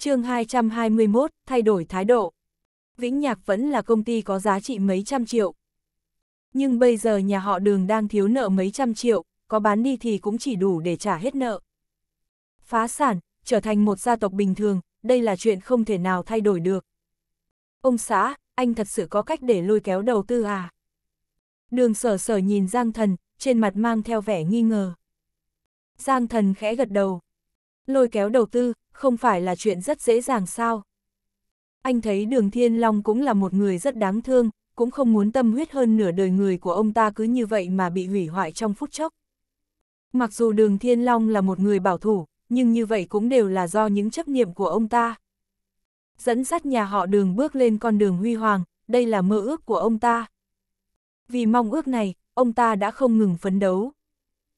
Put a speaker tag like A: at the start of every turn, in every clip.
A: chương 221, thay đổi thái độ. Vĩnh Nhạc vẫn là công ty có giá trị mấy trăm triệu. Nhưng bây giờ nhà họ đường đang thiếu nợ mấy trăm triệu, có bán đi thì cũng chỉ đủ để trả hết nợ. Phá sản, trở thành một gia tộc bình thường, đây là chuyện không thể nào thay đổi được. Ông xã, anh thật sự có cách để lôi kéo đầu tư à? Đường sở sở nhìn Giang Thần, trên mặt mang theo vẻ nghi ngờ. Giang Thần khẽ gật đầu. Lôi kéo đầu tư, không phải là chuyện rất dễ dàng sao. Anh thấy đường Thiên Long cũng là một người rất đáng thương, cũng không muốn tâm huyết hơn nửa đời người của ông ta cứ như vậy mà bị hủy hoại trong phút chốc. Mặc dù đường Thiên Long là một người bảo thủ, nhưng như vậy cũng đều là do những chấp niệm của ông ta. Dẫn dắt nhà họ đường bước lên con đường huy hoàng, đây là mơ ước của ông ta. Vì mong ước này, ông ta đã không ngừng phấn đấu.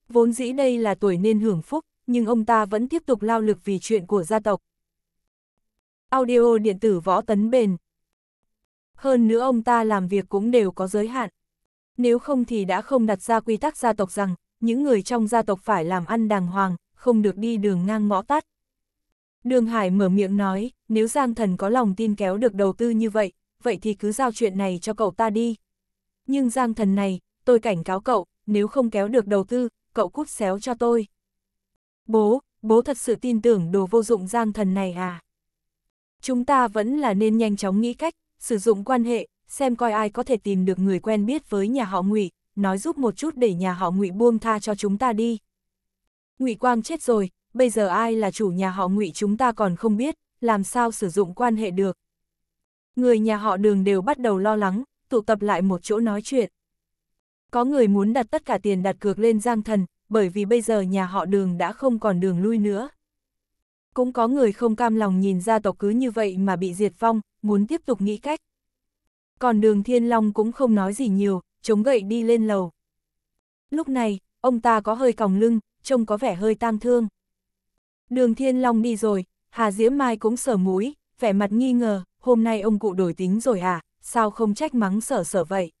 A: Vốn dĩ đây là tuổi nên hưởng phúc, nhưng ông ta vẫn tiếp tục lao lực vì chuyện của gia tộc. Audio điện tử võ tấn bền. Hơn nữa ông ta làm việc cũng đều có giới hạn. Nếu không thì đã không đặt ra quy tắc gia tộc rằng, những người trong gia tộc phải làm ăn đàng hoàng, không được đi đường ngang ngõ tắt. Đường Hải mở miệng nói, nếu Giang Thần có lòng tin kéo được đầu tư như vậy, vậy thì cứ giao chuyện này cho cậu ta đi. Nhưng Giang Thần này, tôi cảnh cáo cậu, nếu không kéo được đầu tư, cậu cút xéo cho tôi. Bố, bố thật sự tin tưởng đồ vô dụng giang thần này à? Chúng ta vẫn là nên nhanh chóng nghĩ cách, sử dụng quan hệ, xem coi ai có thể tìm được người quen biết với nhà họ ngụy nói giúp một chút để nhà họ ngụy buông tha cho chúng ta đi. Ngụy Quang chết rồi, bây giờ ai là chủ nhà họ ngụy chúng ta còn không biết, làm sao sử dụng quan hệ được. Người nhà họ đường đều bắt đầu lo lắng, tụ tập lại một chỗ nói chuyện. Có người muốn đặt tất cả tiền đặt cược lên Giang Thần, bởi vì bây giờ nhà họ đường đã không còn đường lui nữa. Cũng có người không cam lòng nhìn gia tộc cứ như vậy mà bị diệt vong, muốn tiếp tục nghĩ cách. Còn đường Thiên Long cũng không nói gì nhiều, chống gậy đi lên lầu. Lúc này, ông ta có hơi còng lưng, trông có vẻ hơi tang thương. Đường Thiên Long đi rồi, Hà Diễm Mai cũng sở mũi, vẻ mặt nghi ngờ, hôm nay ông cụ đổi tính rồi à, sao không trách mắng sở sở vậy?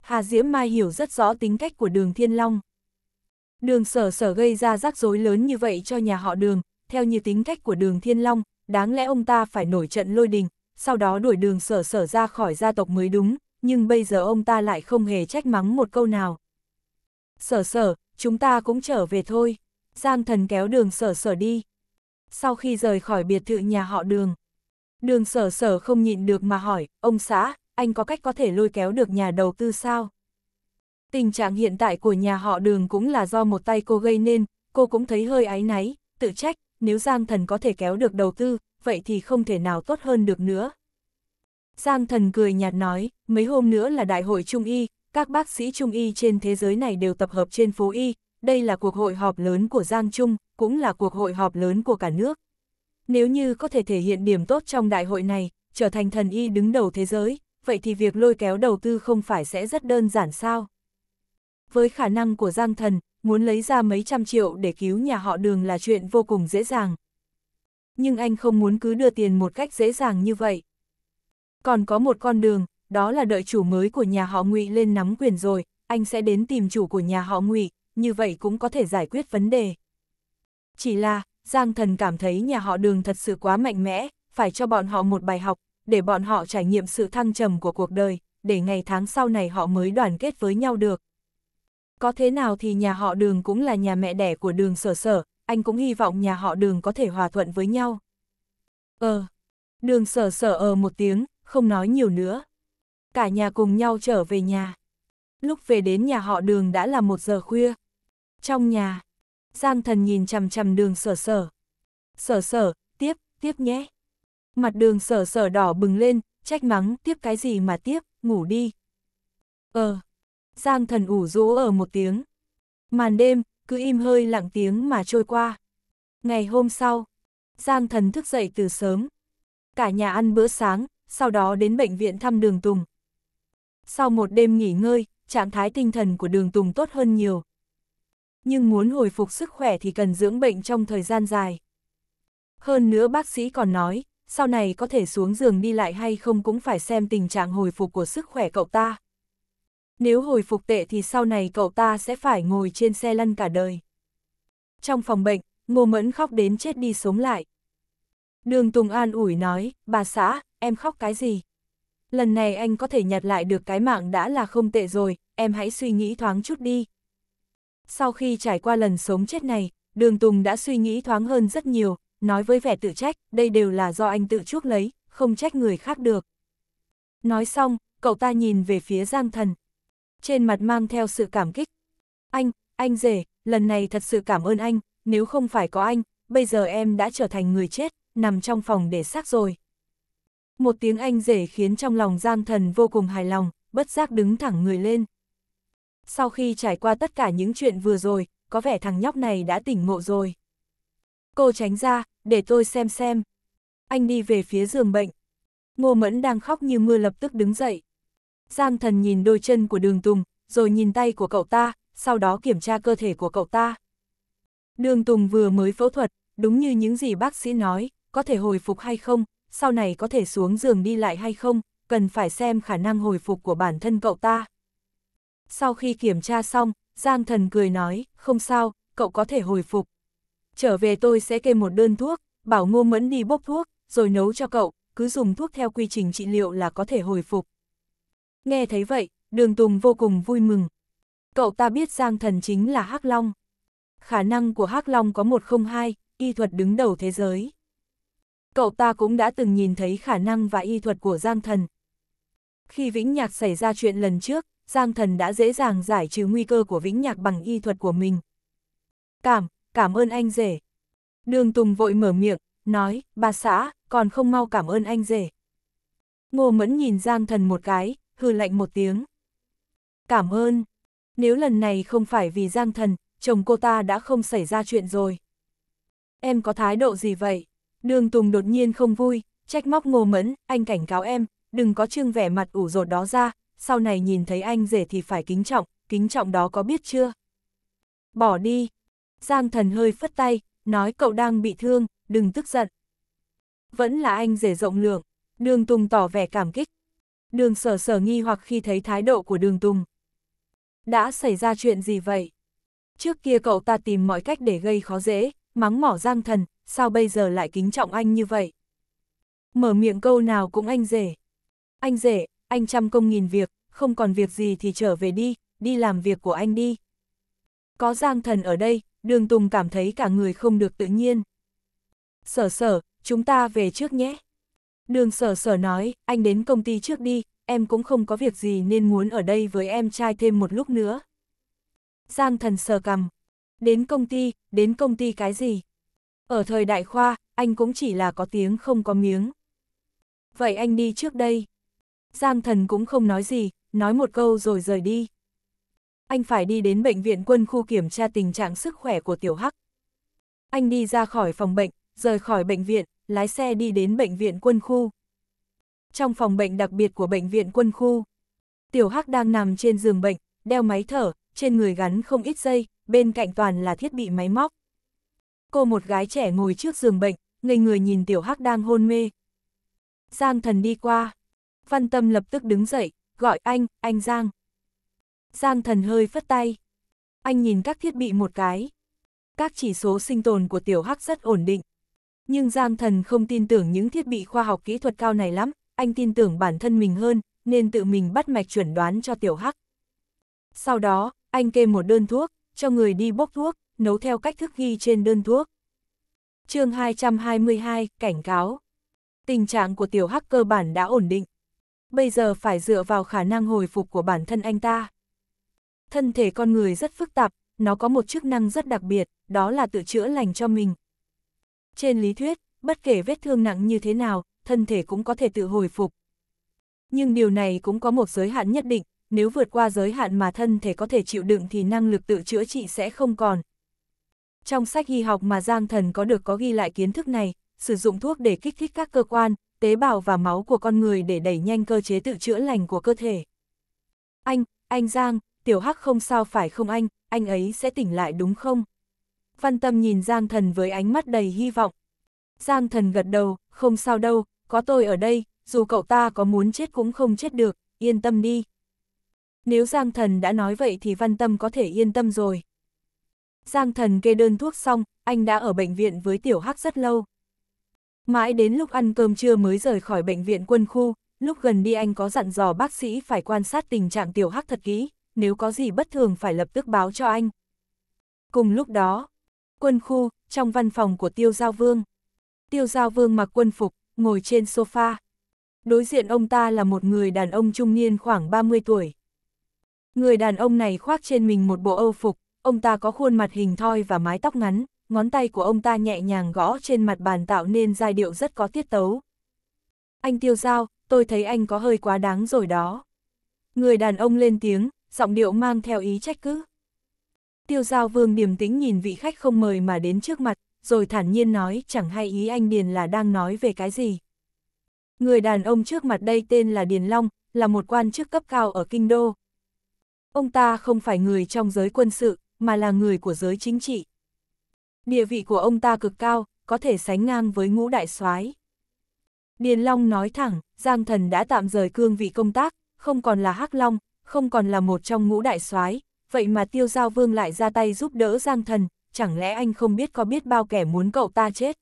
A: Hà Diễm Mai hiểu rất rõ tính cách của đường Thiên Long. Đường sở sở gây ra rắc rối lớn như vậy cho nhà họ đường, theo như tính cách của đường Thiên Long, đáng lẽ ông ta phải nổi trận lôi đình, sau đó đuổi đường sở sở ra khỏi gia tộc mới đúng, nhưng bây giờ ông ta lại không hề trách mắng một câu nào. Sở sở, chúng ta cũng trở về thôi. Giang thần kéo đường sở sở đi. Sau khi rời khỏi biệt thự nhà họ đường, đường sở sở không nhịn được mà hỏi, ông xã, anh có cách có thể lôi kéo được nhà đầu tư sao? Tình trạng hiện tại của nhà họ đường cũng là do một tay cô gây nên, cô cũng thấy hơi áy náy, tự trách, nếu Giang Thần có thể kéo được đầu tư, vậy thì không thể nào tốt hơn được nữa. Giang Thần cười nhạt nói, mấy hôm nữa là đại hội Trung Y, các bác sĩ Trung Y trên thế giới này đều tập hợp trên phố Y, đây là cuộc hội họp lớn của Giang Trung, cũng là cuộc hội họp lớn của cả nước. Nếu như có thể thể hiện điểm tốt trong đại hội này, trở thành thần y đứng đầu thế giới, vậy thì việc lôi kéo đầu tư không phải sẽ rất đơn giản sao? với khả năng của Giang Thần, muốn lấy ra mấy trăm triệu để cứu nhà họ đường là chuyện vô cùng dễ dàng. Nhưng anh không muốn cứ đưa tiền một cách dễ dàng như vậy. Còn có một con đường, đó là đợi chủ mới của nhà họ ngụy lên nắm quyền rồi, anh sẽ đến tìm chủ của nhà họ ngụy như vậy cũng có thể giải quyết vấn đề. Chỉ là, Giang Thần cảm thấy nhà họ đường thật sự quá mạnh mẽ, phải cho bọn họ một bài học, để bọn họ trải nghiệm sự thăng trầm của cuộc đời, để ngày tháng sau này họ mới đoàn kết với nhau được. Có thế nào thì nhà họ đường cũng là nhà mẹ đẻ của đường sở sở, anh cũng hy vọng nhà họ đường có thể hòa thuận với nhau. Ờ, đường sở sở ờ một tiếng, không nói nhiều nữa. Cả nhà cùng nhau trở về nhà. Lúc về đến nhà họ đường đã là một giờ khuya. Trong nhà, Giang thần nhìn chằm chằm đường sở sở. Sở sở, tiếp, tiếp nhé. Mặt đường sở sở đỏ bừng lên, trách mắng, tiếp cái gì mà tiếp, ngủ đi. Ờ, Giang thần ủ rũ ở một tiếng. Màn đêm, cứ im hơi lặng tiếng mà trôi qua. Ngày hôm sau, Giang thần thức dậy từ sớm. Cả nhà ăn bữa sáng, sau đó đến bệnh viện thăm đường Tùng. Sau một đêm nghỉ ngơi, trạng thái tinh thần của đường Tùng tốt hơn nhiều. Nhưng muốn hồi phục sức khỏe thì cần dưỡng bệnh trong thời gian dài. Hơn nữa bác sĩ còn nói, sau này có thể xuống giường đi lại hay không cũng phải xem tình trạng hồi phục của sức khỏe cậu ta nếu hồi phục tệ thì sau này cậu ta sẽ phải ngồi trên xe lăn cả đời. Trong phòng bệnh, Ngô Mẫn khóc đến chết đi sống lại. Đường Tùng An ủi nói, bà xã, em khóc cái gì? Lần này anh có thể nhặt lại được cái mạng đã là không tệ rồi, em hãy suy nghĩ thoáng chút đi. Sau khi trải qua lần sống chết này, Đường Tùng đã suy nghĩ thoáng hơn rất nhiều, nói với vẻ tự trách, đây đều là do anh tự chuốc lấy, không trách người khác được. Nói xong, cậu ta nhìn về phía Giang Thần, trên mặt mang theo sự cảm kích. Anh, anh rể, lần này thật sự cảm ơn anh, nếu không phải có anh, bây giờ em đã trở thành người chết, nằm trong phòng để xác rồi. Một tiếng anh rể khiến trong lòng Giang Thần vô cùng hài lòng, bất giác đứng thẳng người lên. Sau khi trải qua tất cả những chuyện vừa rồi, có vẻ thằng nhóc này đã tỉnh ngộ rồi. Cô tránh ra, để tôi xem xem. Anh đi về phía giường bệnh. Ngô Mẫn đang khóc như mưa lập tức đứng dậy. Giang thần nhìn đôi chân của đường Tùng, rồi nhìn tay của cậu ta, sau đó kiểm tra cơ thể của cậu ta. Đường Tùng vừa mới phẫu thuật, đúng như những gì bác sĩ nói, có thể hồi phục hay không, sau này có thể xuống giường đi lại hay không, cần phải xem khả năng hồi phục của bản thân cậu ta. Sau khi kiểm tra xong, Giang thần cười nói, không sao, cậu có thể hồi phục. Trở về tôi sẽ kê một đơn thuốc, bảo ngô mẫn đi bốc thuốc, rồi nấu cho cậu, cứ dùng thuốc theo quy trình trị liệu là có thể hồi phục. Nghe thấy vậy, đường Tùng vô cùng vui mừng. Cậu ta biết Giang Thần chính là hắc Long. Khả năng của hắc Long có một không hai, y thuật đứng đầu thế giới. Cậu ta cũng đã từng nhìn thấy khả năng và y thuật của Giang Thần. Khi Vĩnh Nhạc xảy ra chuyện lần trước, Giang Thần đã dễ dàng giải trừ nguy cơ của Vĩnh Nhạc bằng y thuật của mình. Cảm, cảm ơn anh rể. Đường Tùng vội mở miệng, nói, bà xã, còn không mau cảm ơn anh rể. Ngô Mẫn nhìn Giang Thần một cái, hừ lạnh một tiếng. Cảm ơn. Nếu lần này không phải vì Giang Thần, chồng cô ta đã không xảy ra chuyện rồi. Em có thái độ gì vậy? Đường Tùng đột nhiên không vui, trách móc ngô mẫn, anh cảnh cáo em, đừng có trương vẻ mặt ủ rột đó ra, sau này nhìn thấy anh rể thì phải kính trọng, kính trọng đó có biết chưa? Bỏ đi. Giang Thần hơi phất tay, nói cậu đang bị thương, đừng tức giận. Vẫn là anh rể rộng lượng, đường Tùng tỏ vẻ cảm kích, đường sở sở nghi hoặc khi thấy thái độ của đường Tùng. Đã xảy ra chuyện gì vậy? Trước kia cậu ta tìm mọi cách để gây khó dễ, mắng mỏ giang thần, sao bây giờ lại kính trọng anh như vậy? Mở miệng câu nào cũng anh rể. Anh rể, anh trăm công nghìn việc, không còn việc gì thì trở về đi, đi làm việc của anh đi. Có giang thần ở đây, đường Tùng cảm thấy cả người không được tự nhiên. Sở sở, chúng ta về trước nhé. Đường sở sở nói, anh đến công ty trước đi, em cũng không có việc gì nên muốn ở đây với em trai thêm một lúc nữa. Giang thần sờ cầm. Đến công ty, đến công ty cái gì? Ở thời đại khoa, anh cũng chỉ là có tiếng không có miếng. Vậy anh đi trước đây. Giang thần cũng không nói gì, nói một câu rồi rời đi. Anh phải đi đến bệnh viện quân khu kiểm tra tình trạng sức khỏe của tiểu hắc. Anh đi ra khỏi phòng bệnh, rời khỏi bệnh viện, lái xe đi đến bệnh viện quân khu. Trong phòng bệnh đặc biệt của bệnh viện quân khu, Tiểu Hắc đang nằm trên giường bệnh, đeo máy thở, trên người gắn không ít dây, bên cạnh toàn là thiết bị máy móc. Cô một gái trẻ ngồi trước giường bệnh, ngây người nhìn Tiểu Hắc đang hôn mê. Giang thần đi qua. Văn tâm lập tức đứng dậy, gọi anh, anh Giang. Giang thần hơi phất tay. Anh nhìn các thiết bị một cái. Các chỉ số sinh tồn của Tiểu Hắc rất ổn định. Nhưng Giang Thần không tin tưởng những thiết bị khoa học kỹ thuật cao này lắm, anh tin tưởng bản thân mình hơn, nên tự mình bắt mạch chuẩn đoán cho Tiểu Hắc. Sau đó, anh kê một đơn thuốc, cho người đi bốc thuốc, nấu theo cách thức ghi trên đơn thuốc. chương 222, cảnh cáo. Tình trạng của Tiểu Hắc cơ bản đã ổn định. Bây giờ phải dựa vào khả năng hồi phục của bản thân anh ta. Thân thể con người rất phức tạp, nó có một chức năng rất đặc biệt, đó là tự chữa lành cho mình, trên lý thuyết, bất kể vết thương nặng như thế nào, thân thể cũng có thể tự hồi phục. Nhưng điều này cũng có một giới hạn nhất định, nếu vượt qua giới hạn mà thân thể có thể chịu đựng thì năng lực tự chữa trị sẽ không còn. Trong sách y học mà Giang Thần có được có ghi lại kiến thức này, sử dụng thuốc để kích thích các cơ quan, tế bào và máu của con người để đẩy nhanh cơ chế tự chữa lành của cơ thể. Anh, anh Giang, tiểu hắc không sao phải không anh, anh ấy sẽ tỉnh lại đúng không? Văn Tâm nhìn Giang Thần với ánh mắt đầy hy vọng. Giang Thần gật đầu, không sao đâu, có tôi ở đây, dù cậu ta có muốn chết cũng không chết được, yên tâm đi. Nếu Giang Thần đã nói vậy thì Văn Tâm có thể yên tâm rồi. Giang Thần kê đơn thuốc xong, anh đã ở bệnh viện với Tiểu Hắc rất lâu. Mãi đến lúc ăn cơm trưa mới rời khỏi bệnh viện quân khu, lúc gần đi anh có dặn dò bác sĩ phải quan sát tình trạng Tiểu Hắc thật kỹ, nếu có gì bất thường phải lập tức báo cho anh. Cùng lúc đó, quân khu, trong văn phòng của Tiêu Giao Vương. Tiêu Giao Vương mặc quân phục, ngồi trên sofa. Đối diện ông ta là một người đàn ông trung niên khoảng 30 tuổi. Người đàn ông này khoác trên mình một bộ âu phục, ông ta có khuôn mặt hình thoi và mái tóc ngắn, ngón tay của ông ta nhẹ nhàng gõ trên mặt bàn tạo nên giai điệu rất có tiết tấu. Anh Tiêu Giao, tôi thấy anh có hơi quá đáng rồi đó. Người đàn ông lên tiếng, giọng điệu mang theo ý trách cứ tiêu giao vương điềm tĩnh nhìn vị khách không mời mà đến trước mặt, rồi thản nhiên nói chẳng hay ý anh Điền là đang nói về cái gì. Người đàn ông trước mặt đây tên là Điền Long, là một quan chức cấp cao ở Kinh Đô. Ông ta không phải người trong giới quân sự, mà là người của giới chính trị. Địa vị của ông ta cực cao, có thể sánh ngang với ngũ đại soái. Điền Long nói thẳng, Giang Thần đã tạm rời cương vị công tác, không còn là Hắc Long, không còn là một trong ngũ đại soái, vậy mà tiêu giao vương lại ra tay giúp đỡ Giang Thần, chẳng lẽ anh không biết có biết bao kẻ muốn cậu ta chết?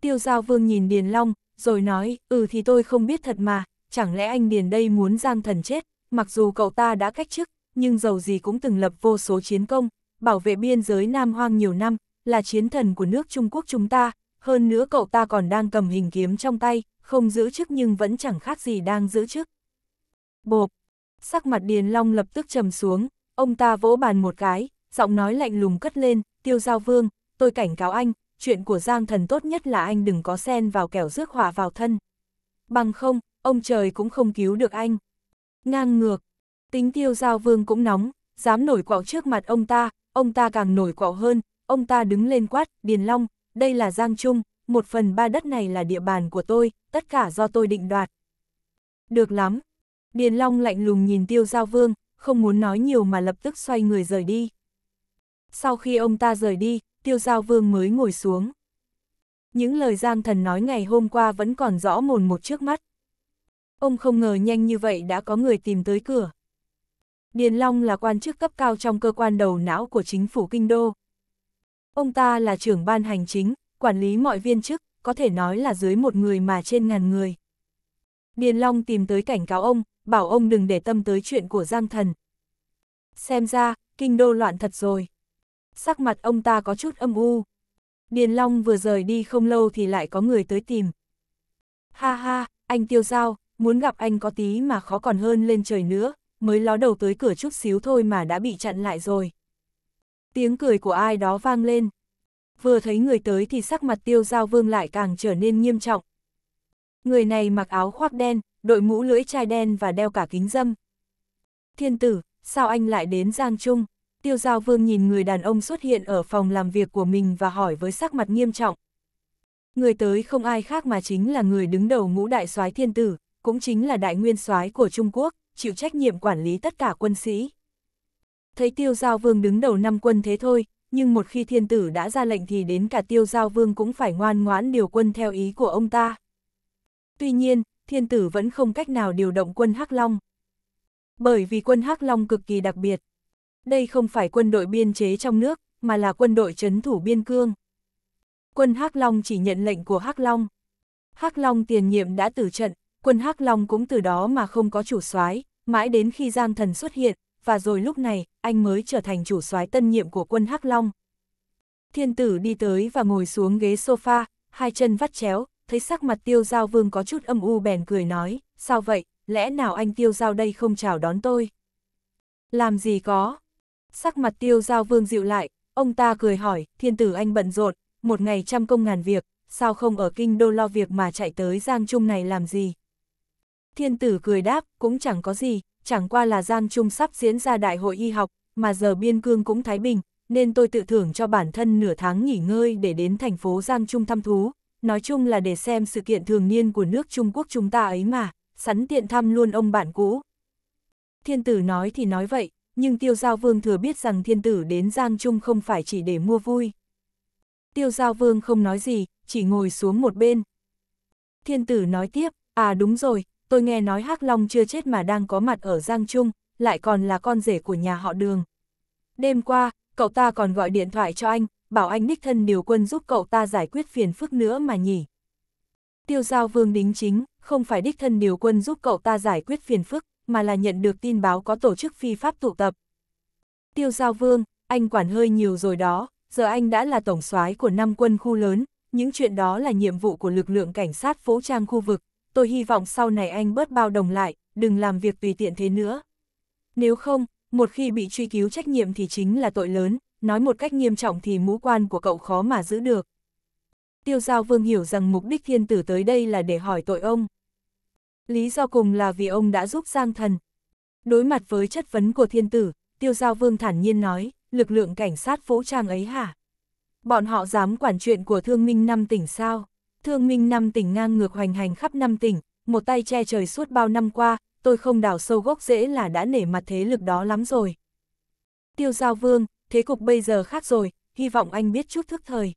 A: Tiêu giao vương nhìn Điền Long, rồi nói, ừ thì tôi không biết thật mà, chẳng lẽ anh Điền đây muốn Giang Thần chết, mặc dù cậu ta đã cách chức, nhưng giàu gì cũng từng lập vô số chiến công, bảo vệ biên giới Nam Hoang nhiều năm, là chiến thần của nước Trung Quốc chúng ta, hơn nữa cậu ta còn đang cầm hình kiếm trong tay, không giữ chức nhưng vẫn chẳng khác gì đang giữ chức. Bộp! Sắc mặt Điền Long lập tức trầm xuống, Ông ta vỗ bàn một cái, giọng nói lạnh lùng cất lên, tiêu giao vương, tôi cảnh cáo anh, chuyện của Giang thần tốt nhất là anh đừng có xen vào kẻo rước họa vào thân. Bằng không, ông trời cũng không cứu được anh. Ngang ngược, tính tiêu giao vương cũng nóng, dám nổi quạo trước mặt ông ta, ông ta càng nổi quạo hơn, ông ta đứng lên quát, Điền Long, đây là Giang Trung, một phần ba đất này là địa bàn của tôi, tất cả do tôi định đoạt. Được lắm. Điền Long lạnh lùng nhìn tiêu giao vương, không muốn nói nhiều mà lập tức xoay người rời đi. Sau khi ông ta rời đi, tiêu giao vương mới ngồi xuống. Những lời Giang Thần nói ngày hôm qua vẫn còn rõ mồn một trước mắt. Ông không ngờ nhanh như vậy đã có người tìm tới cửa. Điền Long là quan chức cấp cao trong cơ quan đầu não của chính phủ Kinh Đô. Ông ta là trưởng ban hành chính, quản lý mọi viên chức, có thể nói là dưới một người mà trên ngàn người. Điền Long tìm tới cảnh cáo ông, bảo ông đừng để tâm tới chuyện của Giang Thần. Xem ra, kinh đô loạn thật rồi. Sắc mặt ông ta có chút âm u. Điền Long vừa rời đi không lâu thì lại có người tới tìm. Ha ha, anh tiêu giao, muốn gặp anh có tí mà khó còn hơn lên trời nữa, mới ló đầu tới cửa chút xíu thôi mà đã bị chặn lại rồi. Tiếng cười của ai đó vang lên. Vừa thấy người tới thì sắc mặt tiêu giao vương lại càng trở nên nghiêm trọng. Người này mặc áo khoác đen, đội mũ lưỡi chai đen và đeo cả kính dâm. Thiên tử, sao anh lại đến Giang Trung? Tiêu Giao Vương nhìn người đàn ông xuất hiện ở phòng làm việc của mình và hỏi với sắc mặt nghiêm trọng. Người tới không ai khác mà chính là người đứng đầu ngũ đại soái thiên tử, cũng chính là đại nguyên soái của Trung Quốc, chịu trách nhiệm quản lý tất cả quân sĩ. Thấy Tiêu Giao Vương đứng đầu năm quân thế thôi, nhưng một khi thiên tử đã ra lệnh thì đến cả Tiêu Giao Vương cũng phải ngoan ngoãn điều quân theo ý của ông ta. Tuy nhiên, thiên tử vẫn không cách nào điều động quân Hắc Long. Bởi vì quân Hắc Long cực kỳ đặc biệt. Đây không phải quân đội biên chế trong nước, mà là quân đội chấn thủ biên cương. Quân Hắc Long chỉ nhận lệnh của Hắc Long. Hắc Long tiền nhiệm đã tử trận, quân Hắc Long cũng từ đó mà không có chủ soái, mãi đến khi Giang Thần xuất hiện, và rồi lúc này, anh mới trở thành chủ soái tân nhiệm của quân Hắc Long. Thiên tử đi tới và ngồi xuống ghế sofa, hai chân vắt chéo, thấy sắc mặt tiêu giao vương có chút âm u bèn cười nói, sao vậy, lẽ nào anh tiêu giao đây không chào đón tôi? Làm gì có? Sắc mặt tiêu giao vương dịu lại, ông ta cười hỏi, thiên tử anh bận rộn, một ngày trăm công ngàn việc, sao không ở kinh đô lo việc mà chạy tới Giang Trung này làm gì? Thiên tử cười đáp, cũng chẳng có gì, chẳng qua là Giang Trung sắp diễn ra đại hội y học, mà giờ biên cương cũng thái bình, nên tôi tự thưởng cho bản thân nửa tháng nghỉ ngơi để đến thành phố Giang Trung thăm thú, nói chung là để xem sự kiện thường niên của nước Trung Quốc chúng ta ấy mà, sẵn tiện thăm luôn ông bạn cũ. Thiên tử nói thì nói vậy, nhưng tiêu giao vương thừa biết rằng thiên tử đến Giang Trung không phải chỉ để mua vui. Tiêu giao vương không nói gì, chỉ ngồi xuống một bên. Thiên tử nói tiếp, à đúng rồi, tôi nghe nói Hắc Long chưa chết mà đang có mặt ở Giang Trung, lại còn là con rể của nhà họ đường. Đêm qua, cậu ta còn gọi điện thoại cho anh, bảo anh đích thân điều quân giúp cậu ta giải quyết phiền phức nữa mà nhỉ. Tiêu giao vương đính chính, không phải đích thân điều quân giúp cậu ta giải quyết phiền phức, mà là nhận được tin báo có tổ chức phi pháp tụ tập. Tiêu giao vương, anh quản hơi nhiều rồi đó, giờ anh đã là tổng soái của năm quân khu lớn, những chuyện đó là nhiệm vụ của lực lượng cảnh sát vũ trang khu vực, tôi hy vọng sau này anh bớt bao đồng lại, đừng làm việc tùy tiện thế nữa. Nếu không, một khi bị truy cứu trách nhiệm thì chính là tội lớn, nói một cách nghiêm trọng thì mũ quan của cậu khó mà giữ được. Tiêu Giao Vương hiểu rằng mục đích thiên tử tới đây là để hỏi tội ông. Lý do cùng là vì ông đã giúp Giang Thần. Đối mặt với chất vấn của thiên tử, Tiêu Giao Vương thản nhiên nói, lực lượng cảnh sát vũ trang ấy hả? Bọn họ dám quản chuyện của thương minh năm tỉnh sao? Thương minh năm tỉnh ngang ngược hoành hành khắp năm tỉnh, một tay che trời suốt bao năm qua, tôi không đào sâu gốc rễ là đã nể mặt thế lực đó lắm rồi. Tiêu Giao Vương, thế cục bây giờ khác rồi, hy vọng anh biết chút thức thời.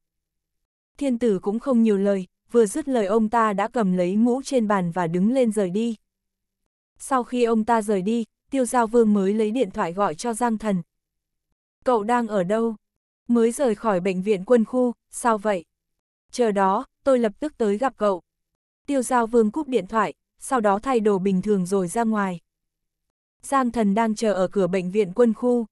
A: Thiên tử cũng không nhiều lời, vừa dứt lời ông ta đã cầm lấy mũ trên bàn và đứng lên rời đi. Sau khi ông ta rời đi, tiêu giao vương mới lấy điện thoại gọi cho Giang Thần. Cậu đang ở đâu? Mới rời khỏi bệnh viện quân khu, sao vậy? Chờ đó, tôi lập tức tới gặp cậu. Tiêu giao vương cúp điện thoại, sau đó thay đồ bình thường rồi ra ngoài. Giang Thần đang chờ ở cửa bệnh viện quân khu.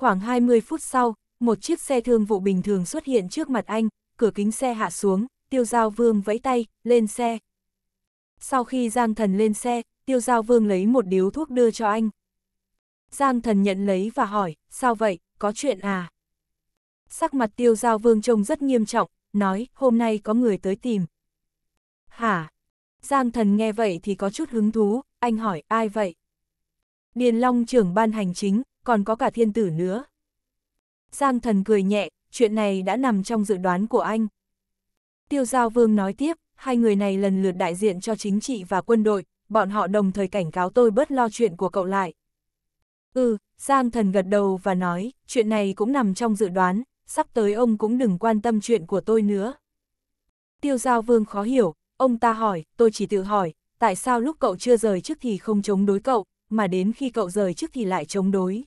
A: Khoảng 20 phút sau, một chiếc xe thương vụ bình thường xuất hiện trước mặt anh, cửa kính xe hạ xuống, tiêu giao vương vẫy tay, lên xe. Sau khi Giang Thần lên xe, tiêu giao vương lấy một điếu thuốc đưa cho anh. Giang Thần nhận lấy và hỏi, sao vậy, có chuyện à? Sắc mặt tiêu giao vương trông rất nghiêm trọng, nói, hôm nay có người tới tìm. Hả? Giang Thần nghe vậy thì có chút hứng thú, anh hỏi, ai vậy? Điền Long trưởng ban hành chính, còn có cả thiên tử nữa. Giang thần cười nhẹ, chuyện này đã nằm trong dự đoán của anh. Tiêu Giao Vương nói tiếp, hai người này lần lượt đại diện cho chính trị và quân đội, bọn họ đồng thời cảnh cáo tôi bớt lo chuyện của cậu lại. Ừ, Giang thần gật đầu và nói, chuyện này cũng nằm trong dự đoán, sắp tới ông cũng đừng quan tâm chuyện của tôi nữa. Tiêu Giao Vương khó hiểu, ông ta hỏi, tôi chỉ tự hỏi, tại sao lúc cậu chưa rời trước thì không chống đối cậu, mà đến khi cậu rời trước thì lại chống đối.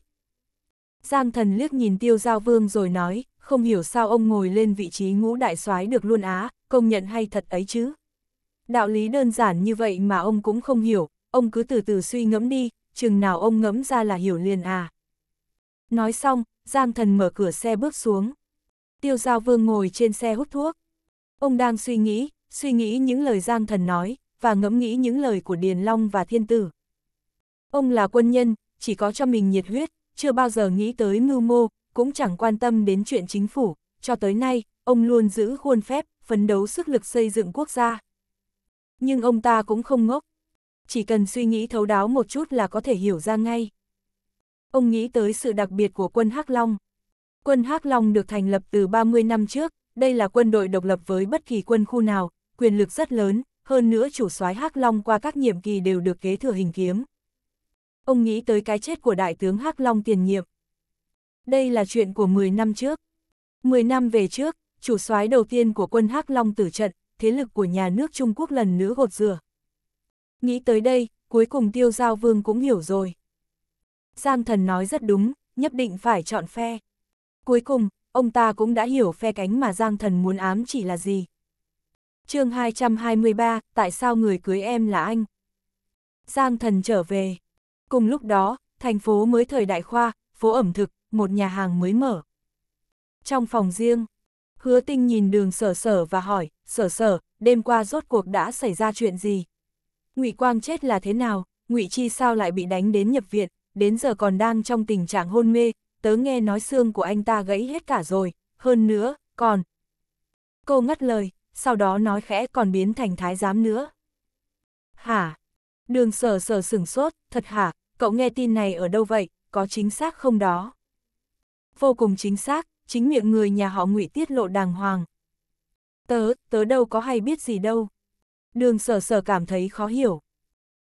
A: Giang thần liếc nhìn tiêu giao vương rồi nói, không hiểu sao ông ngồi lên vị trí ngũ đại soái được luôn á, công nhận hay thật ấy chứ. Đạo lý đơn giản như vậy mà ông cũng không hiểu, ông cứ từ từ suy ngẫm đi, chừng nào ông ngẫm ra là hiểu liền à. Nói xong, Giang thần mở cửa xe bước xuống. Tiêu giao vương ngồi trên xe hút thuốc. Ông đang suy nghĩ, suy nghĩ những lời Giang thần nói, và ngẫm nghĩ những lời của Điền Long và Thiên Tử. Ông là quân nhân, chỉ có cho mình nhiệt huyết, chưa bao giờ nghĩ tới mưu mô, cũng chẳng quan tâm đến chuyện chính phủ, cho tới nay, ông luôn giữ khuôn phép, phấn đấu sức lực xây dựng quốc gia. Nhưng ông ta cũng không ngốc, chỉ cần suy nghĩ thấu đáo một chút là có thể hiểu ra ngay. Ông nghĩ tới sự đặc biệt của quân Hắc Long. Quân Hắc Long được thành lập từ 30 năm trước, đây là quân đội độc lập với bất kỳ quân khu nào, quyền lực rất lớn, hơn nữa chủ soái Hắc Long qua các nhiệm kỳ đều được kế thừa hình kiếm ông nghĩ tới cái chết của đại tướng Hắc Long tiền nhiệm. Đây là chuyện của 10 năm trước. 10 năm về trước, chủ soái đầu tiên của quân Hắc Long tử trận, thế lực của nhà nước Trung Quốc lần nữa gột rửa. Nghĩ tới đây, cuối cùng tiêu giao vương cũng hiểu rồi. Giang thần nói rất đúng, nhất định phải chọn phe. Cuối cùng, ông ta cũng đã hiểu phe cánh mà Giang thần muốn ám chỉ là gì. chương 223, tại sao người cưới em là anh? Giang thần trở về, Cùng lúc đó, thành phố mới thời đại khoa, phố ẩm thực, một nhà hàng mới mở. Trong phòng riêng, hứa tinh nhìn đường sở sở và hỏi, sở sở, đêm qua rốt cuộc đã xảy ra chuyện gì? ngụy Quang chết là thế nào, ngụy Chi sao lại bị đánh đến nhập viện, đến giờ còn đang trong tình trạng hôn mê, tớ nghe nói xương của anh ta gãy hết cả rồi, hơn nữa, còn... Cô ngắt lời, sau đó nói khẽ còn biến thành thái giám nữa. Hả? Đường sở sở sửng sốt, thật hả, cậu nghe tin này ở đâu vậy, có chính xác không đó? Vô cùng chính xác, chính miệng người nhà họ ngụy tiết lộ đàng hoàng. Tớ, tớ đâu có hay biết gì đâu. Đường sở sở cảm thấy khó hiểu.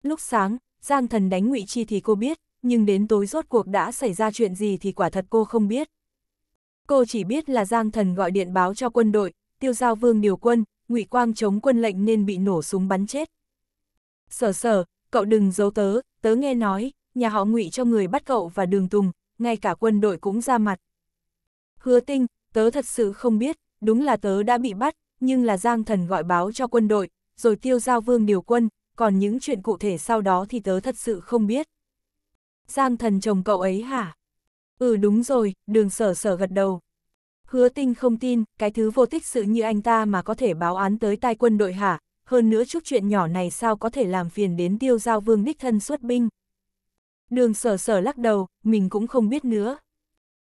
A: Lúc sáng, Giang thần đánh ngụy chi thì cô biết, nhưng đến tối rốt cuộc đã xảy ra chuyện gì thì quả thật cô không biết. Cô chỉ biết là Giang thần gọi điện báo cho quân đội, tiêu giao vương điều quân, ngụy quang chống quân lệnh nên bị nổ súng bắn chết. Sở sở, cậu đừng giấu tớ, tớ nghe nói, nhà họ ngụy cho người bắt cậu và đường tùng, ngay cả quân đội cũng ra mặt. Hứa tinh, tớ thật sự không biết, đúng là tớ đã bị bắt, nhưng là Giang Thần gọi báo cho quân đội, rồi tiêu giao vương điều quân, còn những chuyện cụ thể sau đó thì tớ thật sự không biết. Giang Thần chồng cậu ấy hả? Ừ đúng rồi, đường sở sở gật đầu. Hứa tinh không tin, cái thứ vô tích sự như anh ta mà có thể báo án tới tai quân đội hả, hơn nữa chút chuyện nhỏ này sao có thể làm phiền đến tiêu giao vương đích thân xuất binh. Đường sở sở lắc đầu, mình cũng không biết nữa.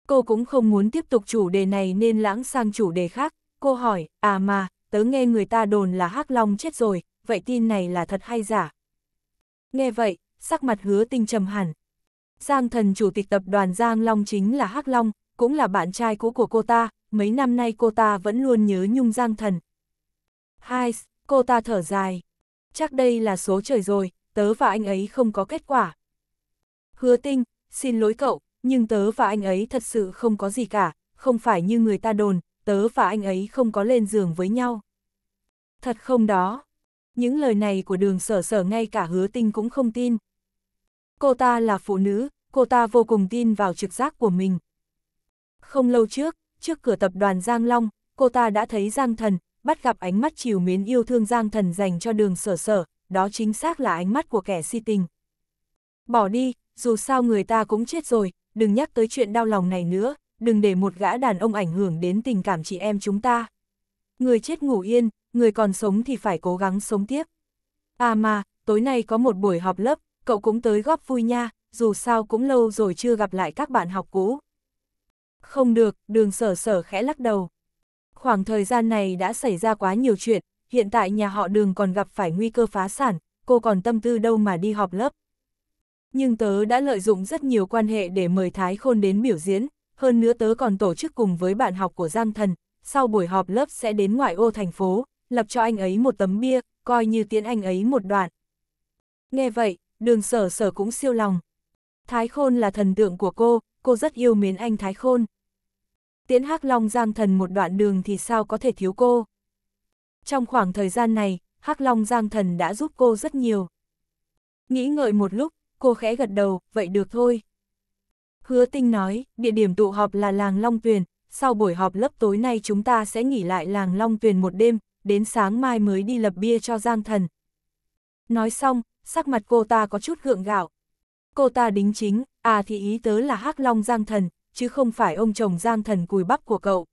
A: Cô cũng không muốn tiếp tục chủ đề này nên lãng sang chủ đề khác, cô hỏi, à mà, tớ nghe người ta đồn là hắc Long chết rồi, vậy tin này là thật hay giả? Nghe vậy, sắc mặt hứa tinh trầm hẳn. Giang thần chủ tịch tập đoàn Giang Long chính là hắc Long, cũng là bạn trai cũ của cô ta, mấy năm nay cô ta vẫn luôn nhớ nhung Giang thần. Hai, Cô ta thở dài. Chắc đây là số trời rồi, tớ và anh ấy không có kết quả. Hứa tinh, xin lỗi cậu, nhưng tớ và anh ấy thật sự không có gì cả, không phải như người ta đồn, tớ và anh ấy không có lên giường với nhau. Thật không đó. Những lời này của đường sở sở ngay cả hứa tinh cũng không tin. Cô ta là phụ nữ, cô ta vô cùng tin vào trực giác của mình. Không lâu trước, trước cửa tập đoàn Giang Long, cô ta đã thấy Giang Thần, bắt gặp ánh mắt chiều miến yêu thương giang thần dành cho đường sở sở, đó chính xác là ánh mắt của kẻ si tình. Bỏ đi, dù sao người ta cũng chết rồi, đừng nhắc tới chuyện đau lòng này nữa, đừng để một gã đàn ông ảnh hưởng đến tình cảm chị em chúng ta. Người chết ngủ yên, người còn sống thì phải cố gắng sống tiếp. À mà, tối nay có một buổi họp lớp, cậu cũng tới góp vui nha, dù sao cũng lâu rồi chưa gặp lại các bạn học cũ. Không được, đường sở sở khẽ lắc đầu. Khoảng thời gian này đã xảy ra quá nhiều chuyện, hiện tại nhà họ đường còn gặp phải nguy cơ phá sản, cô còn tâm tư đâu mà đi họp lớp. Nhưng tớ đã lợi dụng rất nhiều quan hệ để mời Thái Khôn đến biểu diễn, hơn nữa tớ còn tổ chức cùng với bạn học của Giang Thần, sau buổi họp lớp sẽ đến ngoại ô thành phố, lập cho anh ấy một tấm bia, coi như tiến anh ấy một đoạn. Nghe vậy, đường sở sở cũng siêu lòng. Thái Khôn là thần tượng của cô, cô rất yêu mến anh Thái Khôn tiễn hắc long giang thần một đoạn đường thì sao có thể thiếu cô. Trong khoảng thời gian này, hắc long giang thần đã giúp cô rất nhiều. Nghĩ ngợi một lúc, cô khẽ gật đầu, vậy được thôi. Hứa tinh nói, địa điểm tụ họp là làng Long Tuyền, sau buổi họp lớp tối nay chúng ta sẽ nghỉ lại làng Long Tuyền một đêm, đến sáng mai mới đi lập bia cho Giang Thần. Nói xong, sắc mặt cô ta có chút gượng gạo. Cô ta đính chính, à thì ý tớ là hắc Long Giang Thần, chứ không phải ông chồng giang thần cùi bắp của cậu.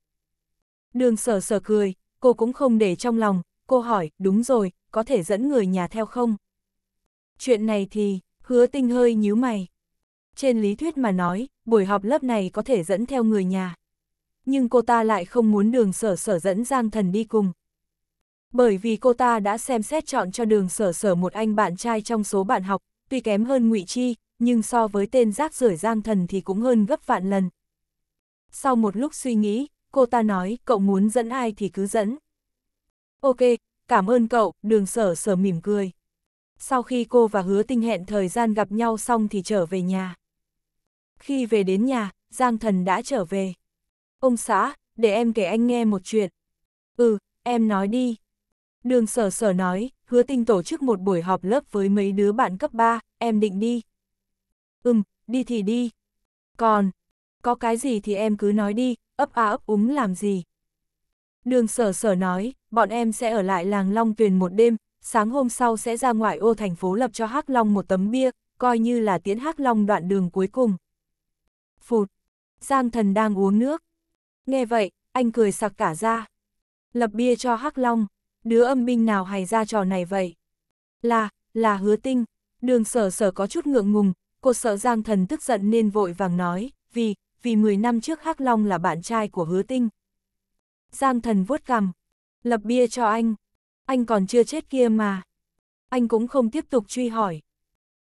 A: Đường sở sở cười, cô cũng không để trong lòng, cô hỏi, đúng rồi, có thể dẫn người nhà theo không? Chuyện này thì, hứa tinh hơi nhíu mày. Trên lý thuyết mà nói, buổi họp lớp này có thể dẫn theo người nhà. Nhưng cô ta lại không muốn đường sở sở dẫn Giang Thần đi cùng. Bởi vì cô ta đã xem xét chọn cho đường sở sở một anh bạn trai trong số bạn học, tuy kém hơn ngụy Chi, nhưng so với tên rác rưởi gian thần thì cũng hơn gấp vạn lần. Sau một lúc suy nghĩ, cô ta nói, cậu muốn dẫn ai thì cứ dẫn. Ok, cảm ơn cậu, đường sở sở mỉm cười. Sau khi cô và hứa tinh hẹn thời gian gặp nhau xong thì trở về nhà. Khi về đến nhà, Giang thần đã trở về. Ông xã, để em kể anh nghe một chuyện. Ừ, em nói đi. Đường sở sở nói, hứa tinh tổ chức một buổi họp lớp với mấy đứa bạn cấp 3, em định đi ừm, đi thì đi. Còn, có cái gì thì em cứ nói đi, ấp á ấp úng làm gì. Đường sở sở nói, bọn em sẽ ở lại làng Long Tuyền một đêm, sáng hôm sau sẽ ra ngoại ô thành phố lập cho Hắc Long một tấm bia, coi như là tiễn Hắc Long đoạn đường cuối cùng. Phụt, Giang thần đang uống nước. Nghe vậy, anh cười sặc cả ra. Lập bia cho Hắc Long, đứa âm binh nào hay ra trò này vậy? Là, là hứa tinh, đường sở sở có chút ngượng ngùng, Cô sợ Giang Thần tức giận nên vội vàng nói, vì, vì 10 năm trước Hắc Long là bạn trai của hứa tinh. Giang Thần vuốt cằm, lập bia cho anh, anh còn chưa chết kia mà. Anh cũng không tiếp tục truy hỏi.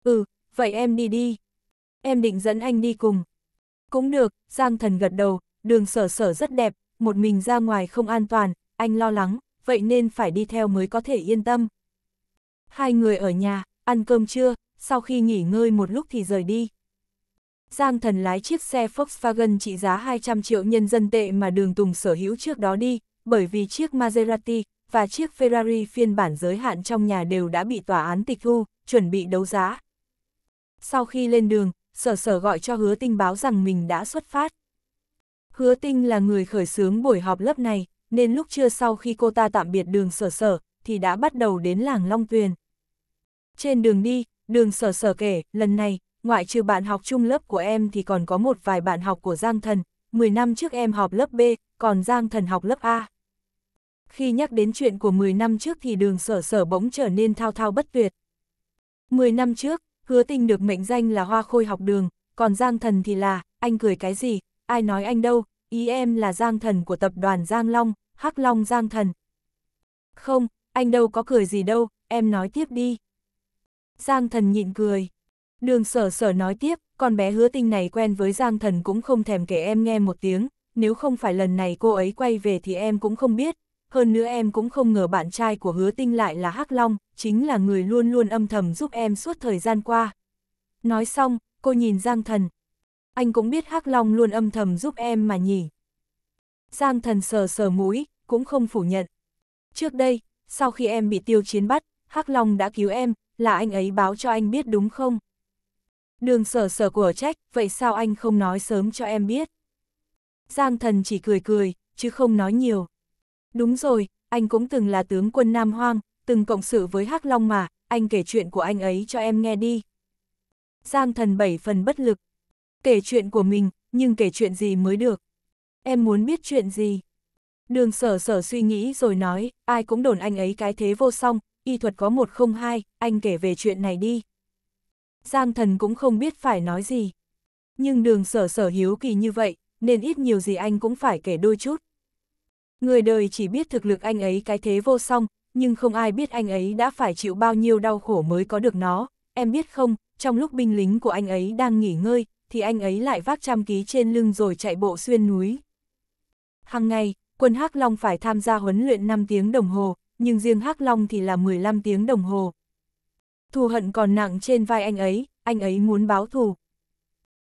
A: Ừ, vậy em đi đi. Em định dẫn anh đi cùng. Cũng được, Giang Thần gật đầu, đường sở sở rất đẹp, một mình ra ngoài không an toàn, anh lo lắng, vậy nên phải đi theo mới có thể yên tâm. Hai người ở nhà, ăn cơm trưa, sau khi nghỉ ngơi một lúc thì rời đi. Giang thần lái chiếc xe Volkswagen trị giá 200 triệu nhân dân tệ mà đường Tùng sở hữu trước đó đi, bởi vì chiếc Maserati và chiếc Ferrari phiên bản giới hạn trong nhà đều đã bị tòa án tịch thu, chuẩn bị đấu giá. Sau khi lên đường, sở sở gọi cho hứa tinh báo rằng mình đã xuất phát. Hứa tinh là người khởi xướng buổi họp lớp này, nên lúc trưa sau khi cô ta tạm biệt đường sở sở, thì đã bắt đầu đến làng Long Tuyền. Trên đường đi, đường sở sở kể, lần này, ngoại trừ bạn học chung lớp của em thì còn có một vài bạn học của Giang Thần, 10 năm trước em học lớp B, còn Giang Thần học lớp A. Khi nhắc đến chuyện của 10 năm trước thì đường sở sở bỗng trở nên thao thao bất tuyệt. 10 năm trước, hứa tình được mệnh danh là hoa khôi học đường, còn Giang Thần thì là, anh cười cái gì, ai nói anh đâu, ý em là Giang Thần của tập đoàn Giang Long, Hắc Long Giang Thần. Không, anh đâu có cười gì đâu, em nói tiếp đi. Giang thần nhịn cười. Đường sở sở nói tiếp, con bé hứa tinh này quen với Giang thần cũng không thèm kể em nghe một tiếng, nếu không phải lần này cô ấy quay về thì em cũng không biết, hơn nữa em cũng không ngờ bạn trai của hứa tinh lại là Hắc Long, chính là người luôn luôn âm thầm giúp em suốt thời gian qua. Nói xong, cô nhìn Giang thần. Anh cũng biết Hắc Long luôn âm thầm giúp em mà nhỉ. Giang thần sờ sờ mũi, cũng không phủ nhận. Trước đây, sau khi em bị tiêu chiến bắt, Hắc Long đã cứu em, là anh ấy báo cho anh biết đúng không? Đường sở sở của trách, vậy sao anh không nói sớm cho em biết? Giang thần chỉ cười cười, chứ không nói nhiều. Đúng rồi, anh cũng từng là tướng quân Nam Hoang, từng cộng sự với Hắc Long mà, anh kể chuyện của anh ấy cho em nghe đi. Giang thần bảy phần bất lực. Kể chuyện của mình, nhưng kể chuyện gì mới được? Em muốn biết chuyện gì? Đường sở sở suy nghĩ rồi nói, ai cũng đồn anh ấy cái thế vô song, y thuật có một không hai, anh kể về chuyện này đi. Giang thần cũng không biết phải nói gì. Nhưng đường sở sở hiếu kỳ như vậy, nên ít nhiều gì anh cũng phải kể đôi chút. Người đời chỉ biết thực lực anh ấy cái thế vô song, nhưng không ai biết anh ấy đã phải chịu bao nhiêu đau khổ mới có được nó. Em biết không, trong lúc binh lính của anh ấy đang nghỉ ngơi, thì anh ấy lại vác trăm ký trên lưng rồi chạy bộ xuyên núi. Hằng ngày, quân Hắc Long phải tham gia huấn luyện 5 tiếng đồng hồ, nhưng riêng Hắc Long thì là 15 tiếng đồng hồ. Thù hận còn nặng trên vai anh ấy, anh ấy muốn báo thù.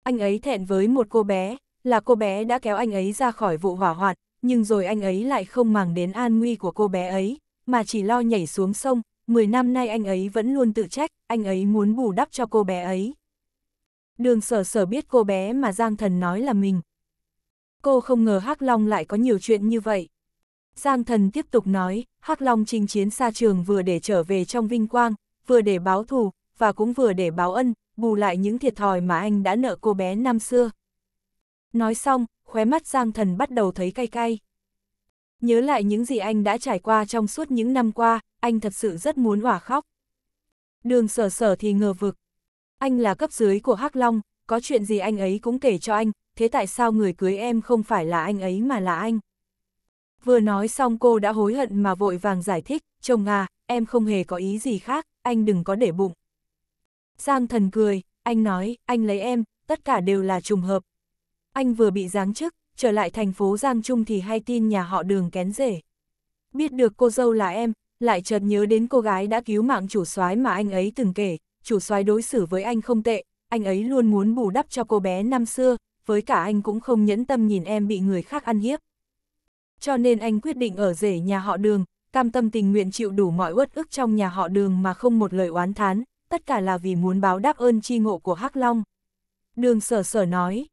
A: Anh ấy thẹn với một cô bé, là cô bé đã kéo anh ấy ra khỏi vụ hỏa hoạn, nhưng rồi anh ấy lại không màng đến an nguy của cô bé ấy, mà chỉ lo nhảy xuống sông, Mười năm nay anh ấy vẫn luôn tự trách, anh ấy muốn bù đắp cho cô bé ấy. Đường sở sở biết cô bé mà Giang Thần nói là mình. Cô không ngờ Hắc Long lại có nhiều chuyện như vậy. Giang thần tiếp tục nói, Hắc Long chinh chiến xa trường vừa để trở về trong vinh quang, vừa để báo thù, và cũng vừa để báo ân, bù lại những thiệt thòi mà anh đã nợ cô bé năm xưa. Nói xong, khóe mắt Giang thần bắt đầu thấy cay cay. Nhớ lại những gì anh đã trải qua trong suốt những năm qua, anh thật sự rất muốn hỏa khóc. Đường sở sở thì ngờ vực. Anh là cấp dưới của Hắc Long, có chuyện gì anh ấy cũng kể cho anh, thế tại sao người cưới em không phải là anh ấy mà là anh? Vừa nói xong cô đã hối hận mà vội vàng giải thích, chồng à, em không hề có ý gì khác, anh đừng có để bụng. Giang thần cười, anh nói, anh lấy em, tất cả đều là trùng hợp. Anh vừa bị giáng chức, trở lại thành phố Giang Trung thì hay tin nhà họ đường kén rể. Biết được cô dâu là em, lại chợt nhớ đến cô gái đã cứu mạng chủ soái mà anh ấy từng kể, chủ soái đối xử với anh không tệ, anh ấy luôn muốn bù đắp cho cô bé năm xưa, với cả anh cũng không nhẫn tâm nhìn em bị người khác ăn hiếp cho nên anh quyết định ở rể nhà họ đường, cam tâm tình nguyện chịu đủ mọi uất ức trong nhà họ đường mà không một lời oán thán, tất cả là vì muốn báo đáp ơn chi ngộ của Hắc Long. Đường sở sở nói,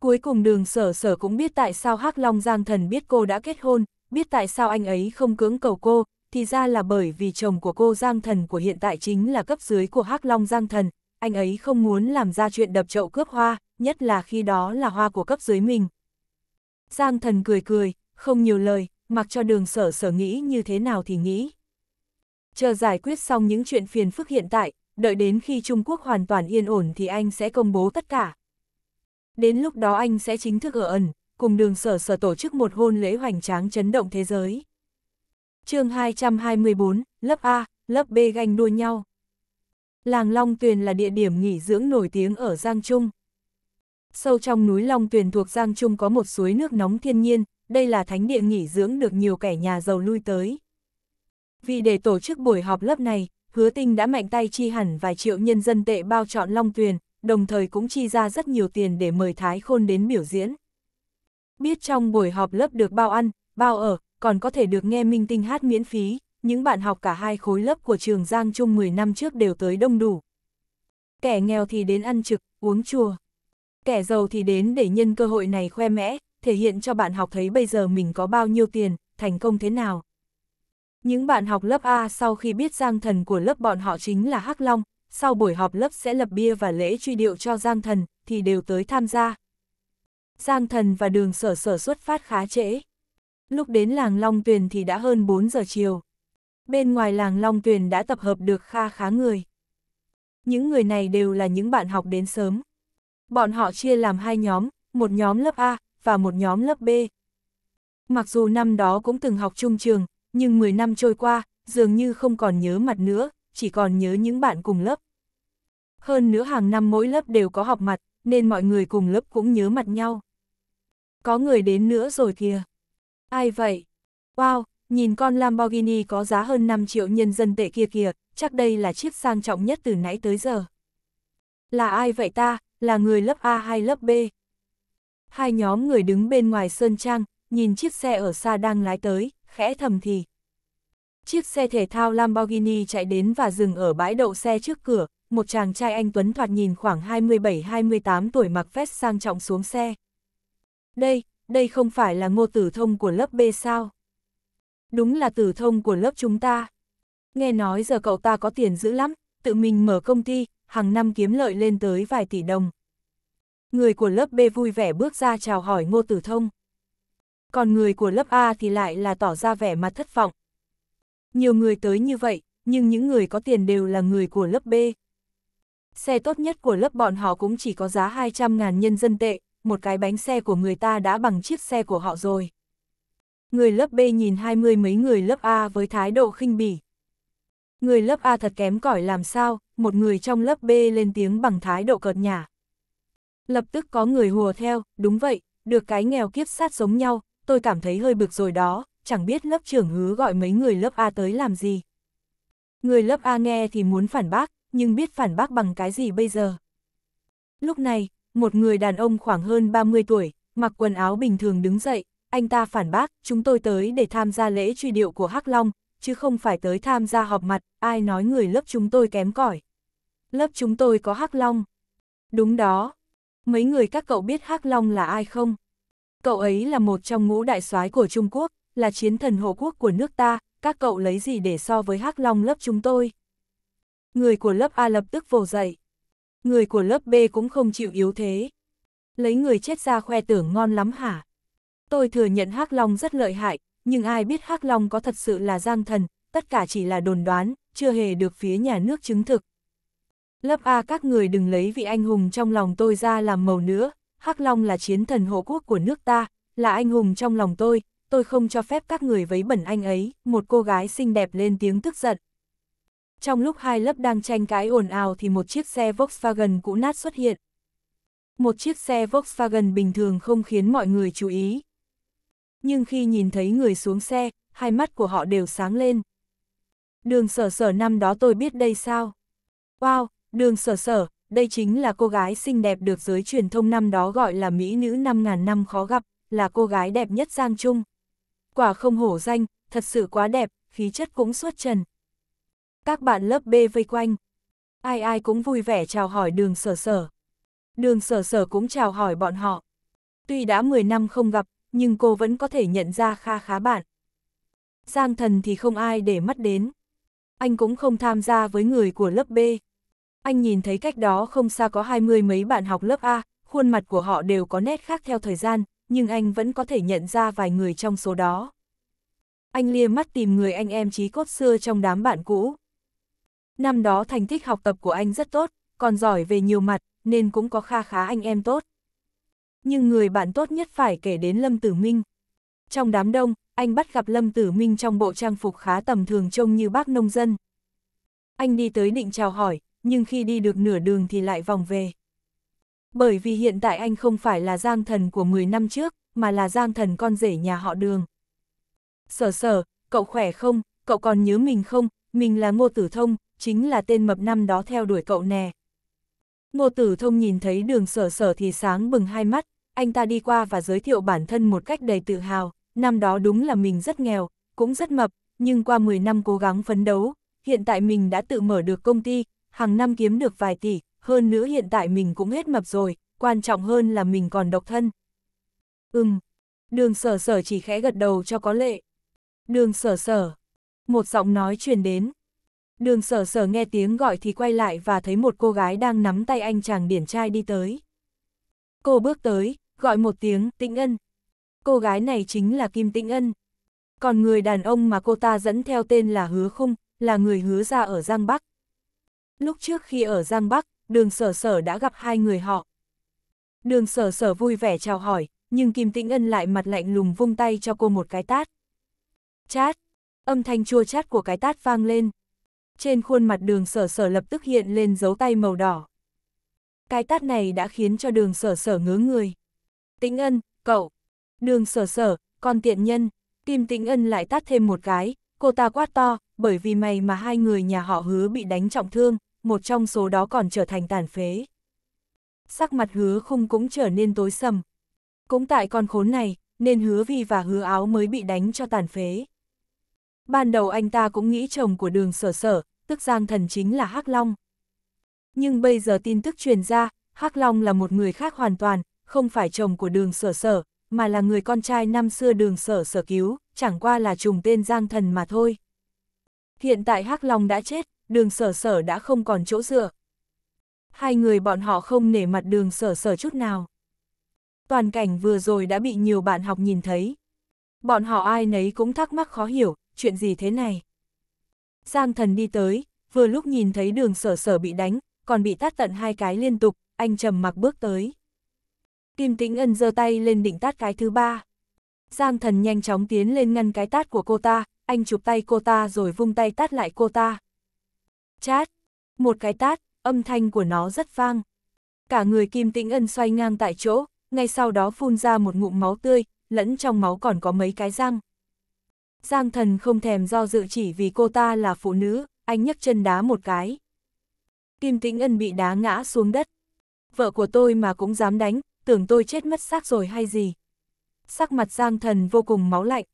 A: cuối cùng đường sở sở cũng biết tại sao Hắc Long Giang Thần biết cô đã kết hôn, biết tại sao anh ấy không cưỡng cầu cô, thì ra là bởi vì chồng của cô Giang Thần của hiện tại chính là cấp dưới của Hắc Long Giang Thần, anh ấy không muốn làm ra chuyện đập chậu cướp hoa, nhất là khi đó là hoa của cấp dưới mình. Giang Thần cười cười, không nhiều lời, mặc cho đường sở sở nghĩ như thế nào thì nghĩ. Chờ giải quyết xong những chuyện phiền phức hiện tại, đợi đến khi Trung Quốc hoàn toàn yên ổn thì anh sẽ công bố tất cả. Đến lúc đó anh sẽ chính thức ở ẩn, cùng đường sở sở tổ chức một hôn lễ hoành tráng chấn động thế giới. chương 224, lớp A, lớp B ganh đua nhau. Làng Long Tuyền là địa điểm nghỉ dưỡng nổi tiếng ở Giang Trung. Sâu trong núi Long Tuyền thuộc Giang Trung có một suối nước nóng thiên nhiên, đây là thánh địa nghỉ dưỡng được nhiều kẻ nhà giàu lui tới. Vì để tổ chức buổi họp lớp này, hứa tinh đã mạnh tay chi hẳn vài triệu nhân dân tệ bao trọn Long Tuyền, đồng thời cũng chi ra rất nhiều tiền để mời Thái Khôn đến biểu diễn. Biết trong buổi họp lớp được bao ăn, bao ở, còn có thể được nghe Minh Tinh hát miễn phí, những bạn học cả hai khối lớp của trường Giang Trung 10 năm trước đều tới đông đủ. Kẻ nghèo thì đến ăn trực, uống chùa. Kẻ giàu thì đến để nhân cơ hội này khoe mẽ, thể hiện cho bạn học thấy bây giờ mình có bao nhiêu tiền, thành công thế nào. Những bạn học lớp A sau khi biết Giang Thần của lớp bọn họ chính là Hắc Long, sau buổi họp lớp sẽ lập bia và lễ truy điệu cho Giang Thần, thì đều tới tham gia. Giang Thần và đường sở sở xuất phát khá trễ. Lúc đến làng Long Tuyền thì đã hơn 4 giờ chiều. Bên ngoài làng Long Tuyền đã tập hợp được kha khá người. Những người này đều là những bạn học đến sớm. Bọn họ chia làm hai nhóm, một nhóm lớp A, và một nhóm lớp B. Mặc dù năm đó cũng từng học chung trường, nhưng 10 năm trôi qua, dường như không còn nhớ mặt nữa, chỉ còn nhớ những bạn cùng lớp. Hơn nữa hàng năm mỗi lớp đều có học mặt, nên mọi người cùng lớp cũng nhớ mặt nhau. Có người đến nữa rồi kìa. Ai vậy? Wow, nhìn con Lamborghini có giá hơn 5 triệu nhân dân tệ kia kìa, chắc đây là chiếc sang trọng nhất từ nãy tới giờ. Là ai vậy ta, là người lớp A hay lớp B? hai nhóm người đứng bên ngoài Sơn Trang, nhìn chiếc xe ở xa đang lái tới, khẽ thầm thì. Chiếc xe thể thao Lamborghini chạy đến và dừng ở bãi đậu xe trước cửa, một chàng trai anh Tuấn thoạt nhìn khoảng 27-28 tuổi mặc vest sang trọng xuống xe. Đây, đây không phải là ngô tử thông của lớp B sao? Đúng là tử thông của lớp chúng ta. Nghe nói giờ cậu ta có tiền dữ lắm, tự mình mở công ty, hàng năm kiếm lợi lên tới vài tỷ đồng người của lớp B vui vẻ bước ra chào hỏi Ngô Tử Thông. Còn người của lớp A thì lại là tỏ ra vẻ mặt thất vọng. Nhiều người tới như vậy, nhưng những người có tiền đều là người của lớp B. Xe tốt nhất của lớp bọn họ cũng chỉ có giá 200.000 nhân dân tệ, một cái bánh xe của người ta đã bằng chiếc xe của họ rồi. Người lớp B nhìn hai mươi mấy người lớp A với thái độ khinh bỉ. Người lớp A thật kém cỏi làm sao, một người trong lớp B lên tiếng bằng thái độ cợt nhả. Lập tức có người hùa theo, đúng vậy, được cái nghèo kiếp sát giống nhau, tôi cảm thấy hơi bực rồi đó, chẳng biết lớp trưởng hứa gọi mấy người lớp A tới làm gì. Người lớp A nghe thì muốn phản bác, nhưng biết phản bác bằng cái gì bây giờ. Lúc này, một người đàn ông khoảng hơn 30 tuổi, mặc quần áo bình thường đứng dậy, anh ta phản bác, chúng tôi tới để tham gia lễ truy điệu của Hắc Long, chứ không phải tới tham gia họp mặt, ai nói người lớp chúng tôi kém cỏi. Lớp chúng tôi có Hắc Long. Đúng đó, Mấy người các cậu biết Hắc Long là ai không? Cậu ấy là một trong ngũ đại soái của Trung Quốc, là chiến thần hộ quốc của nước ta, các cậu lấy gì để so với Hắc Long lớp chúng tôi? Người của lớp A lập tức vồ dậy. Người của lớp B cũng không chịu yếu thế. Lấy người chết ra khoe tưởng ngon lắm hả? Tôi thừa nhận Hắc Long rất lợi hại, nhưng ai biết Hắc Long có thật sự là giang thần, tất cả chỉ là đồn đoán, chưa hề được phía nhà nước chứng thực. Lớp A các người đừng lấy vị anh hùng trong lòng tôi ra làm màu nữa, Hắc Long là chiến thần hộ quốc của nước ta, là anh hùng trong lòng tôi, tôi không cho phép các người vấy bẩn anh ấy, một cô gái xinh đẹp lên tiếng tức giận. Trong lúc hai lớp đang tranh cãi ồn ào thì một chiếc xe Volkswagen cũ nát xuất hiện. Một chiếc xe Volkswagen bình thường không khiến mọi người chú ý. Nhưng khi nhìn thấy người xuống xe, hai mắt của họ đều sáng lên. Đường sở sở năm đó tôi biết đây sao? Wow, Đường sở sở, đây chính là cô gái xinh đẹp được giới truyền thông năm đó gọi là mỹ nữ 5.000 năm khó gặp, là cô gái đẹp nhất Giang Trung. Quả không hổ danh, thật sự quá đẹp, khí chất cũng xuất trần. Các bạn lớp B vây quanh, ai ai cũng vui vẻ chào hỏi đường sở sở. Đường sở sở cũng chào hỏi bọn họ. Tuy đã 10 năm không gặp, nhưng cô vẫn có thể nhận ra kha khá bạn. Giang thần thì không ai để mắt đến. Anh cũng không tham gia với người của lớp B. Anh nhìn thấy cách đó không xa có hai mươi mấy bạn học lớp A, khuôn mặt của họ đều có nét khác theo thời gian, nhưng anh vẫn có thể nhận ra vài người trong số đó. Anh lia mắt tìm người anh em trí cốt xưa trong đám bạn cũ. Năm đó thành tích học tập của anh rất tốt, còn giỏi về nhiều mặt, nên cũng có kha khá anh em tốt. Nhưng người bạn tốt nhất phải kể đến Lâm Tử Minh. Trong đám đông, anh bắt gặp Lâm Tử Minh trong bộ trang phục khá tầm thường trông như bác nông dân. Anh đi tới định chào hỏi, nhưng khi đi được nửa đường thì lại vòng về. Bởi vì hiện tại anh không phải là giang thần của 10 năm trước, mà là giang thần con rể nhà họ đường. Sở sở, cậu khỏe không, cậu còn nhớ mình không, mình là Ngô Tử Thông, chính là tên mập năm đó theo đuổi cậu nè. Ngô Tử Thông nhìn thấy đường sở sở thì sáng bừng hai mắt, anh ta đi qua và giới thiệu bản thân một cách đầy tự hào, năm đó đúng là mình rất nghèo, cũng rất mập, nhưng qua 10 năm cố gắng phấn đấu, hiện tại mình đã tự mở được công ty, hàng năm kiếm được vài tỷ, hơn nữa hiện tại mình cũng hết mập rồi, quan trọng hơn là mình còn độc thân. Ừm, đường sở sở chỉ khẽ gật đầu cho có lệ. Đường sở sở, một giọng nói truyền đến. Đường sở sở nghe tiếng gọi thì quay lại và thấy một cô gái đang nắm tay anh chàng điển trai đi tới. Cô bước tới, gọi một tiếng tĩnh ân. Cô gái này chính là Kim Tĩnh Ân. Còn người đàn ông mà cô ta dẫn theo tên là Hứa Khung, là người hứa ra ở Giang Bắc. Lúc trước khi ở Giang Bắc, đường sở sở đã gặp hai người họ. Đường sở sở vui vẻ chào hỏi, nhưng Kim Tĩnh Ân lại mặt lạnh lùng vung tay cho cô một cái tát. Chát! Âm thanh chua chát của cái tát vang lên. Trên khuôn mặt đường sở sở lập tức hiện lên dấu tay màu đỏ. Cái tát này đã khiến cho đường sở sở ngứa người. Tĩnh Ân, cậu! Đường sở sở, con tiện nhân! Kim Tĩnh Ân lại tát thêm một cái, cô ta quát to, bởi vì mày mà hai người nhà họ hứa bị đánh trọng thương, một trong số đó còn trở thành tàn phế. Sắc mặt hứa khung cũng trở nên tối sầm. Cũng tại con khốn này, nên hứa vi và hứa áo mới bị đánh cho tàn phế. Ban đầu anh ta cũng nghĩ chồng của đường sở sở, tức Giang Thần chính là hắc Long. Nhưng bây giờ tin tức truyền ra, hắc Long là một người khác hoàn toàn, không phải chồng của đường sở sở, mà là người con trai năm xưa đường sở sở cứu, chẳng qua là trùng tên Giang Thần mà thôi. Hiện tại hắc Long đã chết, đường sở sở đã không còn chỗ dựa. Hai người bọn họ không nể mặt đường sở sở chút nào. Toàn cảnh vừa rồi đã bị nhiều bạn học nhìn thấy. Bọn họ ai nấy cũng thắc mắc khó hiểu, chuyện gì thế này. Giang thần đi tới, vừa lúc nhìn thấy đường sở sở bị đánh, còn bị tát tận hai cái liên tục, anh trầm mặc bước tới. Kim Tĩnh Ân giơ tay lên định tát cái thứ ba. Giang thần nhanh chóng tiến lên ngăn cái tát của cô ta, anh chụp tay cô ta rồi vung tay tát lại cô ta. Chát! Một cái tát, âm thanh của nó rất vang. Cả người Kim Tĩnh Ân xoay ngang tại chỗ, ngay sau đó phun ra một ngụm máu tươi, lẫn trong máu còn có mấy cái răng. Giang thần không thèm do dự chỉ vì cô ta là phụ nữ, anh nhấc chân đá một cái. Kim Tĩnh Ân bị đá ngã xuống đất. Vợ của tôi mà cũng dám đánh, tưởng tôi chết mất xác rồi hay gì. Sắc mặt Giang thần vô cùng máu lạnh.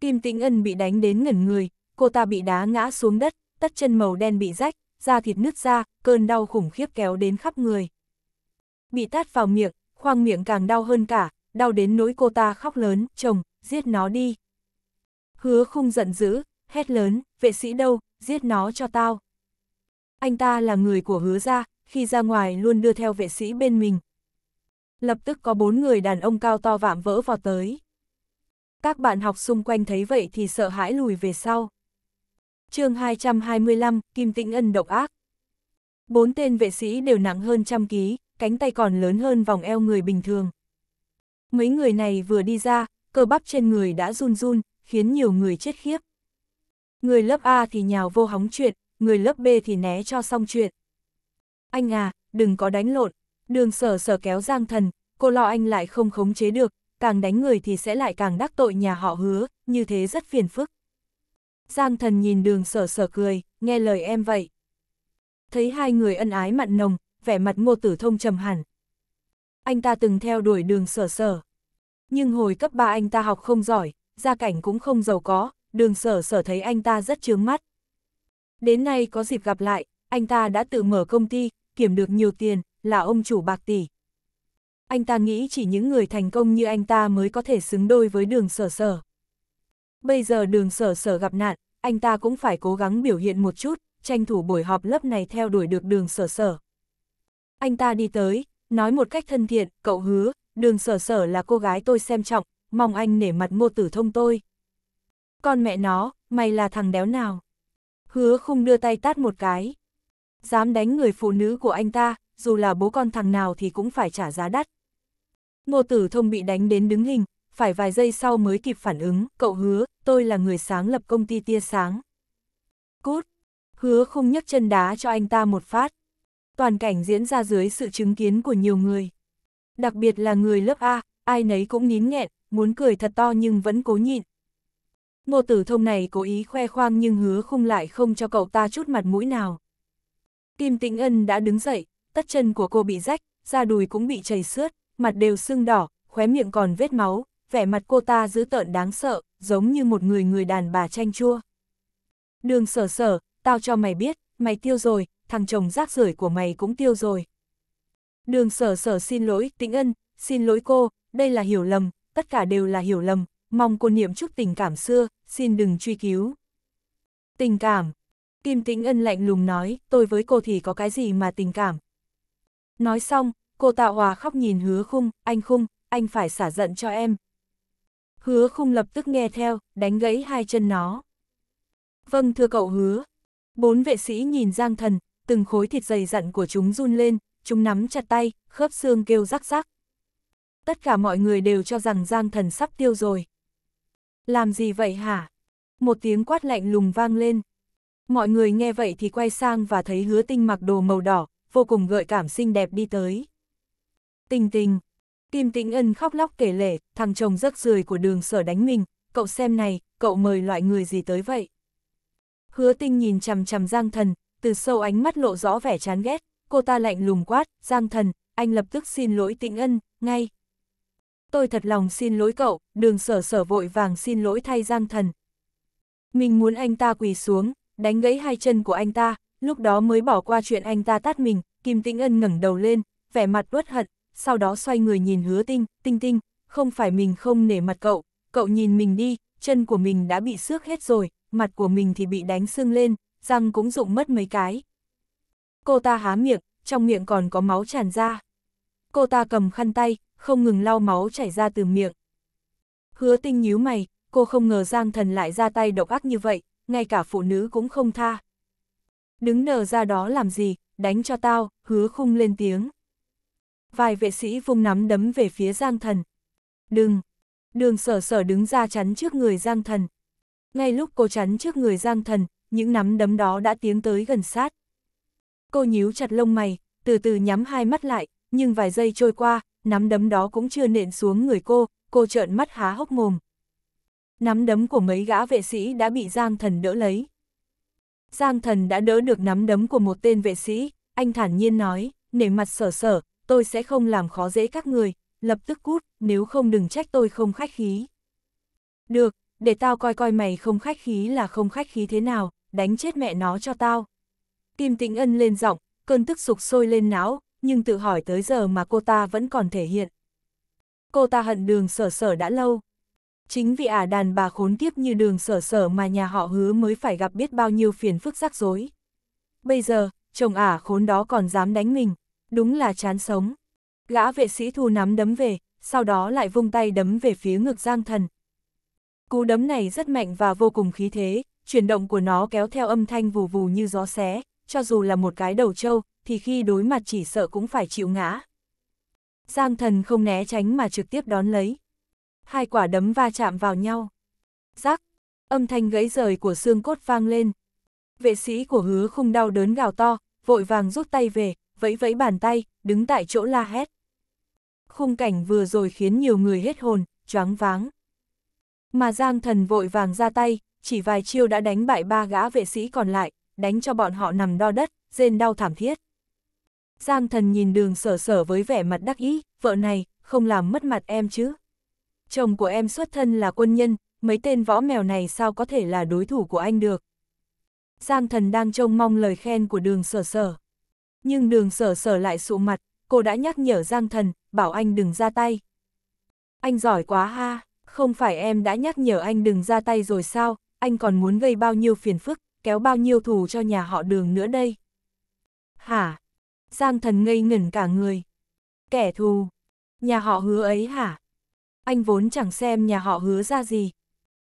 A: Kim Tĩnh Ân bị đánh đến ngẩn người, cô ta bị đá ngã xuống đất, tất chân màu đen bị rách, da thịt nứt ra, cơn đau khủng khiếp kéo đến khắp người. Bị tát vào miệng, khoang miệng càng đau hơn cả, đau đến nỗi cô ta khóc lớn, chồng, giết nó đi. Hứa khung giận dữ, hét lớn, vệ sĩ đâu, giết nó cho tao. Anh ta là người của hứa ra, khi ra ngoài luôn đưa theo vệ sĩ bên mình. Lập tức có bốn người đàn ông cao to vạm vỡ vào tới. Các bạn học xung quanh thấy vậy thì sợ hãi lùi về sau chương 225, Kim Tĩnh Ân độc ác. Bốn tên vệ sĩ đều nặng hơn trăm ký, cánh tay còn lớn hơn vòng eo người bình thường. Mấy người này vừa đi ra, cơ bắp trên người đã run run, khiến nhiều người chết khiếp. Người lớp A thì nhào vô hóng chuyện, người lớp B thì né cho xong chuyện. Anh à, đừng có đánh lộn, đường sở sở kéo giang thần, cô lo anh lại không khống chế được, càng đánh người thì sẽ lại càng đắc tội nhà họ hứa, như thế rất phiền phức. Giang thần nhìn đường sở sở cười, nghe lời em vậy. Thấy hai người ân ái mặn nồng, vẻ mặt ngô tử thông trầm hẳn. Anh ta từng theo đuổi đường sở sở. Nhưng hồi cấp 3 anh ta học không giỏi, gia cảnh cũng không giàu có, đường sở sở thấy anh ta rất chướng mắt. Đến nay có dịp gặp lại, anh ta đã tự mở công ty, kiểm được nhiều tiền, là ông chủ bạc tỷ. Anh ta nghĩ chỉ những người thành công như anh ta mới có thể xứng đôi với đường sở sở. Bây giờ đường sở sở gặp nạn, anh ta cũng phải cố gắng biểu hiện một chút, tranh thủ buổi họp lớp này theo đuổi được đường sở sở. Anh ta đi tới, nói một cách thân thiện, cậu hứa, đường sở sở là cô gái tôi xem trọng, mong anh nể mặt ngô tử thông tôi. Con mẹ nó, mày là thằng đéo nào? Hứa không đưa tay tát một cái. Dám đánh người phụ nữ của anh ta, dù là bố con thằng nào thì cũng phải trả giá đắt. Ngô tử thông bị đánh đến đứng hình, phải vài giây sau mới kịp phản ứng, cậu hứa, tôi là người sáng lập công ty tia sáng. Cút! Hứa không nhấc chân đá cho anh ta một phát. Toàn cảnh diễn ra dưới sự chứng kiến của nhiều người. Đặc biệt là người lớp A, ai nấy cũng nín nghẹn, muốn cười thật to nhưng vẫn cố nhịn. Ngô tử thông này cố ý khoe khoang nhưng hứa không lại không cho cậu ta chút mặt mũi nào. Kim Tĩnh Ân đã đứng dậy, tất chân của cô bị rách, da đùi cũng bị chảy xước, mặt đều sưng đỏ, khóe miệng còn vết máu, vẻ mặt cô ta dữ tợn đáng sợ, giống như một người người đàn bà chanh chua. Đường sở sở, tao cho mày biết, mày tiêu rồi, thằng chồng rác rưởi của mày cũng tiêu rồi. Đường sở sở xin lỗi, tĩnh ân, xin lỗi cô, đây là hiểu lầm, tất cả đều là hiểu lầm, mong cô niệm chút tình cảm xưa, xin đừng truy cứu. Tình cảm. Kim Tĩnh Ân lạnh lùng nói, tôi với cô thì có cái gì mà tình cảm. Nói xong, cô tạo hòa khóc nhìn hứa khung, anh khung, anh phải xả giận cho em, Hứa không lập tức nghe theo, đánh gãy hai chân nó. Vâng thưa cậu hứa. Bốn vệ sĩ nhìn Giang Thần, từng khối thịt dày dặn của chúng run lên, chúng nắm chặt tay, khớp xương kêu rắc rắc. Tất cả mọi người đều cho rằng Giang Thần sắp tiêu rồi. Làm gì vậy hả? Một tiếng quát lạnh lùng vang lên. Mọi người nghe vậy thì quay sang và thấy hứa tinh mặc đồ màu đỏ, vô cùng gợi cảm xinh đẹp đi tới. Tình tình, Kim Tĩnh Ân khóc lóc kể lể, thằng chồng rất rười của đường sở đánh mình, cậu xem này, cậu mời loại người gì tới vậy? Hứa tinh nhìn chằm chằm Giang Thần, từ sâu ánh mắt lộ rõ vẻ chán ghét, cô ta lạnh lùng quát, Giang Thần, anh lập tức xin lỗi Tĩnh Ân, ngay. Tôi thật lòng xin lỗi cậu, đường sở sở vội vàng xin lỗi thay Giang Thần. Mình muốn anh ta quỳ xuống, đánh gãy hai chân của anh ta, lúc đó mới bỏ qua chuyện anh ta tát mình, Kim Tĩnh Ân ngẩng đầu lên, vẻ mặt uất hận, sau đó xoay người nhìn hứa tinh, tinh tinh, không phải mình không nể mặt cậu, cậu nhìn mình đi, chân của mình đã bị xước hết rồi, mặt của mình thì bị đánh sưng lên, răng cũng rụng mất mấy cái. Cô ta há miệng, trong miệng còn có máu tràn ra. Cô ta cầm khăn tay, không ngừng lau máu chảy ra từ miệng. Hứa tinh nhíu mày, cô không ngờ Giang Thần lại ra tay độc ác như vậy, ngay cả phụ nữ cũng không tha. Đứng nở ra đó làm gì, đánh cho tao, hứa khung lên tiếng vài vệ sĩ vung nắm đấm về phía Giang Thần. Đừng! Đường sở sở đứng ra chắn trước người Giang Thần. Ngay lúc cô chắn trước người Giang Thần, những nắm đấm đó đã tiến tới gần sát. Cô nhíu chặt lông mày, từ từ nhắm hai mắt lại, nhưng vài giây trôi qua, nắm đấm đó cũng chưa nện xuống người cô, cô trợn mắt há hốc mồm. Nắm đấm của mấy gã vệ sĩ đã bị Giang Thần đỡ lấy. Giang Thần đã đỡ được nắm đấm của một tên vệ sĩ, anh thản nhiên nói, nể mặt sở sở, tôi sẽ không làm khó dễ các người, lập tức cút, nếu không đừng trách tôi không khách khí. Được, để tao coi coi mày không khách khí là không khách khí thế nào, đánh chết mẹ nó cho tao. Kim Tĩnh Ân lên giọng, cơn tức sục sôi lên não, nhưng tự hỏi tới giờ mà cô ta vẫn còn thể hiện. Cô ta hận đường sở sở đã lâu. Chính vì ả à đàn bà khốn kiếp như đường sở sở mà nhà họ hứa mới phải gặp biết bao nhiêu phiền phức rắc rối. Bây giờ, chồng ả à khốn đó còn dám đánh mình, đúng là chán sống. Gã vệ sĩ thu nắm đấm về, sau đó lại vung tay đấm về phía ngực Giang Thần. Cú đấm này rất mạnh và vô cùng khí thế, chuyển động của nó kéo theo âm thanh vù vù như gió xé, cho dù là một cái đầu trâu, thì khi đối mặt chỉ sợ cũng phải chịu ngã. Giang Thần không né tránh mà trực tiếp đón lấy. Hai quả đấm va chạm vào nhau. Rắc, âm thanh gãy rời của xương cốt vang lên. Vệ sĩ của hứa không đau đớn gào to, vội vàng rút tay về, vẫy vẫy bàn tay, đứng tại chỗ la hét. Khung cảnh vừa rồi khiến nhiều người hết hồn, choáng váng. Mà Giang thần vội vàng ra tay, chỉ vài chiêu đã đánh bại ba gã vệ sĩ còn lại, đánh cho bọn họ nằm đo đất, rên đau thảm thiết. Giang thần nhìn đường sở sở với vẻ mặt đắc ý, vợ này, không làm mất mặt em chứ. Chồng của em xuất thân là quân nhân, mấy tên võ mèo này sao có thể là đối thủ của anh được. Giang thần đang trông mong lời khen của đường sở sở. Nhưng đường sở sở lại sụ mặt, cô đã nhắc nhở Giang Thần, bảo anh đừng ra tay. Anh giỏi quá ha, không phải em đã nhắc nhở anh đừng ra tay rồi sao, anh còn muốn gây bao nhiêu phiền phức, kéo bao nhiêu thù cho nhà họ đường nữa đây. Hả? Giang Thần ngây ngẩn cả người. Kẻ thù? Nhà họ hứa ấy hả? Anh vốn chẳng xem nhà họ hứa ra gì.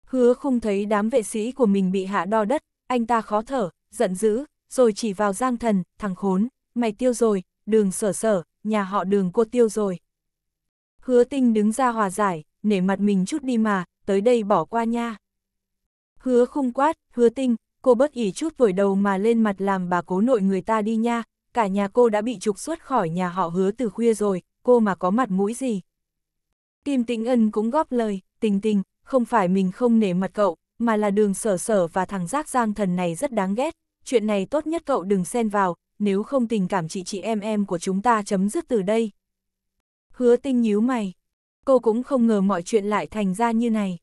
A: Hứa không thấy đám vệ sĩ của mình bị hạ đo đất, anh ta khó thở, giận dữ, rồi chỉ vào Giang Thần, thằng khốn, mày tiêu rồi, đường sở sở, nhà họ đường cô tiêu rồi. Hứa tinh đứng ra hòa giải, nể mặt mình chút đi mà, tới đây bỏ qua nha. Hứa Khung quát, hứa tinh, cô bất ỉ chút vội đầu mà lên mặt làm bà cố nội người ta đi nha, cả nhà cô đã bị trục xuất khỏi nhà họ hứa từ khuya rồi, cô mà có mặt mũi gì. Kim Tĩnh Ân cũng góp lời, tình tình, không phải mình không nể mặt cậu, mà là đường sở sở và thằng giác giang thần này rất đáng ghét, chuyện này tốt nhất cậu đừng xen vào, nếu không tình cảm chị chị em em của chúng ta chấm dứt từ đây. Hứa tinh nhíu mày, cô cũng không ngờ mọi chuyện lại thành ra như này.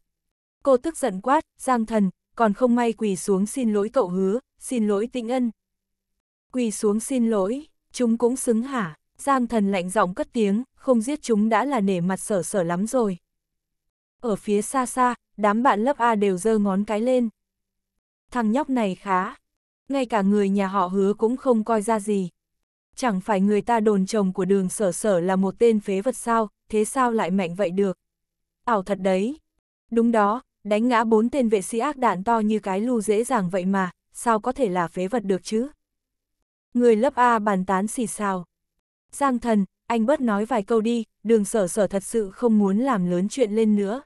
A: Cô tức giận quát, giang thần, còn không may quỳ xuống xin lỗi cậu hứa, xin lỗi tĩnh ân. Quỳ xuống xin lỗi, chúng cũng xứng hả, giang thần lạnh giọng cất tiếng, không giết chúng đã là nể mặt sở sở lắm rồi. Ở phía xa xa, đám bạn lớp A đều giơ ngón cái lên. Thằng nhóc này khá, ngay cả người nhà họ hứa cũng không coi ra gì. Chẳng phải người ta đồn chồng của đường sở sở là một tên phế vật sao, thế sao lại mạnh vậy được? Ảo thật đấy. Đúng đó, đánh ngã bốn tên vệ sĩ ác đạn to như cái lu dễ dàng vậy mà, sao có thể là phế vật được chứ? Người lớp A bàn tán xì xào. Giang thần, anh bớt nói vài câu đi, đường sở sở thật sự không muốn làm lớn chuyện lên nữa.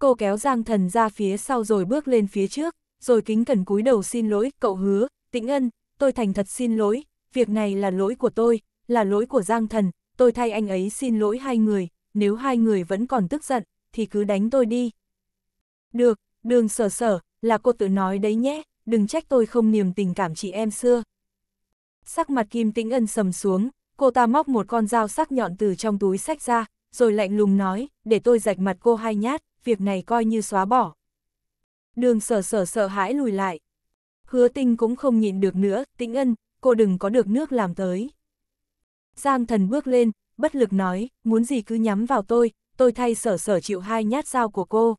A: Cô kéo Giang thần ra phía sau rồi bước lên phía trước rồi kính cẩn cúi đầu xin lỗi, cậu hứa, tĩnh ân, tôi thành thật xin lỗi, việc này là lỗi của tôi, là lỗi của Giang Thần, tôi thay anh ấy xin lỗi hai người, nếu hai người vẫn còn tức giận, thì cứ đánh tôi đi. Được, đường sở sở, là cô tự nói đấy nhé, đừng trách tôi không niềm tình cảm chị em xưa. Sắc mặt Kim Tĩnh Ân sầm xuống, cô ta móc một con dao sắc nhọn từ trong túi sách ra, rồi lạnh lùng nói, để tôi rạch mặt cô hai nhát, việc này coi như xóa bỏ. Đường sở sở sợ hãi lùi lại. Hứa tinh cũng không nhịn được nữa, tĩnh ân, cô đừng có được nước làm tới. Giang thần bước lên, bất lực nói, muốn gì cứ nhắm vào tôi, tôi thay sở sở chịu hai nhát dao của cô.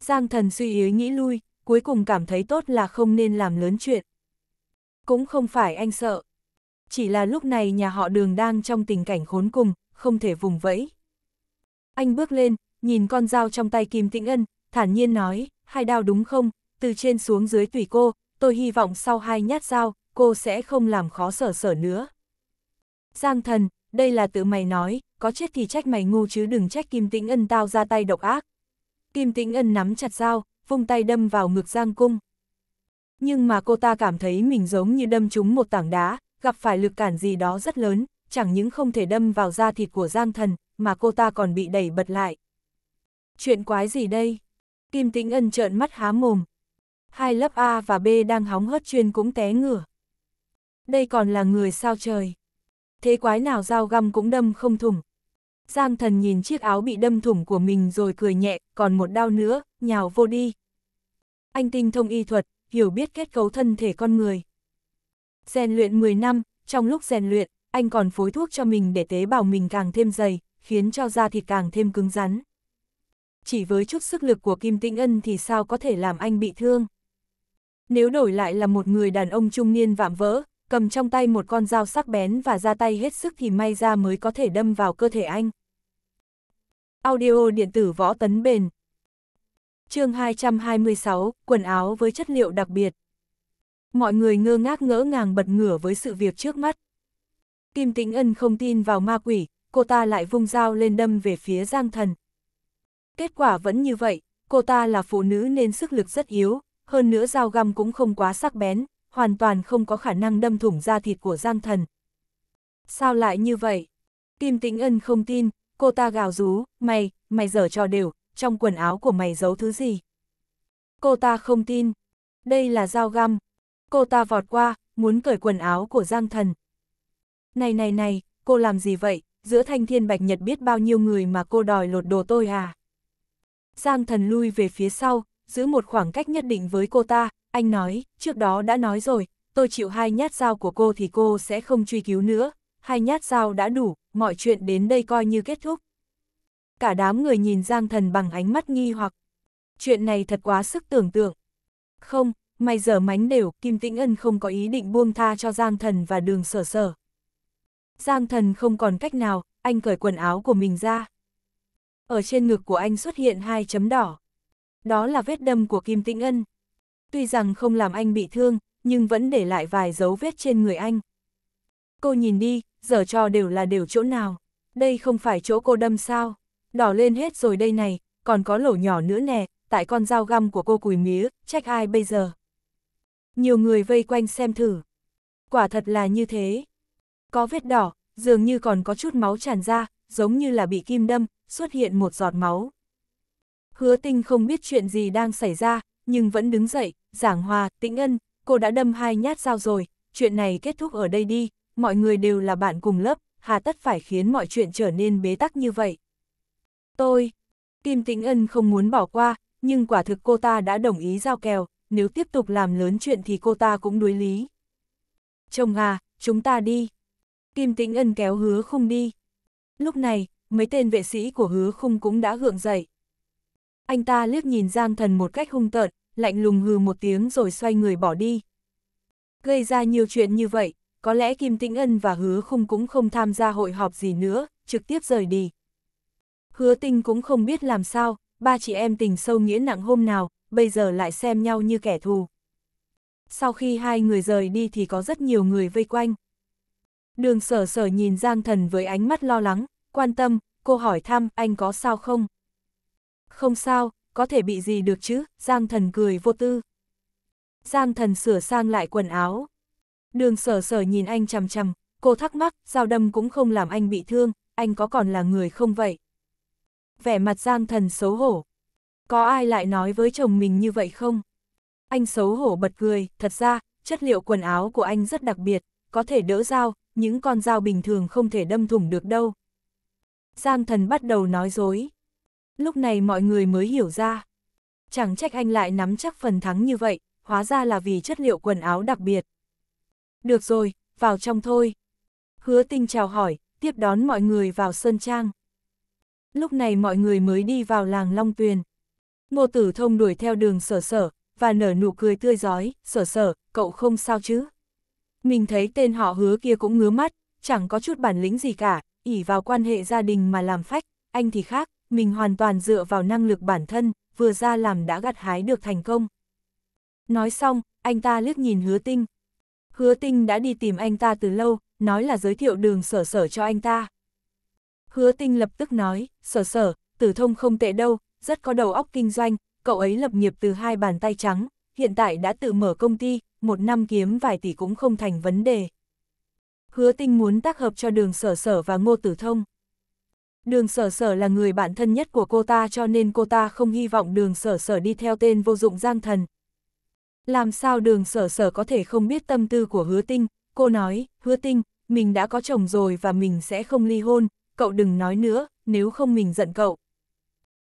A: Giang thần suy ý nghĩ lui, cuối cùng cảm thấy tốt là không nên làm lớn chuyện. Cũng không phải anh sợ. Chỉ là lúc này nhà họ đường đang trong tình cảnh khốn cùng, không thể vùng vẫy. Anh bước lên, nhìn con dao trong tay Kim Tĩnh Ân, thản nhiên nói, hai đao đúng không, từ trên xuống dưới tùy cô, tôi hy vọng sau hai nhát dao, cô sẽ không làm khó sở sở nữa. Giang thần, đây là tự mày nói, có chết thì trách mày ngu chứ đừng trách Kim Tĩnh Ân tao ra tay độc ác. Kim Tĩnh Ân nắm chặt dao, vung tay đâm vào ngực Giang Cung. Nhưng mà cô ta cảm thấy mình giống như đâm trúng một tảng đá, gặp phải lực cản gì đó rất lớn, chẳng những không thể đâm vào da thịt của Giang Thần, mà cô ta còn bị đẩy bật lại. Chuyện quái gì đây? Kim Tĩnh Ân trợn mắt há mồm. Hai lớp A và B đang hóng hớt chuyên cũng té ngửa. Đây còn là người sao trời. Thế quái nào dao găm cũng đâm không thủng. Giang thần nhìn chiếc áo bị đâm thủng của mình rồi cười nhẹ, còn một đau nữa, nhào vô đi. Anh tinh thông y thuật, hiểu biết kết cấu thân thể con người. Rèn luyện 10 năm, trong lúc rèn luyện, anh còn phối thuốc cho mình để tế bào mình càng thêm dày, khiến cho da thịt càng thêm cứng rắn chỉ với chút sức lực của Kim Tĩnh Ân thì sao có thể làm anh bị thương. Nếu đổi lại là một người đàn ông trung niên vạm vỡ, cầm trong tay một con dao sắc bén và ra tay hết sức thì may ra mới có thể đâm vào cơ thể anh. Audio điện tử võ tấn bền chương 226, quần áo với chất liệu đặc biệt. Mọi người ngơ ngác ngỡ ngàng bật ngửa với sự việc trước mắt. Kim Tĩnh Ân không tin vào ma quỷ, cô ta lại vung dao lên đâm về phía Giang Thần, Kết quả vẫn như vậy, cô ta là phụ nữ nên sức lực rất yếu, hơn nữa dao găm cũng không quá sắc bén, hoàn toàn không có khả năng đâm thủng da thịt của Giang Thần. Sao lại như vậy? Kim Tĩnh Ân không tin, cô ta gào rú, mày, mày dở trò đều, trong quần áo của mày giấu thứ gì? Cô ta không tin, đây là dao găm. Cô ta vọt qua, muốn cởi quần áo của Giang Thần. Này này này, cô làm gì vậy? Giữa thanh thiên bạch nhật biết bao nhiêu người mà cô đòi lột đồ tôi à? Giang thần lui về phía sau, giữ một khoảng cách nhất định với cô ta, anh nói, trước đó đã nói rồi, tôi chịu hai nhát dao của cô thì cô sẽ không truy cứu nữa, hai nhát dao đã đủ, mọi chuyện đến đây coi như kết thúc. Cả đám người nhìn Giang thần bằng ánh mắt nghi hoặc, chuyện này thật quá sức tưởng tượng. Không, mày dở mánh đều, Kim Tĩnh Ân không có ý định buông tha cho Giang thần và đường sở sở. Giang thần không còn cách nào, anh cởi quần áo của mình ra ở trên ngực của anh xuất hiện hai chấm đỏ. Đó là vết đâm của Kim Tĩnh Ân. Tuy rằng không làm anh bị thương, nhưng vẫn để lại vài dấu vết trên người anh. Cô nhìn đi, giờ trò đều là đều chỗ nào. Đây không phải chỗ cô đâm sao. Đỏ lên hết rồi đây này, còn có lỗ nhỏ nữa nè, tại con dao găm của cô cùi mía, trách ai bây giờ. Nhiều người vây quanh xem thử. Quả thật là như thế. Có vết đỏ, dường như còn có chút máu tràn ra, giống như là bị kim đâm, xuất hiện một giọt máu. Hứa tinh không biết chuyện gì đang xảy ra, nhưng vẫn đứng dậy, giảng hòa, tĩnh ân, cô đã đâm hai nhát dao rồi, chuyện này kết thúc ở đây đi, mọi người đều là bạn cùng lớp, hà tất phải khiến mọi chuyện trở nên bế tắc như vậy. Tôi, Kim Tĩnh Ân không muốn bỏ qua, nhưng quả thực cô ta đã đồng ý giao kèo, nếu tiếp tục làm lớn chuyện thì cô ta cũng đuối lý. Chồng à, chúng ta đi. Kim Tĩnh Ân kéo hứa không đi. Lúc này, mấy tên vệ sĩ của hứa khung cũng đã gượng dậy. Anh ta liếc nhìn Giang Thần một cách hung tợn, lạnh lùng hừ một tiếng rồi xoay người bỏ đi. Gây ra nhiều chuyện như vậy, có lẽ Kim Tĩnh Ân và Hứa Khung cũng không tham gia hội họp gì nữa, trực tiếp rời đi. Hứa Tinh cũng không biết làm sao, ba chị em tình sâu nghĩa nặng hôm nào, bây giờ lại xem nhau như kẻ thù. Sau khi hai người rời đi thì có rất nhiều người vây quanh. Đường sở sở nhìn Giang Thần với ánh mắt lo lắng, quan tâm, cô hỏi thăm, anh có sao không? Không sao, có thể bị gì được chứ, Giang thần cười vô tư. Giang thần sửa sang lại quần áo. Đường sở sở nhìn anh chằm chằm, cô thắc mắc, dao đâm cũng không làm anh bị thương, anh có còn là người không vậy? Vẻ mặt Giang thần xấu hổ. Có ai lại nói với chồng mình như vậy không? Anh xấu hổ bật cười, thật ra, chất liệu quần áo của anh rất đặc biệt, có thể đỡ dao, những con dao bình thường không thể đâm thủng được đâu, Giang thần bắt đầu nói dối. Lúc này mọi người mới hiểu ra. Chẳng trách anh lại nắm chắc phần thắng như vậy, hóa ra là vì chất liệu quần áo đặc biệt. Được rồi, vào trong thôi. Hứa tinh chào hỏi, tiếp đón mọi người vào Sơn Trang. Lúc này mọi người mới đi vào làng Long Tuyền. Ngô Tử Thông đuổi theo đường sở sở, và nở nụ cười tươi giói, sở sở, cậu không sao chứ? Mình thấy tên họ hứa kia cũng ngứa mắt, chẳng có chút bản lĩnh gì cả, ỉ vào quan hệ gia đình mà làm phách, anh thì khác, mình hoàn toàn dựa vào năng lực bản thân, vừa ra làm đã gặt hái được thành công. Nói xong, anh ta liếc nhìn hứa tinh. Hứa tinh đã đi tìm anh ta từ lâu, nói là giới thiệu đường sở sở cho anh ta. Hứa tinh lập tức nói, sở sở, tử thông không tệ đâu, rất có đầu óc kinh doanh, cậu ấy lập nghiệp từ hai bàn tay trắng, hiện tại đã tự mở công ty, một năm kiếm vài tỷ cũng không thành vấn đề hứa tinh muốn tác hợp cho đường sở sở và ngô tử thông. Đường sở sở là người bạn thân nhất của cô ta cho nên cô ta không hy vọng đường sở sở đi theo tên vô dụng giang thần. Làm sao đường sở sở có thể không biết tâm tư của hứa tinh, cô nói, hứa tinh, mình đã có chồng rồi và mình sẽ không ly hôn, cậu đừng nói nữa, nếu không mình giận cậu.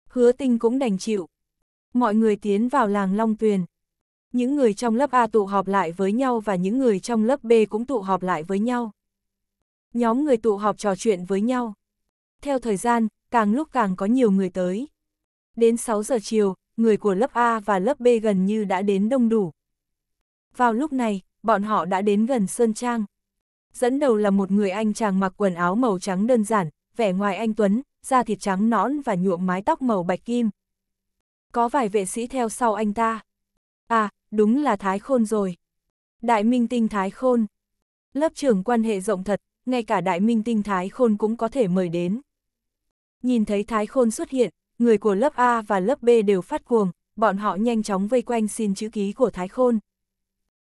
A: Hứa tinh cũng đành chịu. Mọi người tiến vào làng Long Tuyền. Những người trong lớp A tụ họp lại với nhau và những người trong lớp B cũng tụ họp lại với nhau. Nhóm người tụ họp trò chuyện với nhau. Theo thời gian, càng lúc càng có nhiều người tới. Đến 6 giờ chiều, người của lớp A và lớp B gần như đã đến đông đủ. Vào lúc này, bọn họ đã đến gần Sơn Trang. Dẫn đầu là một người anh chàng mặc quần áo màu trắng đơn giản, vẻ ngoài anh Tuấn, da thịt trắng nõn và nhuộm mái tóc màu bạch kim. Có vài vệ sĩ theo sau anh ta. À, đúng là Thái Khôn rồi. Đại minh tinh Thái Khôn. Lớp trưởng quan hệ rộng thật, ngay cả đại minh tinh Thái Khôn cũng có thể mời đến. Nhìn thấy Thái Khôn xuất hiện, người của lớp A và lớp B đều phát cuồng, bọn họ nhanh chóng vây quanh xin chữ ký của Thái Khôn.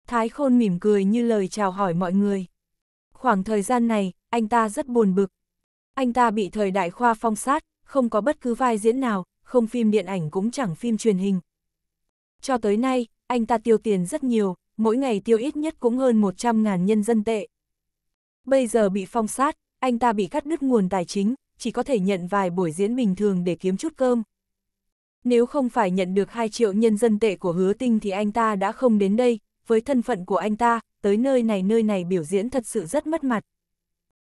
A: Thái Khôn mỉm cười như lời chào hỏi mọi người. Khoảng thời gian này, anh ta rất buồn bực. Anh ta bị thời đại khoa phong sát, không có bất cứ vai diễn nào, không phim điện ảnh cũng chẳng phim truyền hình. Cho tới nay, anh ta tiêu tiền rất nhiều, mỗi ngày tiêu ít nhất cũng hơn 100.000 nhân dân tệ bây giờ bị phong sát, anh ta bị cắt đứt nguồn tài chính, chỉ có thể nhận vài buổi diễn bình thường để kiếm chút cơm. Nếu không phải nhận được 2 triệu nhân dân tệ của hứa tinh thì anh ta đã không đến đây, với thân phận của anh ta, tới nơi này nơi này biểu diễn thật sự rất mất mặt.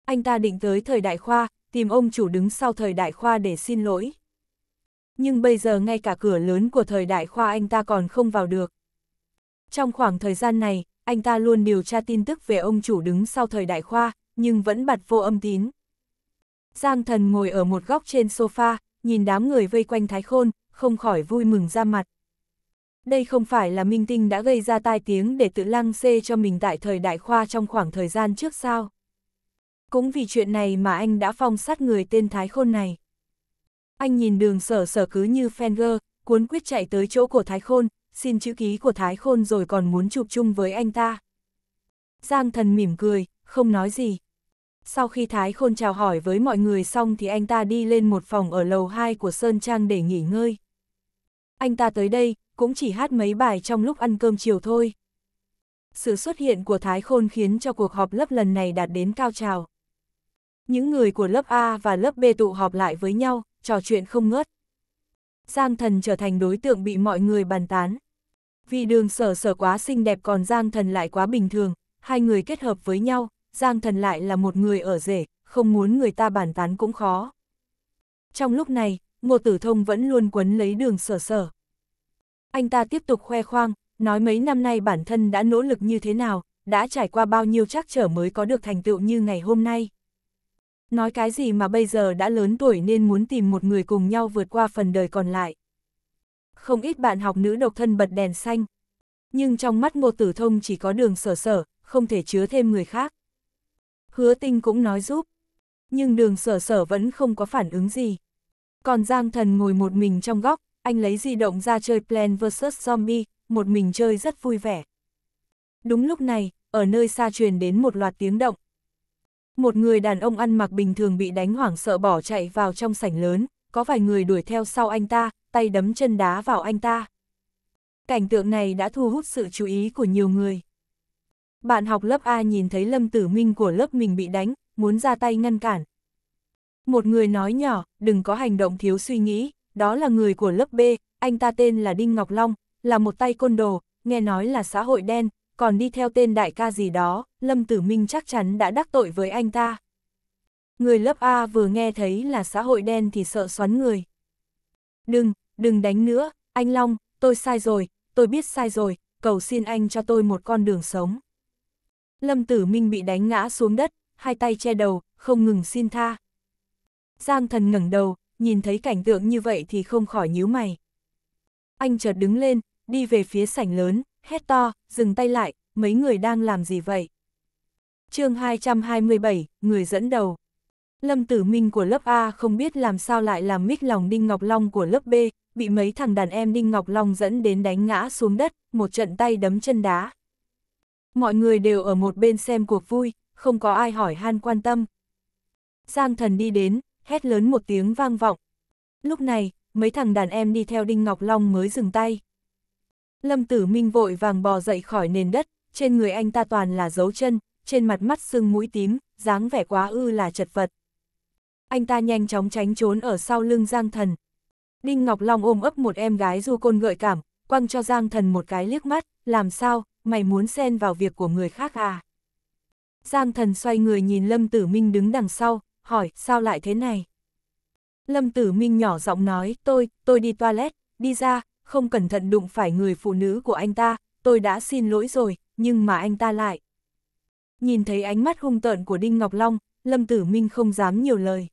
A: Anh ta định tới thời đại khoa, tìm ông chủ đứng sau thời đại khoa để xin lỗi. Nhưng bây giờ ngay cả cửa lớn của thời đại khoa anh ta còn không vào được. Trong khoảng thời gian này, anh ta luôn điều tra tin tức về ông chủ đứng sau thời đại khoa, nhưng vẫn bật vô âm tín. Giang thần ngồi ở một góc trên sofa, nhìn đám người vây quanh Thái Khôn, không khỏi vui mừng ra mặt. Đây không phải là minh tinh đã gây ra tai tiếng để tự lăng xê cho mình tại thời đại khoa trong khoảng thời gian trước sao. Cũng vì chuyện này mà anh đã phong sát người tên Thái Khôn này. Anh nhìn đường sở sở cứ như Fenger, cuốn quyết chạy tới chỗ của Thái Khôn, xin chữ ký của Thái Khôn rồi còn muốn chụp chung với anh ta. Giang thần mỉm cười, không nói gì. Sau khi Thái Khôn chào hỏi với mọi người xong thì anh ta đi lên một phòng ở lầu 2 của Sơn Trang để nghỉ ngơi. Anh ta tới đây, cũng chỉ hát mấy bài trong lúc ăn cơm chiều thôi. Sự xuất hiện của Thái Khôn khiến cho cuộc họp lớp lần này đạt đến cao trào. Những người của lớp A và lớp B tụ họp lại với nhau, trò chuyện không ngớt. Giang thần trở thành đối tượng bị mọi người bàn tán vì đường sở sở quá xinh đẹp còn Giang Thần lại quá bình thường, hai người kết hợp với nhau, Giang Thần lại là một người ở rể, không muốn người ta bàn tán cũng khó. Trong lúc này, Ngô Tử Thông vẫn luôn quấn lấy đường sở sở. Anh ta tiếp tục khoe khoang, nói mấy năm nay bản thân đã nỗ lực như thế nào, đã trải qua bao nhiêu trắc trở mới có được thành tựu như ngày hôm nay. Nói cái gì mà bây giờ đã lớn tuổi nên muốn tìm một người cùng nhau vượt qua phần đời còn lại không ít bạn học nữ độc thân bật đèn xanh. Nhưng trong mắt Ngô Tử Thông chỉ có đường sở sở, không thể chứa thêm người khác. Hứa tinh cũng nói giúp, nhưng đường sở sở vẫn không có phản ứng gì. Còn Giang Thần ngồi một mình trong góc, anh lấy di động ra chơi Plan vs Zombie, một mình chơi rất vui vẻ. Đúng lúc này, ở nơi xa truyền đến một loạt tiếng động. Một người đàn ông ăn mặc bình thường bị đánh hoảng sợ bỏ chạy vào trong sảnh lớn, có vài người đuổi theo sau anh ta, tay đấm chân đá vào anh ta. Cảnh tượng này đã thu hút sự chú ý của nhiều người. Bạn học lớp A nhìn thấy Lâm Tử Minh của lớp mình bị đánh, muốn ra tay ngăn cản. Một người nói nhỏ, đừng có hành động thiếu suy nghĩ, đó là người của lớp B, anh ta tên là Đinh Ngọc Long, là một tay côn đồ, nghe nói là xã hội đen, còn đi theo tên đại ca gì đó, Lâm Tử Minh chắc chắn đã đắc tội với anh ta. Người lớp A vừa nghe thấy là xã hội đen thì sợ xoắn người. Đừng, đừng đánh nữa, anh Long, tôi sai rồi, tôi biết sai rồi, cầu xin anh cho tôi một con đường sống. Lâm Tử Minh bị đánh ngã xuống đất, hai tay che đầu, không ngừng xin tha. Giang thần ngẩng đầu, nhìn thấy cảnh tượng như vậy thì không khỏi nhíu mày. Anh chợt đứng lên, đi về phía sảnh lớn, hét to, dừng tay lại, mấy người đang làm gì vậy? chương 227, người dẫn đầu. Lâm Tử Minh của lớp A không biết làm sao lại làm mít lòng Đinh Ngọc Long của lớp B, bị mấy thằng đàn em Đinh Ngọc Long dẫn đến đánh ngã xuống đất, một trận tay đấm chân đá. Mọi người đều ở một bên xem cuộc vui, không có ai hỏi han quan tâm. Giang thần đi đến, hét lớn một tiếng vang vọng. Lúc này, mấy thằng đàn em đi theo Đinh Ngọc Long mới dừng tay. Lâm Tử Minh vội vàng bò dậy khỏi nền đất, trên người anh ta toàn là dấu chân, trên mặt mắt sưng mũi tím, dáng vẻ quá ư là chật vật anh ta nhanh chóng tránh trốn ở sau lưng Giang Thần. Đinh Ngọc Long ôm ấp một em gái du côn gợi cảm, quăng cho Giang Thần một cái liếc mắt, làm sao, mày muốn xen vào việc của người khác à? Giang Thần xoay người nhìn Lâm Tử Minh đứng đằng sau, hỏi, sao lại thế này? Lâm Tử Minh nhỏ giọng nói, tôi, tôi đi toilet, đi ra, không cẩn thận đụng phải người phụ nữ của anh ta, tôi đã xin lỗi rồi, nhưng mà anh ta lại. Nhìn thấy ánh mắt hung tợn của Đinh Ngọc Long, Lâm Tử Minh không dám nhiều lời.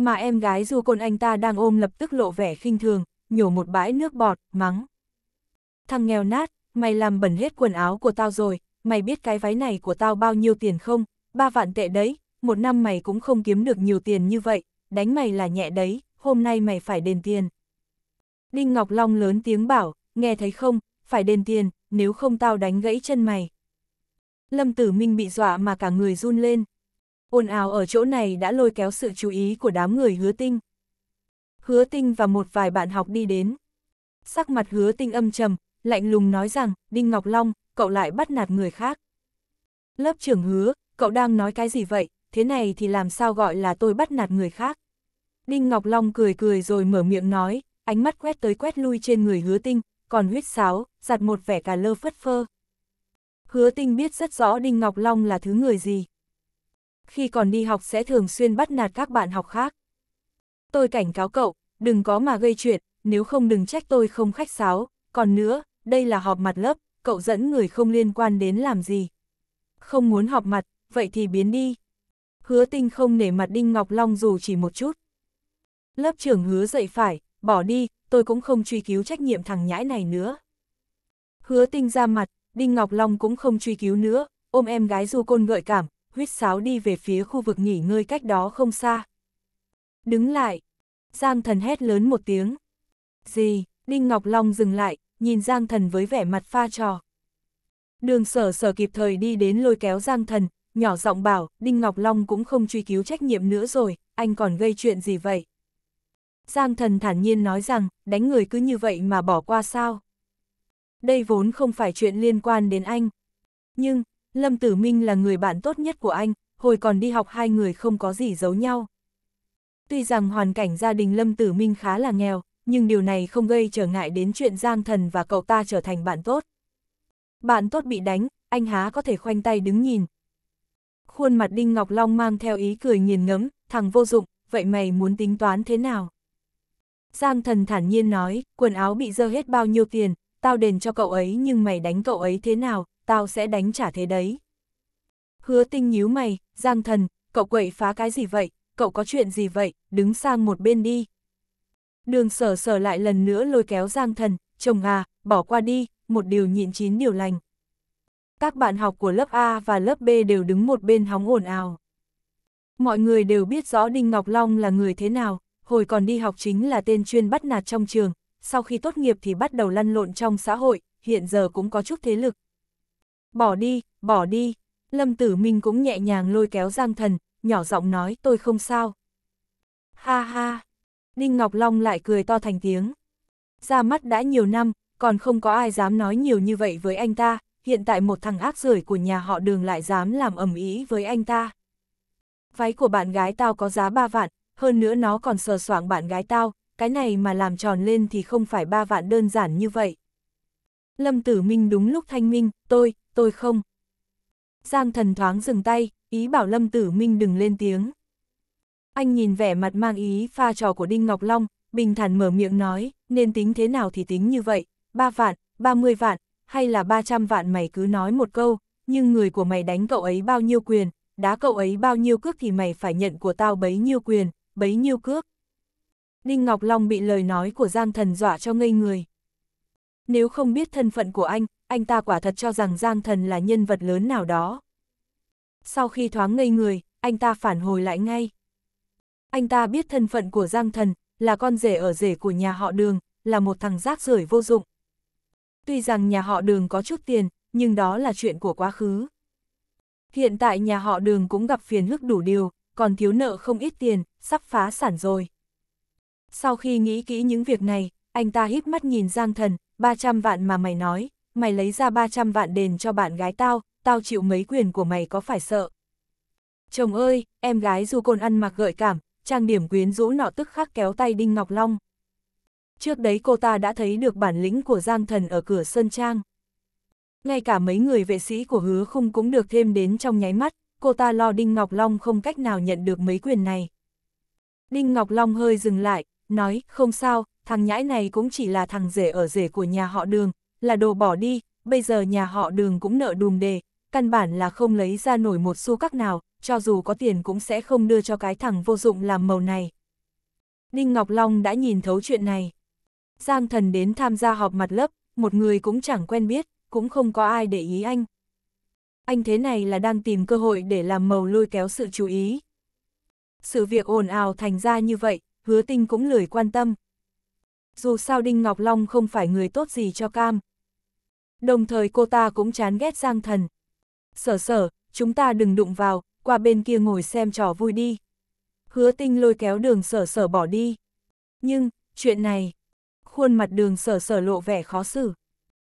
A: Mà em gái du côn anh ta đang ôm lập tức lộ vẻ khinh thường, nhổ một bãi nước bọt, mắng. Thằng nghèo nát, mày làm bẩn hết quần áo của tao rồi, mày biết cái váy này của tao bao nhiêu tiền không, ba vạn tệ đấy, một năm mày cũng không kiếm được nhiều tiền như vậy, đánh mày là nhẹ đấy, hôm nay mày phải đền tiền. Đinh Ngọc Long lớn tiếng bảo, nghe thấy không, phải đền tiền, nếu không tao đánh gãy chân mày. Lâm Tử Minh bị dọa mà cả người run lên. Ồn ào ở chỗ này đã lôi kéo sự chú ý của đám người hứa tinh. Hứa tinh và một vài bạn học đi đến. Sắc mặt hứa tinh âm trầm, lạnh lùng nói rằng, Đinh Ngọc Long, cậu lại bắt nạt người khác. Lớp trưởng hứa, cậu đang nói cái gì vậy, thế này thì làm sao gọi là tôi bắt nạt người khác. Đinh Ngọc Long cười cười rồi mở miệng nói, ánh mắt quét tới quét lui trên người hứa tinh, còn huyết sáo, giặt một vẻ cà lơ phất phơ. Hứa tinh biết rất rõ Đinh Ngọc Long là thứ người gì khi còn đi học sẽ thường xuyên bắt nạt các bạn học khác. Tôi cảnh cáo cậu, đừng có mà gây chuyện, nếu không đừng trách tôi không khách sáo, còn nữa, đây là họp mặt lớp, cậu dẫn người không liên quan đến làm gì. Không muốn họp mặt, vậy thì biến đi. Hứa tinh không nể mặt Đinh Ngọc Long dù chỉ một chút. Lớp trưởng hứa dậy phải, bỏ đi, tôi cũng không truy cứu trách nhiệm thằng nhãi này nữa. Hứa tinh ra mặt, Đinh Ngọc Long cũng không truy cứu nữa, ôm em gái du côn gợi cảm, huýt sáo đi về phía khu vực nghỉ ngơi cách đó không xa. Đứng lại! Giang thần hét lớn một tiếng. Gì? Đinh Ngọc Long dừng lại, nhìn Giang thần với vẻ mặt pha trò. Đường sở sở kịp thời đi đến lôi kéo Giang thần, nhỏ giọng bảo, Đinh Ngọc Long cũng không truy cứu trách nhiệm nữa rồi, anh còn gây chuyện gì vậy? Giang thần thản nhiên nói rằng, đánh người cứ như vậy mà bỏ qua sao? Đây vốn không phải chuyện liên quan đến anh. Nhưng, Lâm Tử Minh là người bạn tốt nhất của anh, hồi còn đi học hai người không có gì giấu nhau. Tuy rằng hoàn cảnh gia đình Lâm Tử Minh khá là nghèo, nhưng điều này không gây trở ngại đến chuyện Giang Thần và cậu ta trở thành bạn tốt. Bạn tốt bị đánh, anh há có thể khoanh tay đứng nhìn. Khuôn mặt Đinh Ngọc Long mang theo ý cười nghiền ngấm, thằng vô dụng, vậy mày muốn tính toán thế nào? Giang Thần thản nhiên nói, quần áo bị dơ hết bao nhiêu tiền, tao đền cho cậu ấy nhưng mày đánh cậu ấy thế nào, tao sẽ đánh trả thế đấy. Hứa tinh nhíu mày, Giang thần, cậu quậy phá cái gì vậy, cậu có chuyện gì vậy, đứng sang một bên đi. Đường sở sở lại lần nữa lôi kéo Giang thần, chồng à, bỏ qua đi, một điều nhịn chín điều lành. Các bạn học của lớp A và lớp B đều đứng một bên hóng ồn ào. Mọi người đều biết rõ Đinh Ngọc Long là người thế nào, hồi còn đi học chính là tên chuyên bắt nạt trong trường, sau khi tốt nghiệp thì bắt đầu lăn lộn trong xã hội, hiện giờ cũng có chút thế lực, Bỏ đi, bỏ đi. Lâm Tử Minh cũng nhẹ nhàng lôi kéo Giang Thần, nhỏ giọng nói tôi không sao. Ha ha. Đinh Ngọc Long lại cười to thành tiếng. Ra mắt đã nhiều năm, còn không có ai dám nói nhiều như vậy với anh ta, hiện tại một thằng ác rưởi của nhà họ đường lại dám làm ẩm ý với anh ta. Váy của bạn gái tao có giá 3 vạn, hơn nữa nó còn sờ soạng bạn gái tao, cái này mà làm tròn lên thì không phải 3 vạn đơn giản như vậy. Lâm Tử Minh đúng lúc thanh minh, tôi, tôi không. Giang thần thoáng dừng tay, ý bảo Lâm Tử Minh đừng lên tiếng. Anh nhìn vẻ mặt mang ý pha trò của Đinh Ngọc Long, bình thản mở miệng nói, nên tính thế nào thì tính như vậy, ba vạn, ba mươi vạn, hay là ba trăm vạn mày cứ nói một câu, nhưng người của mày đánh cậu ấy bao nhiêu quyền, đá cậu ấy bao nhiêu cước thì mày phải nhận của tao bấy nhiêu quyền, bấy nhiêu cước. Đinh Ngọc Long bị lời nói của Giang Thần dọa cho ngây người nếu không biết thân phận của anh, anh ta quả thật cho rằng Giang Thần là nhân vật lớn nào đó. Sau khi thoáng ngây người, anh ta phản hồi lại ngay. Anh ta biết thân phận của Giang Thần, là con rể ở rể của nhà họ đường, là một thằng rác rưởi vô dụng. Tuy rằng nhà họ đường có chút tiền, nhưng đó là chuyện của quá khứ. Hiện tại nhà họ đường cũng gặp phiền hức đủ điều, còn thiếu nợ không ít tiền, sắp phá sản rồi. Sau khi nghĩ kỹ những việc này, anh ta hít mắt nhìn Giang Thần, 300 vạn mà mày nói, mày lấy ra 300 vạn đền cho bạn gái tao, tao chịu mấy quyền của mày có phải sợ. Chồng ơi, em gái du côn ăn mặc gợi cảm, trang điểm quyến rũ nọ tức khắc kéo tay Đinh Ngọc Long. Trước đấy cô ta đã thấy được bản lĩnh của Giang Thần ở cửa Sơn Trang. Ngay cả mấy người vệ sĩ của hứa khung cũng được thêm đến trong nháy mắt, cô ta lo Đinh Ngọc Long không cách nào nhận được mấy quyền này. Đinh Ngọc Long hơi dừng lại, nói, không sao, thằng nhãi này cũng chỉ là thằng rể ở rể của nhà họ đường, là đồ bỏ đi, bây giờ nhà họ đường cũng nợ đùm đề, căn bản là không lấy ra nổi một xu các nào, cho dù có tiền cũng sẽ không đưa cho cái thằng vô dụng làm màu này. Đinh Ngọc Long đã nhìn thấu chuyện này. Giang thần đến tham gia họp mặt lớp, một người cũng chẳng quen biết, cũng không có ai để ý anh. Anh thế này là đang tìm cơ hội để làm màu lôi kéo sự chú ý. Sự việc ồn ào thành ra như vậy, hứa tinh cũng lười quan tâm, dù sao Đinh Ngọc Long không phải người tốt gì cho cam. Đồng thời cô ta cũng chán ghét Giang Thần. Sở sở, chúng ta đừng đụng vào, qua bên kia ngồi xem trò vui đi. Hứa tinh lôi kéo đường sở sở bỏ đi. Nhưng, chuyện này, khuôn mặt đường sở sở lộ vẻ khó xử.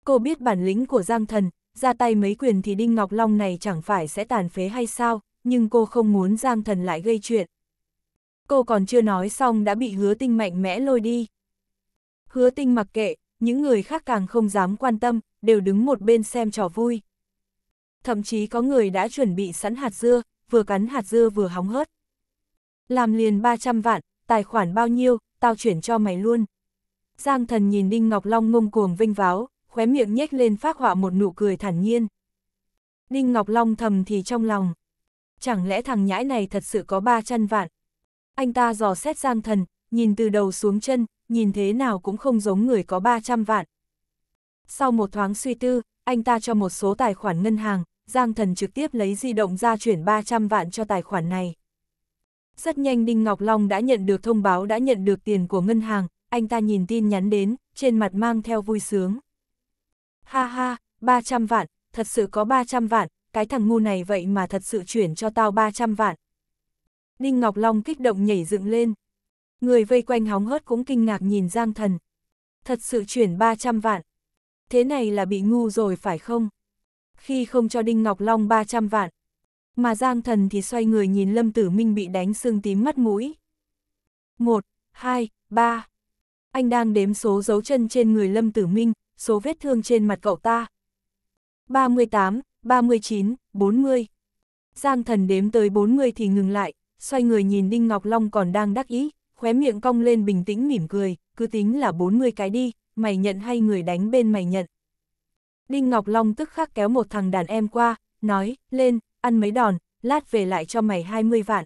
A: Cô biết bản lĩnh của Giang Thần, ra tay mấy quyền thì Đinh Ngọc Long này chẳng phải sẽ tàn phế hay sao, nhưng cô không muốn Giang Thần lại gây chuyện. Cô còn chưa nói xong đã bị hứa tinh mạnh mẽ lôi đi hứa tinh mặc kệ, những người khác càng không dám quan tâm, đều đứng một bên xem trò vui. Thậm chí có người đã chuẩn bị sẵn hạt dưa, vừa cắn hạt dưa vừa hóng hớt. Làm liền 300 vạn, tài khoản bao nhiêu, tao chuyển cho mày luôn. Giang thần nhìn Đinh Ngọc Long ngông cuồng vinh váo, khóe miệng nhếch lên phát họa một nụ cười thản nhiên. Đinh Ngọc Long thầm thì trong lòng. Chẳng lẽ thằng nhãi này thật sự có ba chân vạn? Anh ta dò xét Giang thần, nhìn từ đầu xuống chân, nhìn thế nào cũng không giống người có 300 vạn. Sau một thoáng suy tư, anh ta cho một số tài khoản ngân hàng, Giang Thần trực tiếp lấy di động ra chuyển 300 vạn cho tài khoản này. Rất nhanh Đinh Ngọc Long đã nhận được thông báo đã nhận được tiền của ngân hàng, anh ta nhìn tin nhắn đến, trên mặt mang theo vui sướng. Ha ha, 300 vạn, thật sự có 300 vạn, cái thằng ngu này vậy mà thật sự chuyển cho tao 300 vạn. Đinh Ngọc Long kích động nhảy dựng lên. Người vây quanh hóng hớt cũng kinh ngạc nhìn Giang Thần. Thật sự chuyển 300 vạn. Thế này là bị ngu rồi phải không? Khi không cho Đinh Ngọc Long 300 vạn. Mà Giang Thần thì xoay người nhìn Lâm Tử Minh bị đánh sưng tím mắt mũi. Một, hai, ba, Anh đang đếm số dấu chân trên người Lâm Tử Minh, số vết thương trên mặt cậu ta. 38, 39, 40. Giang Thần đếm tới 40 thì ngừng lại, xoay người nhìn Đinh Ngọc Long còn đang đắc ý, khóe miệng cong lên bình tĩnh mỉm cười, cứ tính là 40 cái đi, mày nhận hay người đánh bên mày nhận. Đinh Ngọc Long tức khắc kéo một thằng đàn em qua, nói, lên, ăn mấy đòn, lát về lại cho mày 20 vạn.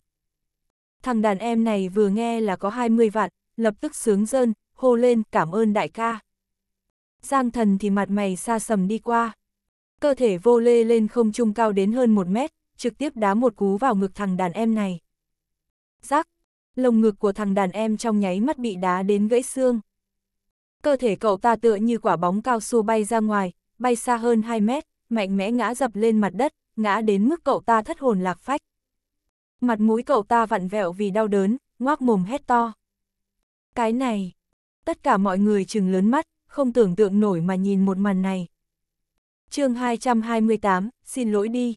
A: Thằng đàn em này vừa nghe là có 20 vạn, lập tức sướng rơn, hô lên cảm ơn đại ca. Giang thần thì mặt mày xa sầm đi qua. Cơ thể vô lê lên không trung cao đến hơn một mét, trực tiếp đá một cú vào ngực thằng đàn em này. Giác, lồng ngực của thằng đàn em trong nháy mắt bị đá đến gãy xương. Cơ thể cậu ta tựa như quả bóng cao su bay ra ngoài, bay xa hơn 2 mét, mạnh mẽ ngã dập lên mặt đất, ngã đến mức cậu ta thất hồn lạc phách. Mặt mũi cậu ta vặn vẹo vì đau đớn, ngoác mồm hét to. Cái này, tất cả mọi người chừng lớn mắt, không tưởng tượng nổi mà nhìn một màn này. chương 228, xin lỗi đi.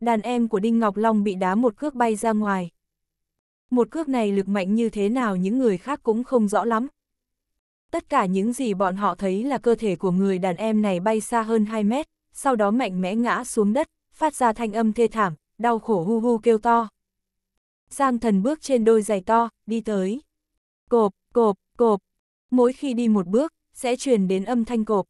A: Đàn em của Đinh Ngọc Long bị đá một cước bay ra ngoài một cước này lực mạnh như thế nào những người khác cũng không rõ lắm. Tất cả những gì bọn họ thấy là cơ thể của người đàn em này bay xa hơn 2 mét, sau đó mạnh mẽ ngã xuống đất, phát ra thanh âm thê thảm, đau khổ hu hu kêu to. Giang thần bước trên đôi giày to, đi tới. Cộp, cộp, cộp. Mỗi khi đi một bước, sẽ truyền đến âm thanh cộp.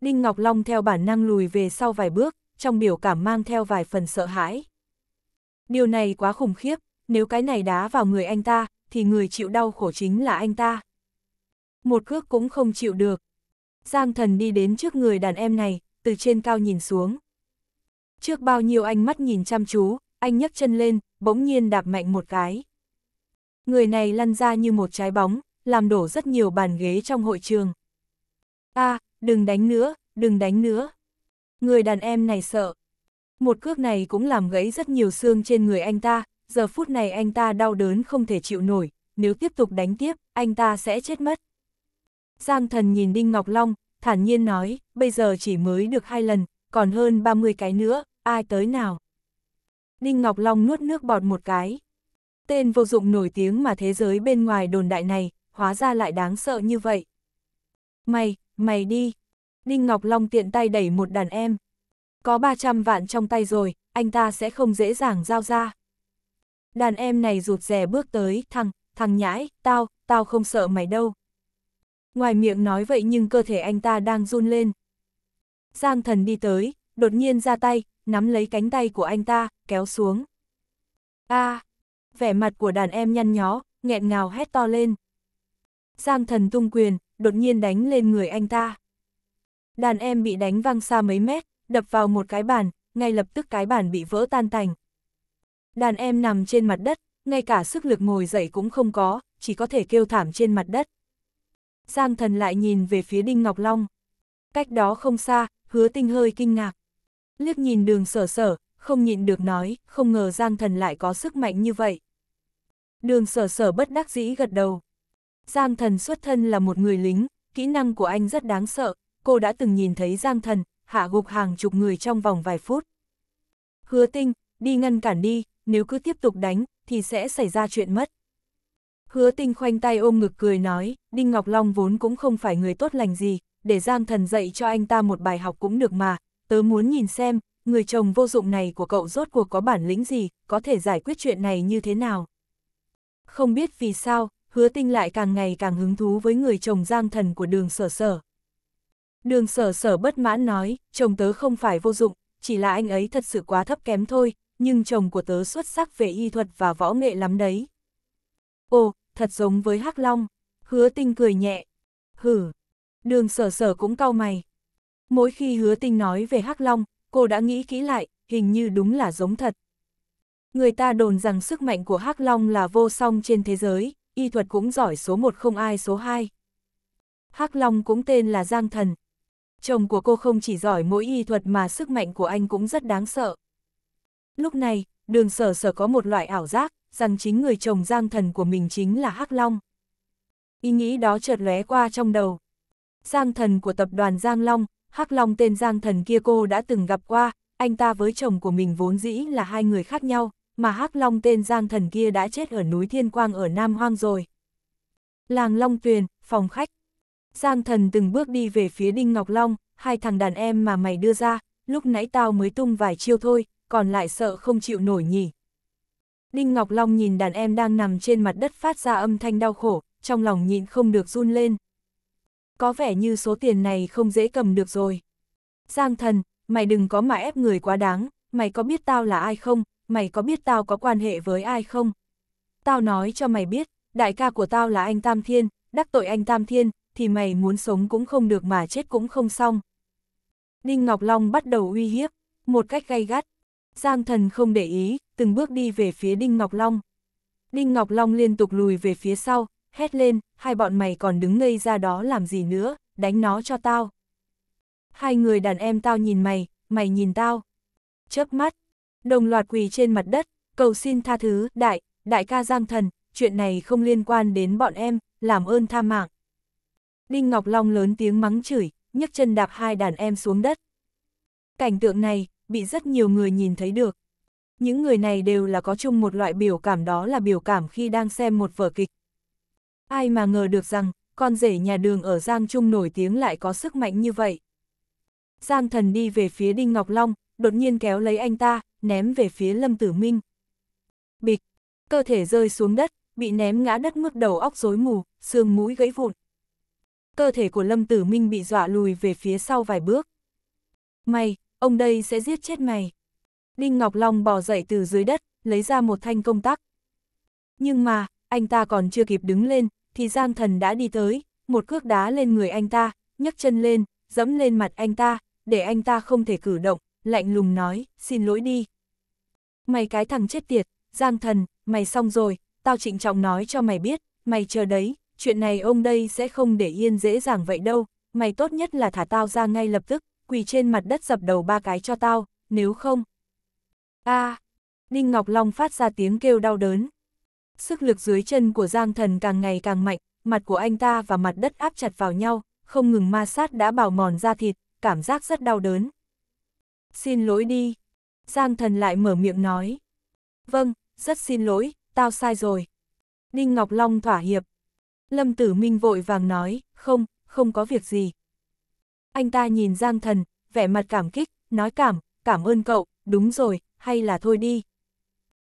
A: Đinh Ngọc Long theo bản năng lùi về sau vài bước, trong biểu cảm mang theo vài phần sợ hãi. Điều này quá khủng khiếp, nếu cái này đá vào người anh ta, thì người chịu đau khổ chính là anh ta. Một cước cũng không chịu được. Giang thần đi đến trước người đàn em này, từ trên cao nhìn xuống. Trước bao nhiêu anh mắt nhìn chăm chú, anh nhấc chân lên, bỗng nhiên đạp mạnh một cái. Người này lăn ra như một trái bóng, làm đổ rất nhiều bàn ghế trong hội trường. a à, đừng đánh nữa, đừng đánh nữa. Người đàn em này sợ. Một cước này cũng làm gãy rất nhiều xương trên người anh ta, giờ phút này anh ta đau đớn không thể chịu nổi, nếu tiếp tục đánh tiếp, anh ta sẽ chết mất. Giang thần nhìn Đinh Ngọc Long, thản nhiên nói, bây giờ chỉ mới được hai lần, còn hơn 30 cái nữa, ai tới nào. Đinh Ngọc Long nuốt nước bọt một cái. Tên vô dụng nổi tiếng mà thế giới bên ngoài đồn đại này, hóa ra lại đáng sợ như vậy. Mày, mày đi. Đinh Ngọc Long tiện tay đẩy một đàn em. Có 300 vạn trong tay rồi, anh ta sẽ không dễ dàng giao ra. Đàn em này rụt rè bước tới, thằng, thằng nhãi, tao, tao không sợ mày đâu. Ngoài miệng nói vậy nhưng cơ thể anh ta đang run lên. Giang thần đi tới, đột nhiên ra tay, nắm lấy cánh tay của anh ta, kéo xuống. a à, vẻ mặt của đàn em nhăn nhó, nghẹn ngào hét to lên. Giang thần tung quyền, đột nhiên đánh lên người anh ta. Đàn em bị đánh văng xa mấy mét, đập vào một cái bàn, ngay lập tức cái bàn bị vỡ tan tành, Đàn em nằm trên mặt đất, ngay cả sức lực ngồi dậy cũng không có, chỉ có thể kêu thảm trên mặt đất. Giang thần lại nhìn về phía Đinh Ngọc Long. Cách đó không xa, hứa tinh hơi kinh ngạc. Liếc nhìn đường sở sở, không nhịn được nói, không ngờ Giang thần lại có sức mạnh như vậy. Đường sở sở bất đắc dĩ gật đầu. Giang thần xuất thân là một người lính, kỹ năng của anh rất đáng sợ, cô đã từng nhìn thấy Giang thần, hạ gục hàng chục người trong vòng vài phút. Hứa tinh, đi ngăn cản đi, nếu cứ tiếp tục đánh, thì sẽ xảy ra chuyện mất. Hứa tinh khoanh tay ôm ngực cười nói, Đinh Ngọc Long vốn cũng không phải người tốt lành gì, để Giang Thần dạy cho anh ta một bài học cũng được mà, tớ muốn nhìn xem, người chồng vô dụng này của cậu rốt cuộc có bản lĩnh gì, có thể giải quyết chuyện này như thế nào. Không biết vì sao, hứa tinh lại càng ngày càng hứng thú với người chồng Giang Thần của đường sở sở. Đường sở sở bất mãn nói, chồng tớ không phải vô dụng, chỉ là anh ấy thật sự quá thấp kém thôi, nhưng chồng của tớ xuất sắc về y thuật và võ nghệ lắm đấy. Ồ, thật giống với Hắc Long, hứa tinh cười nhẹ. Hử, đường sở sở cũng cau mày. Mỗi khi hứa tinh nói về Hắc Long, cô đã nghĩ kỹ lại, hình như đúng là giống thật. Người ta đồn rằng sức mạnh của Hắc Long là vô song trên thế giới, y thuật cũng giỏi số một không ai số hai. Hắc Long cũng tên là Giang Thần. Chồng của cô không chỉ giỏi mỗi y thuật mà sức mạnh của anh cũng rất đáng sợ. Lúc này, đường sở sở có một loại ảo giác, rằng chính người chồng giang thần của mình chính là Hắc Long. Ý nghĩ đó chợt lóe qua trong đầu. Giang thần của tập đoàn Giang Long, Hắc Long tên Giang thần kia cô đã từng gặp qua, anh ta với chồng của mình vốn dĩ là hai người khác nhau, mà Hắc Long tên Giang thần kia đã chết ở núi Thiên Quang ở Nam Hoang rồi. Làng Long Tuyền, phòng khách. Giang thần từng bước đi về phía Đinh Ngọc Long, hai thằng đàn em mà mày đưa ra, lúc nãy tao mới tung vài chiêu thôi, còn lại sợ không chịu nổi nhỉ. Đinh Ngọc Long nhìn đàn em đang nằm trên mặt đất phát ra âm thanh đau khổ, trong lòng nhịn không được run lên. Có vẻ như số tiền này không dễ cầm được rồi. Giang thần, mày đừng có mà ép người quá đáng, mày có biết tao là ai không, mày có biết tao có quan hệ với ai không? Tao nói cho mày biết, đại ca của tao là anh Tam Thiên, đắc tội anh Tam Thiên, thì mày muốn sống cũng không được mà chết cũng không xong. Đinh Ngọc Long bắt đầu uy hiếp, một cách gay gắt, Giang thần không để ý, từng bước đi về phía Đinh Ngọc Long. Đinh Ngọc Long liên tục lùi về phía sau, hét lên, hai bọn mày còn đứng ngây ra đó làm gì nữa, đánh nó cho tao. Hai người đàn em tao nhìn mày, mày nhìn tao. Chớp mắt, đồng loạt quỳ trên mặt đất, cầu xin tha thứ, đại, đại ca Giang thần, chuyện này không liên quan đến bọn em, làm ơn tha mạng. Đinh Ngọc Long lớn tiếng mắng chửi, nhấc chân đạp hai đàn em xuống đất. Cảnh tượng này, bị rất nhiều người nhìn thấy được. Những người này đều là có chung một loại biểu cảm đó là biểu cảm khi đang xem một vở kịch. Ai mà ngờ được rằng, con rể nhà đường ở Giang Trung nổi tiếng lại có sức mạnh như vậy. Giang thần đi về phía Đinh Ngọc Long, đột nhiên kéo lấy anh ta, ném về phía Lâm Tử Minh. Bịch, cơ thể rơi xuống đất, bị ném ngã đất mức đầu óc rối mù, xương mũi gãy vụn. Cơ thể của Lâm Tử Minh bị dọa lùi về phía sau vài bước. May, ông đây sẽ giết chết mày. Đinh Ngọc Long bò dậy từ dưới đất, lấy ra một thanh công tắc. Nhưng mà, anh ta còn chưa kịp đứng lên, thì Giang Thần đã đi tới, một cước đá lên người anh ta, nhấc chân lên, dẫm lên mặt anh ta, để anh ta không thể cử động, lạnh lùng nói, xin lỗi đi. Mày cái thằng chết tiệt, Giang Thần, mày xong rồi, tao trịnh trọng nói cho mày biết, mày chờ đấy, chuyện này ông đây sẽ không để yên dễ dàng vậy đâu, mày tốt nhất là thả tao ra ngay lập tức, quỳ trên mặt đất dập đầu ba cái cho tao, nếu không. a à, Đinh Ngọc Long phát ra tiếng kêu đau đớn. Sức lực dưới chân của Giang Thần càng ngày càng mạnh, mặt của anh ta và mặt đất áp chặt vào nhau, không ngừng ma sát đã bào mòn da thịt, cảm giác rất đau đớn. Xin lỗi đi. Giang Thần lại mở miệng nói. Vâng, rất xin lỗi, tao sai rồi. đinh Ngọc Long thỏa hiệp. Lâm Tử Minh vội vàng nói, không, không có việc gì, anh ta nhìn Giang Thần, vẻ mặt cảm kích, nói cảm, cảm ơn cậu, đúng rồi, hay là thôi đi.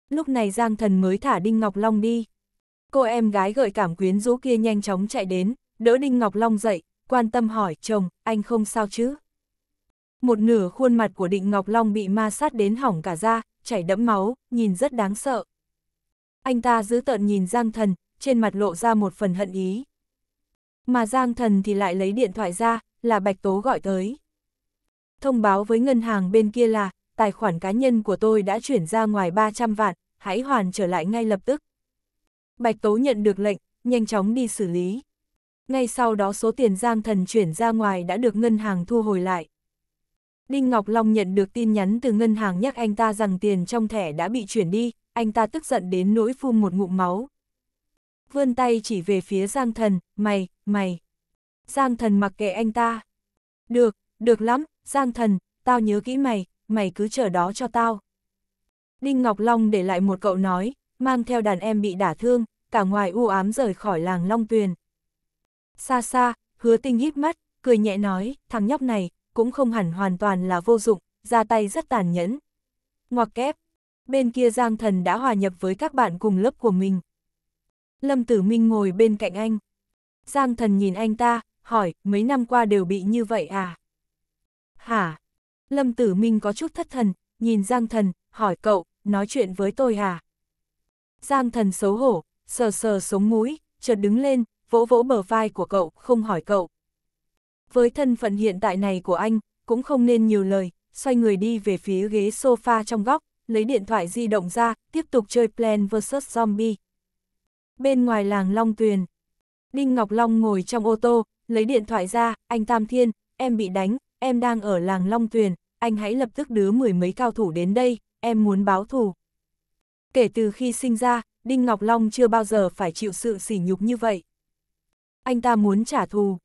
A: Lúc này Giang Thần mới thả Đinh Ngọc Long đi. Cô em gái gợi cảm quyến rũ kia nhanh chóng chạy đến, đỡ Đinh Ngọc Long dậy, quan tâm hỏi, chồng, anh không sao chứ? Một nửa khuôn mặt của Đinh Ngọc Long bị ma sát đến hỏng cả da, chảy đẫm máu, nhìn rất đáng sợ. Anh ta giữ tợn nhìn Giang Thần, trên mặt lộ ra một phần hận ý. Mà Giang Thần thì lại lấy điện thoại ra, là Bạch Tố gọi tới. Thông báo với ngân hàng bên kia là, tài khoản cá nhân của tôi đã chuyển ra ngoài 300 vạn, hãy hoàn trở lại ngay lập tức. Bạch Tố nhận được lệnh, nhanh chóng đi xử lý. Ngay sau đó số tiền Giang Thần chuyển ra ngoài đã được ngân hàng thu hồi lại. Đinh Ngọc Long nhận được tin nhắn từ ngân hàng nhắc anh ta rằng tiền trong thẻ đã bị chuyển đi, anh ta tức giận đến nỗi phun một ngụm máu. Vươn tay chỉ về phía Giang Thần, mày, mày. Giang thần mặc kệ anh ta. Được, được lắm, Giang thần, tao nhớ kỹ mày, mày cứ chờ đó cho tao. Đinh Ngọc Long để lại một cậu nói, mang theo đàn em bị đả thương, cả ngoài u ám rời khỏi làng Long Tuyền. Xa xa, hứa tinh híp mắt, cười nhẹ nói, thằng nhóc này, cũng không hẳn hoàn toàn là vô dụng, ra tay rất tàn nhẫn. Ngoặc kép, bên kia Giang Thần đã hòa nhập với các bạn cùng lớp của mình. Lâm Tử Minh ngồi bên cạnh anh. Giang Thần nhìn anh ta, hỏi, mấy năm qua đều bị như vậy à? Hả? Lâm Tử Minh có chút thất thần, nhìn Giang Thần, hỏi cậu, nói chuyện với tôi à? Giang Thần xấu hổ, sờ sờ sống mũi, chợt đứng lên, vỗ vỗ bờ vai của cậu, không hỏi cậu. Với thân phận hiện tại này của anh, cũng không nên nhiều lời, xoay người đi về phía ghế sofa trong góc, lấy điện thoại di động ra, tiếp tục chơi Plan vs Zombie. Bên ngoài làng Long Tuyền, Đinh Ngọc Long ngồi trong ô tô, lấy điện thoại ra, anh Tam Thiên, em bị đánh, em đang ở làng Long Tuyền, anh hãy lập tức đứa mười mấy cao thủ đến đây, em muốn báo thù. Kể từ khi sinh ra, Đinh Ngọc Long chưa bao giờ phải chịu sự sỉ nhục như vậy. Anh ta muốn trả thù.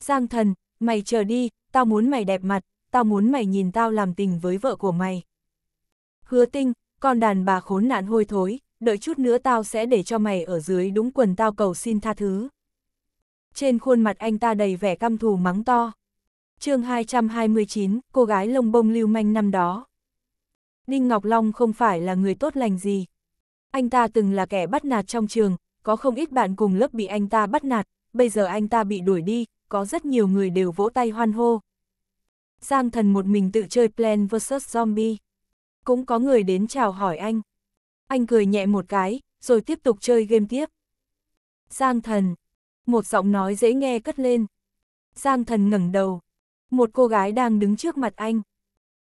A: Giang thần, mày chờ đi, tao muốn mày đẹp mặt, tao muốn mày nhìn tao làm tình với vợ của mày. Hứa tinh, con đàn bà khốn nạn hôi thối, đợi chút nữa tao sẽ để cho mày ở dưới đúng quần tao cầu xin tha thứ trên khuôn mặt anh ta đầy vẻ căm thù mắng to. chương 229, cô gái lông bông lưu manh năm đó. Đinh Ngọc Long không phải là người tốt lành gì. Anh ta từng là kẻ bắt nạt trong trường, có không ít bạn cùng lớp bị anh ta bắt nạt, bây giờ anh ta bị đuổi đi, có rất nhiều người đều vỗ tay hoan hô. Giang thần một mình tự chơi Plan vs Zombie. Cũng có người đến chào hỏi anh. Anh cười nhẹ một cái, rồi tiếp tục chơi game tiếp. Giang thần, một giọng nói dễ nghe cất lên. Giang thần ngẩng đầu. Một cô gái đang đứng trước mặt anh.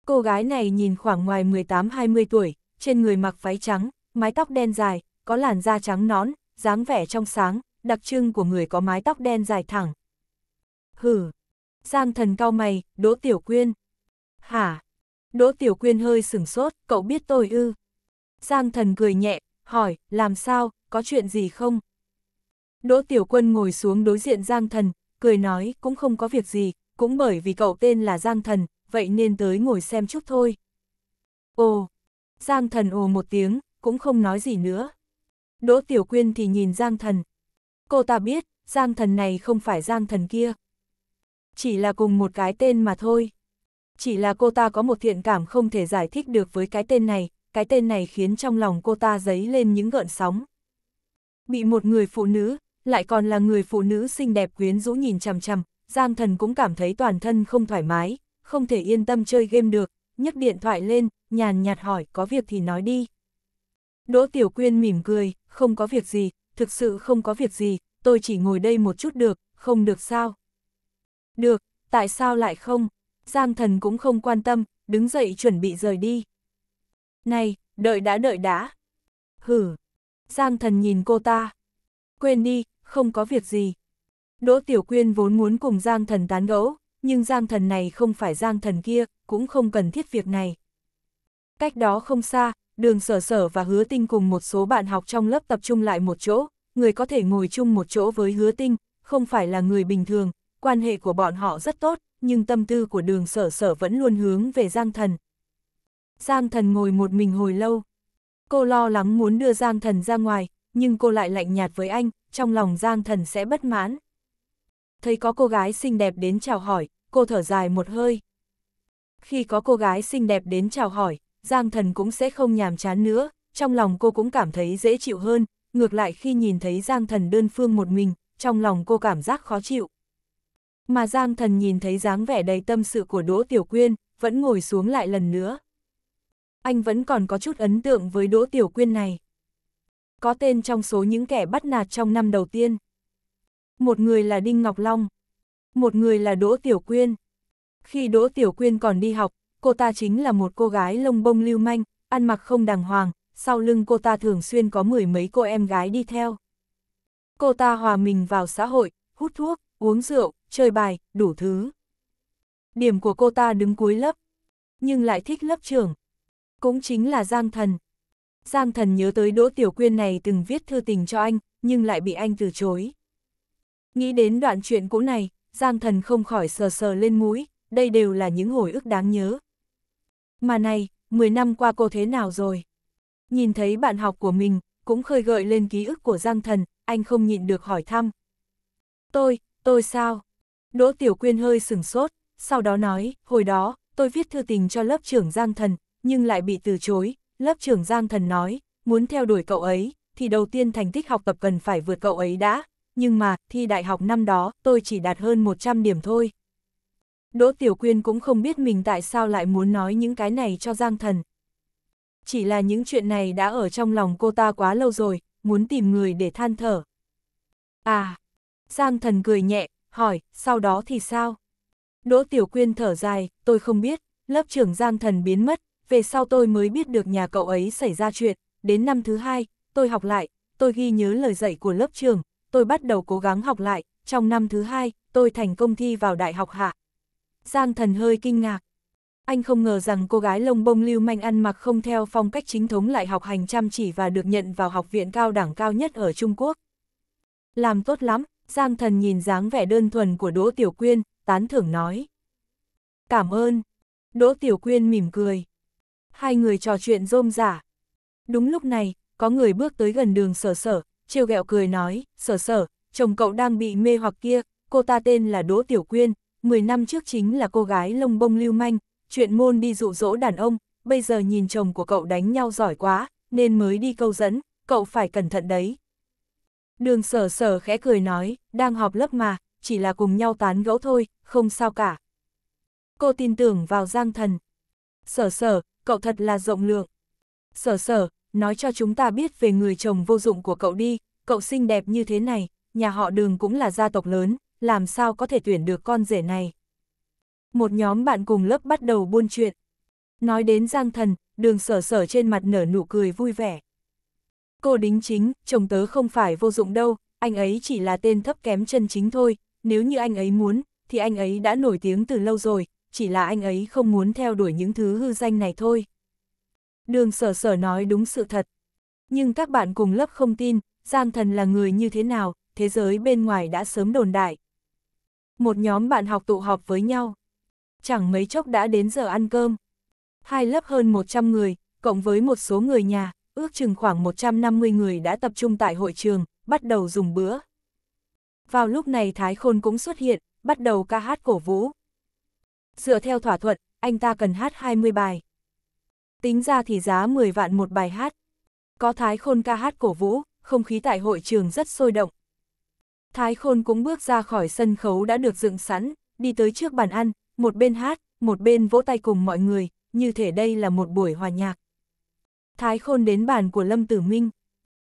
A: Cô gái này nhìn khoảng ngoài 18-20 tuổi, trên người mặc váy trắng, mái tóc đen dài, có làn da trắng nõn, dáng vẻ trong sáng, đặc trưng của người có mái tóc đen dài thẳng. Hử! Giang thần cao mày, Đỗ Tiểu Quyên. Hả? Đỗ Tiểu Quyên hơi sửng sốt, cậu biết tôi ư? Giang thần cười nhẹ, hỏi, làm sao, có chuyện gì không? Đỗ Tiểu Quân ngồi xuống đối diện Giang Thần, cười nói cũng không có việc gì, cũng bởi vì cậu tên là Giang Thần, vậy nên tới ngồi xem chút thôi. Ồ, Giang Thần ồ một tiếng, cũng không nói gì nữa. Đỗ Tiểu Quyên thì nhìn Giang Thần. Cô ta biết, Giang Thần này không phải Giang Thần kia. Chỉ là cùng một cái tên mà thôi. Chỉ là cô ta có một thiện cảm không thể giải thích được với cái tên này, cái tên này khiến trong lòng cô ta dấy lên những gợn sóng. Bị một người phụ nữ, lại còn là người phụ nữ xinh đẹp quyến rũ nhìn chằm chằm, Giang Thần cũng cảm thấy toàn thân không thoải mái, không thể yên tâm chơi game được, nhấc điện thoại lên, nhàn nhạt hỏi có việc thì nói đi. Đỗ Tiểu Quyên mỉm cười, không có việc gì, thực sự không có việc gì, tôi chỉ ngồi đây một chút được, không được sao? Được, tại sao lại không? Giang Thần cũng không quan tâm, đứng dậy chuẩn bị rời đi. Này, đợi đã đợi đã. Hử. Giang Thần nhìn cô ta, quên đi, không có việc gì. Đỗ Tiểu Quyên vốn muốn cùng Giang Thần tán gẫu, nhưng Giang Thần này không phải Giang Thần kia, cũng không cần thiết việc này. Cách đó không xa, đường sở sở và hứa tinh cùng một số bạn học trong lớp tập trung lại một chỗ, người có thể ngồi chung một chỗ với hứa tinh, không phải là người bình thường, quan hệ của bọn họ rất tốt, nhưng tâm tư của đường sở sở vẫn luôn hướng về Giang Thần. Giang Thần ngồi một mình hồi lâu. Cô lo lắng muốn đưa Giang Thần ra ngoài, nhưng cô lại lạnh nhạt với anh, trong lòng Giang Thần sẽ bất mãn. Thấy có cô gái xinh đẹp đến chào hỏi, cô thở dài một hơi. Khi có cô gái xinh đẹp đến chào hỏi, Giang Thần cũng sẽ không nhàm chán nữa, trong lòng cô cũng cảm thấy dễ chịu hơn, ngược lại khi nhìn thấy Giang Thần đơn phương một mình, trong lòng cô cảm giác khó chịu. Mà Giang Thần nhìn thấy dáng vẻ đầy tâm sự của Đỗ Tiểu Quyên, vẫn ngồi xuống lại lần nữa. Anh vẫn còn có chút ấn tượng với Đỗ Tiểu Quyên này có tên trong số những kẻ bắt nạt trong năm đầu tiên. Một người là Đinh Ngọc Long, một người là Đỗ Tiểu Quyên. Khi Đỗ Tiểu Quyên còn đi học, cô ta chính là một cô gái lông bông lưu manh, ăn mặc không đàng hoàng, sau lưng cô ta thường xuyên có mười mấy cô em gái đi theo. Cô ta hòa mình vào xã hội, hút thuốc, uống rượu, chơi bài, đủ thứ. Điểm của cô ta đứng cuối lớp, nhưng lại thích lớp trưởng. Cũng chính là Giang Thần, Giang thần nhớ tới Đỗ Tiểu Quyên này từng viết thư tình cho anh, nhưng lại bị anh từ chối. Nghĩ đến đoạn chuyện cũ này, Giang thần không khỏi sờ sờ lên mũi, đây đều là những hồi ức đáng nhớ. Mà này, 10 năm qua cô thế nào rồi? Nhìn thấy bạn học của mình, cũng khơi gợi lên ký ức của Giang thần, anh không nhịn được hỏi thăm. Tôi, tôi sao? Đỗ Tiểu Quyên hơi sừng sốt, sau đó nói, hồi đó, tôi viết thư tình cho lớp trưởng Giang thần, nhưng lại bị từ chối, Lớp trưởng Giang Thần nói, muốn theo đuổi cậu ấy, thì đầu tiên thành tích học tập cần phải vượt cậu ấy đã, nhưng mà, thi đại học năm đó, tôi chỉ đạt hơn 100 điểm thôi. Đỗ Tiểu Quyên cũng không biết mình tại sao lại muốn nói những cái này cho Giang Thần. Chỉ là những chuyện này đã ở trong lòng cô ta quá lâu rồi, muốn tìm người để than thở. À, Giang Thần cười nhẹ, hỏi, sau đó thì sao? Đỗ Tiểu Quyên thở dài, tôi không biết, lớp trưởng Giang Thần biến mất, về sau tôi mới biết được nhà cậu ấy xảy ra chuyện, đến năm thứ hai, tôi học lại, tôi ghi nhớ lời dạy của lớp trường, tôi bắt đầu cố gắng học lại, trong năm thứ hai, tôi thành công thi vào đại học hạ. Giang thần hơi kinh ngạc. Anh không ngờ rằng cô gái lông bông lưu manh ăn mặc không theo phong cách chính thống lại học hành chăm chỉ và được nhận vào học viện cao đẳng cao nhất ở Trung Quốc. Làm tốt lắm, Giang thần nhìn dáng vẻ đơn thuần của Đỗ Tiểu Quyên, tán thưởng nói. Cảm ơn. Đỗ Tiểu Quyên mỉm cười. Hai người trò chuyện rôm giả. Đúng lúc này, có người bước tới gần đường sở sở, trêu ghẹo cười nói, sở sở, chồng cậu đang bị mê hoặc kia, cô ta tên là Đỗ Tiểu Quyên, 10 năm trước chính là cô gái lông bông lưu manh, chuyện môn đi dụ dỗ đàn ông, bây giờ nhìn chồng của cậu đánh nhau giỏi quá, nên mới đi câu dẫn, cậu phải cẩn thận đấy. Đường sở sở khẽ cười nói, đang họp lớp mà, chỉ là cùng nhau tán gẫu thôi, không sao cả. Cô tin tưởng vào Giang Thần, sở sở, cậu thật là rộng lượng. Sở sở, nói cho chúng ta biết về người chồng vô dụng của cậu đi, cậu xinh đẹp như thế này, nhà họ đường cũng là gia tộc lớn, làm sao có thể tuyển được con rể này. Một nhóm bạn cùng lớp bắt đầu buôn chuyện. Nói đến Giang Thần, đường sở sở trên mặt nở nụ cười vui vẻ. Cô đính chính, chồng tớ không phải vô dụng đâu, anh ấy chỉ là tên thấp kém chân chính thôi, nếu như anh ấy muốn, thì anh ấy đã nổi tiếng từ lâu rồi, chỉ là anh ấy không muốn theo đuổi những thứ hư danh này thôi. Đường sở sở nói đúng sự thật. Nhưng các bạn cùng lớp không tin, Giang Thần là người như thế nào, thế giới bên ngoài đã sớm đồn đại. Một nhóm bạn học tụ họp với nhau. Chẳng mấy chốc đã đến giờ ăn cơm. Hai lớp hơn 100 người, cộng với một số người nhà, ước chừng khoảng 150 người đã tập trung tại hội trường, bắt đầu dùng bữa. Vào lúc này Thái Khôn cũng xuất hiện, bắt đầu ca hát cổ vũ dựa theo thỏa thuận, anh ta cần hát 20 bài. Tính ra thì giá 10 vạn một bài hát. Có Thái Khôn ca hát cổ vũ, không khí tại hội trường rất sôi động. Thái Khôn cũng bước ra khỏi sân khấu đã được dựng sẵn, đi tới trước bàn ăn, một bên hát, một bên vỗ tay cùng mọi người, như thể đây là một buổi hòa nhạc. Thái Khôn đến bàn của Lâm Tử Minh.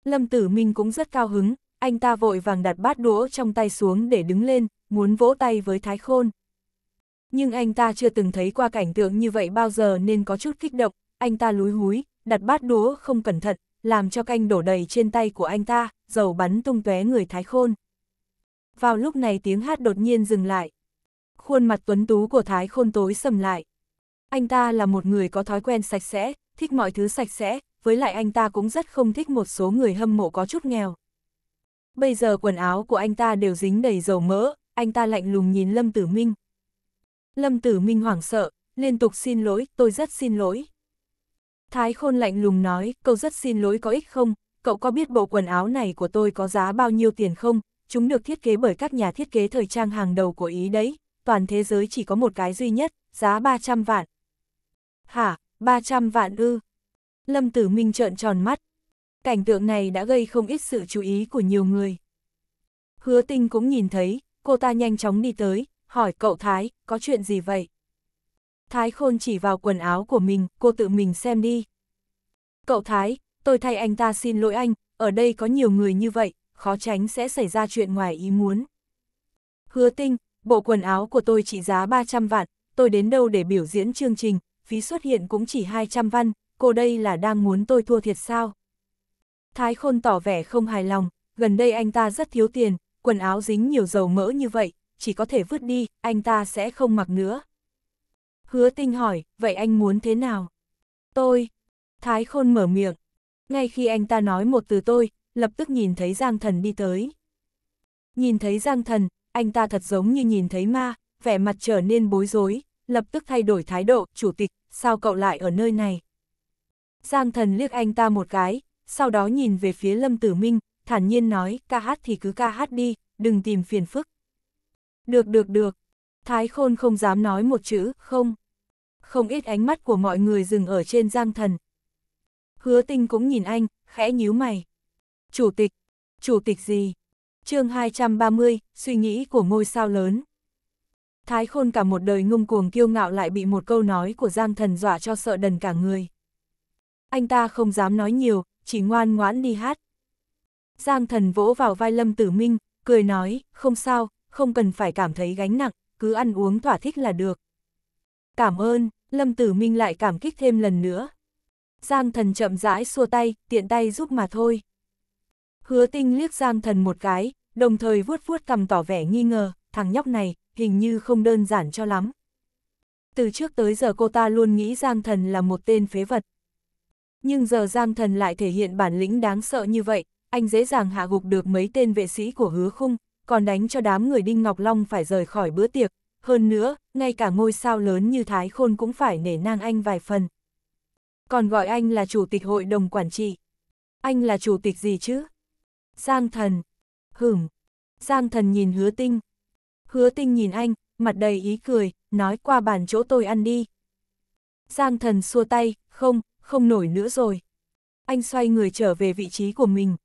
A: Lâm Tử Minh cũng rất cao hứng, anh ta vội vàng đặt bát đũa trong tay xuống để đứng lên, muốn vỗ tay với Thái Khôn. Nhưng anh ta chưa từng thấy qua cảnh tượng như vậy bao giờ nên có chút kích động, anh ta lúi húi, đặt bát đũa không cẩn thận, làm cho canh đổ đầy trên tay của anh ta, dầu bắn tung tóe người thái khôn. Vào lúc này tiếng hát đột nhiên dừng lại. Khuôn mặt tuấn tú của thái khôn tối sầm lại. Anh ta là một người có thói quen sạch sẽ, thích mọi thứ sạch sẽ, với lại anh ta cũng rất không thích một số người hâm mộ có chút nghèo. Bây giờ quần áo của anh ta đều dính đầy dầu mỡ, anh ta lạnh lùng nhìn Lâm Tử Minh, Lâm Tử Minh hoảng sợ, liên tục xin lỗi, tôi rất xin lỗi. Thái Khôn lạnh lùng nói, câu rất xin lỗi có ích không, cậu có biết bộ quần áo này của tôi có giá bao nhiêu tiền không, chúng được thiết kế bởi các nhà thiết kế thời trang hàng đầu của Ý đấy, toàn thế giới chỉ có một cái duy nhất, giá 300 vạn. Hả, 300 vạn ư? Lâm Tử Minh trợn tròn mắt. Cảnh tượng này đã gây không ít sự chú ý của nhiều người. Hứa Tinh cũng nhìn thấy, cô ta nhanh chóng đi tới, hỏi cậu Thái, có chuyện gì vậy? Thái Khôn chỉ vào quần áo của mình, cô tự mình xem đi. Cậu Thái, tôi thay anh ta xin lỗi anh, ở đây có nhiều người như vậy, khó tránh sẽ xảy ra chuyện ngoài ý muốn. Hứa tinh, bộ quần áo của tôi trị giá 300 vạn, tôi đến đâu để biểu diễn chương trình, phí xuất hiện cũng chỉ 200 văn, cô đây là đang muốn tôi thua thiệt sao? Thái Khôn tỏ vẻ không hài lòng, gần đây anh ta rất thiếu tiền, quần áo dính nhiều dầu mỡ như vậy, chỉ có thể vứt đi, anh ta sẽ không mặc nữa. Hứa tinh hỏi, vậy anh muốn thế nào? Tôi. Thái khôn mở miệng. Ngay khi anh ta nói một từ tôi, lập tức nhìn thấy Giang Thần đi tới. Nhìn thấy Giang Thần, anh ta thật giống như nhìn thấy ma, vẻ mặt trở nên bối rối, lập tức thay đổi thái độ, chủ tịch, sao cậu lại ở nơi này? Giang Thần liếc anh ta một cái, sau đó nhìn về phía Lâm Tử Minh, thản nhiên nói, ca hát thì cứ ca hát đi, đừng tìm phiền phức. Được được được. Thái khôn không dám nói một chữ, không. Không ít ánh mắt của mọi người dừng ở trên giang thần. Hứa tinh cũng nhìn anh, khẽ nhíu mày. Chủ tịch, chủ tịch gì? chương 230, suy nghĩ của ngôi sao lớn. Thái khôn cả một đời ngung cuồng kiêu ngạo lại bị một câu nói của giang thần dọa cho sợ đần cả người. Anh ta không dám nói nhiều, chỉ ngoan ngoãn đi hát. Giang thần vỗ vào vai Lâm Tử Minh, cười nói, không sao, không cần phải cảm thấy gánh nặng, cứ ăn uống thỏa thích là được. Cảm ơn, Lâm Tử Minh lại cảm kích thêm lần nữa. Giang thần chậm rãi xua tay, tiện tay giúp mà thôi. Hứa tinh liếc Giang thần một cái, đồng thời vuốt vuốt cầm tỏ vẻ nghi ngờ, thằng nhóc này, hình như không đơn giản cho lắm. Từ trước tới giờ cô ta luôn nghĩ Giang thần là một tên phế vật. Nhưng giờ Giang thần lại thể hiện bản lĩnh đáng sợ như vậy, anh dễ dàng hạ gục được mấy tên vệ sĩ của hứa khung, còn đánh cho đám người Đinh Ngọc Long phải rời khỏi bữa tiệc, hơn nữa, ngay cả ngôi sao lớn như Thái Khôn cũng phải nể nang anh vài phần. Còn gọi anh là chủ tịch hội đồng quản trị. Anh là chủ tịch gì chứ? Giang thần. Hửm. Giang thần nhìn hứa tinh. Hứa tinh nhìn anh, mặt đầy ý cười, nói qua bàn chỗ tôi ăn đi. Giang thần xua tay, không, không nổi nữa rồi. Anh xoay người trở về vị trí của mình.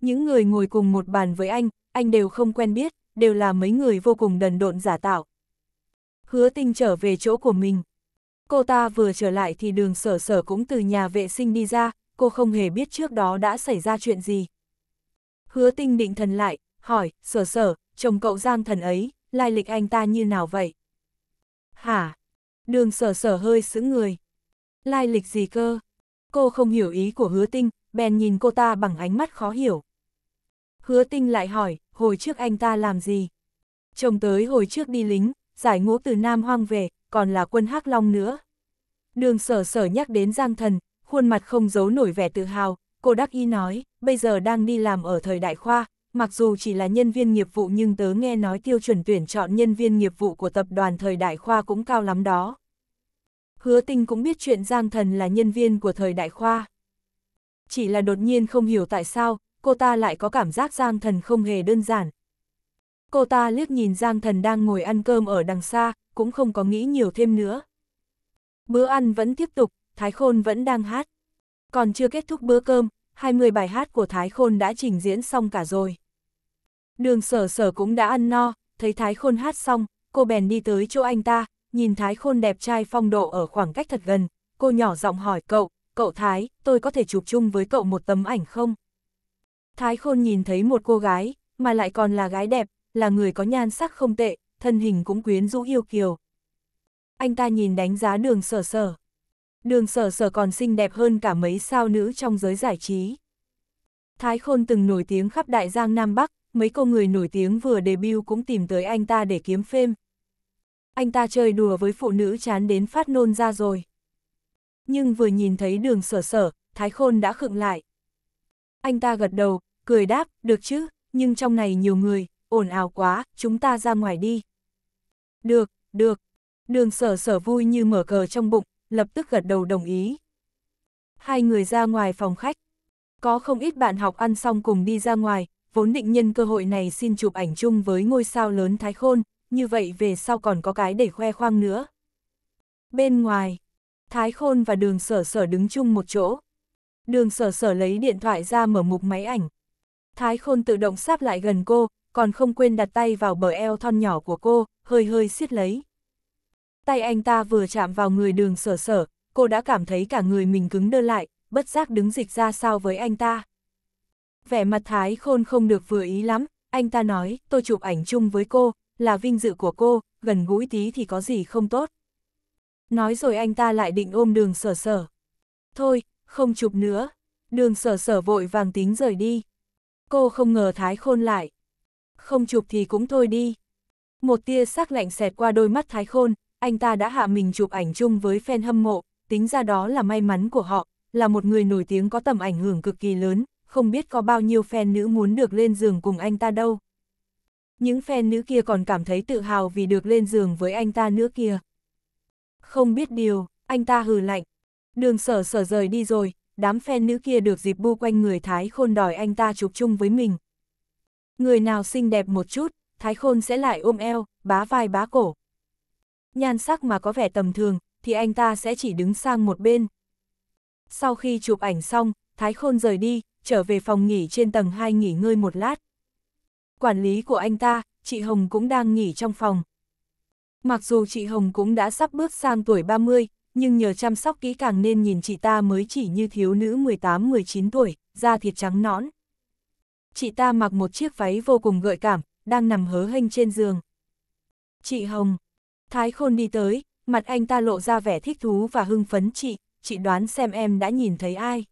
A: Những người ngồi cùng một bàn với anh, anh đều không quen biết, đều là mấy người vô cùng đần độn giả tạo. Hứa tinh trở về chỗ của mình. Cô ta vừa trở lại thì đường sở sở cũng từ nhà vệ sinh đi ra, cô không hề biết trước đó đã xảy ra chuyện gì. Hứa tinh định thần lại, hỏi, sở sở, chồng cậu Giang thần ấy, lai lịch anh ta như nào vậy? Hả? Đường sở sở hơi sững người. Lai lịch gì cơ? Cô không hiểu ý của hứa tinh, bèn nhìn cô ta bằng ánh mắt khó hiểu. Hứa tinh lại hỏi, hồi trước anh ta làm gì? Chồng tới hồi trước đi lính, giải ngũ từ Nam Hoang về, còn là quân Hắc Long nữa. Đường sở sở nhắc đến Giang Thần, khuôn mặt không giấu nổi vẻ tự hào, cô đắc y nói, bây giờ đang đi làm ở thời đại khoa, mặc dù chỉ là nhân viên nghiệp vụ nhưng tớ nghe nói tiêu chuẩn tuyển chọn nhân viên nghiệp vụ của tập đoàn thời đại khoa cũng cao lắm đó. Hứa tinh cũng biết chuyện Giang Thần là nhân viên của thời đại khoa. Chỉ là đột nhiên không hiểu tại sao, cô ta lại có cảm giác Giang Thần không hề đơn giản. Cô ta liếc nhìn Giang Thần đang ngồi ăn cơm ở đằng xa, cũng không có nghĩ nhiều thêm nữa. Bữa ăn vẫn tiếp tục, Thái Khôn vẫn đang hát. Còn chưa kết thúc bữa cơm, 20 bài hát của Thái Khôn đã trình diễn xong cả rồi. Đường sở sở cũng đã ăn no, thấy Thái Khôn hát xong, cô bèn đi tới chỗ anh ta, nhìn Thái Khôn đẹp trai phong độ ở khoảng cách thật gần. Cô nhỏ giọng hỏi cậu, cậu Thái, tôi có thể chụp chung với cậu một tấm ảnh không? Thái Khôn nhìn thấy một cô gái, mà lại còn là gái đẹp, là người có nhan sắc không tệ, thân hình cũng quyến rũ yêu kiều. Anh ta nhìn đánh giá đường sở sở. Đường sở sở còn xinh đẹp hơn cả mấy sao nữ trong giới giải trí. Thái Khôn từng nổi tiếng khắp Đại Giang Nam Bắc, mấy cô người nổi tiếng vừa debut cũng tìm tới anh ta để kiếm phim. Anh ta chơi đùa với phụ nữ chán đến phát nôn ra rồi. Nhưng vừa nhìn thấy đường sở sở, Thái Khôn đã khựng lại. Anh ta gật đầu, cười đáp, được chứ, nhưng trong này nhiều người, ồn ào quá, chúng ta ra ngoài đi. Được, được, đường sở sở vui như mở cờ trong bụng, lập tức gật đầu đồng ý. Hai người ra ngoài phòng khách. Có không ít bạn học ăn xong cùng đi ra ngoài, vốn định nhân cơ hội này xin chụp ảnh chung với ngôi sao lớn Thái Khôn, như vậy về sau còn có cái để khoe khoang nữa. Bên ngoài, Thái Khôn và đường sở sở đứng chung một chỗ. Đường sở sở lấy điện thoại ra mở mục máy ảnh, Thái khôn tự động sáp lại gần cô, còn không quên đặt tay vào bờ eo thon nhỏ của cô, hơi hơi siết lấy. Tay anh ta vừa chạm vào người đường sở sở, cô đã cảm thấy cả người mình cứng đơ lại, bất giác đứng dịch ra sao với anh ta. Vẻ mặt Thái khôn không được vừa ý lắm, anh ta nói, tôi chụp ảnh chung với cô, là vinh dự của cô, gần gũi tí thì có gì không tốt. Nói rồi anh ta lại định ôm đường sở sở. Thôi, không chụp nữa. Đường sở sở vội vàng tính rời đi. Cô không ngờ Thái Khôn lại. Không chụp thì cũng thôi đi. Một tia sắc lạnh xẹt qua đôi mắt Thái Khôn, anh ta đã hạ mình chụp ảnh chung với fan hâm mộ, tính ra đó là may mắn của họ, là một người nổi tiếng có tầm ảnh hưởng cực kỳ lớn, không biết có bao nhiêu fan nữ muốn được lên giường cùng anh ta đâu. Những fan nữ kia còn cảm thấy tự hào vì được lên giường với anh ta nữa kia. Không biết điều, anh ta hừ lạnh. Đường sở sở rời đi rồi, đám phen nữ kia được dịp bu quanh người Thái Khôn đòi anh ta chụp chung với mình. Người nào xinh đẹp một chút, Thái Khôn sẽ lại ôm eo, bá vai bá cổ. Nhan sắc mà có vẻ tầm thường, thì anh ta sẽ chỉ đứng sang một bên. Sau khi chụp ảnh xong, Thái Khôn rời đi, trở về phòng nghỉ trên tầng 2 nghỉ ngơi một lát. Quản lý của anh ta, chị Hồng cũng đang nghỉ trong phòng. Mặc dù chị Hồng cũng đã sắp bước sang tuổi 30, nhưng nhờ chăm sóc kỹ càng nên nhìn chị ta mới chỉ như thiếu nữ 18-19 tuổi, da thịt trắng nõn. Chị ta mặc một chiếc váy vô cùng gợi cảm, đang nằm hớ hênh trên giường. Chị Hồng. Thái Khôn đi tới, mặt anh ta lộ ra vẻ thích thú và hưng phấn chị, chị đoán xem em đã nhìn thấy ai.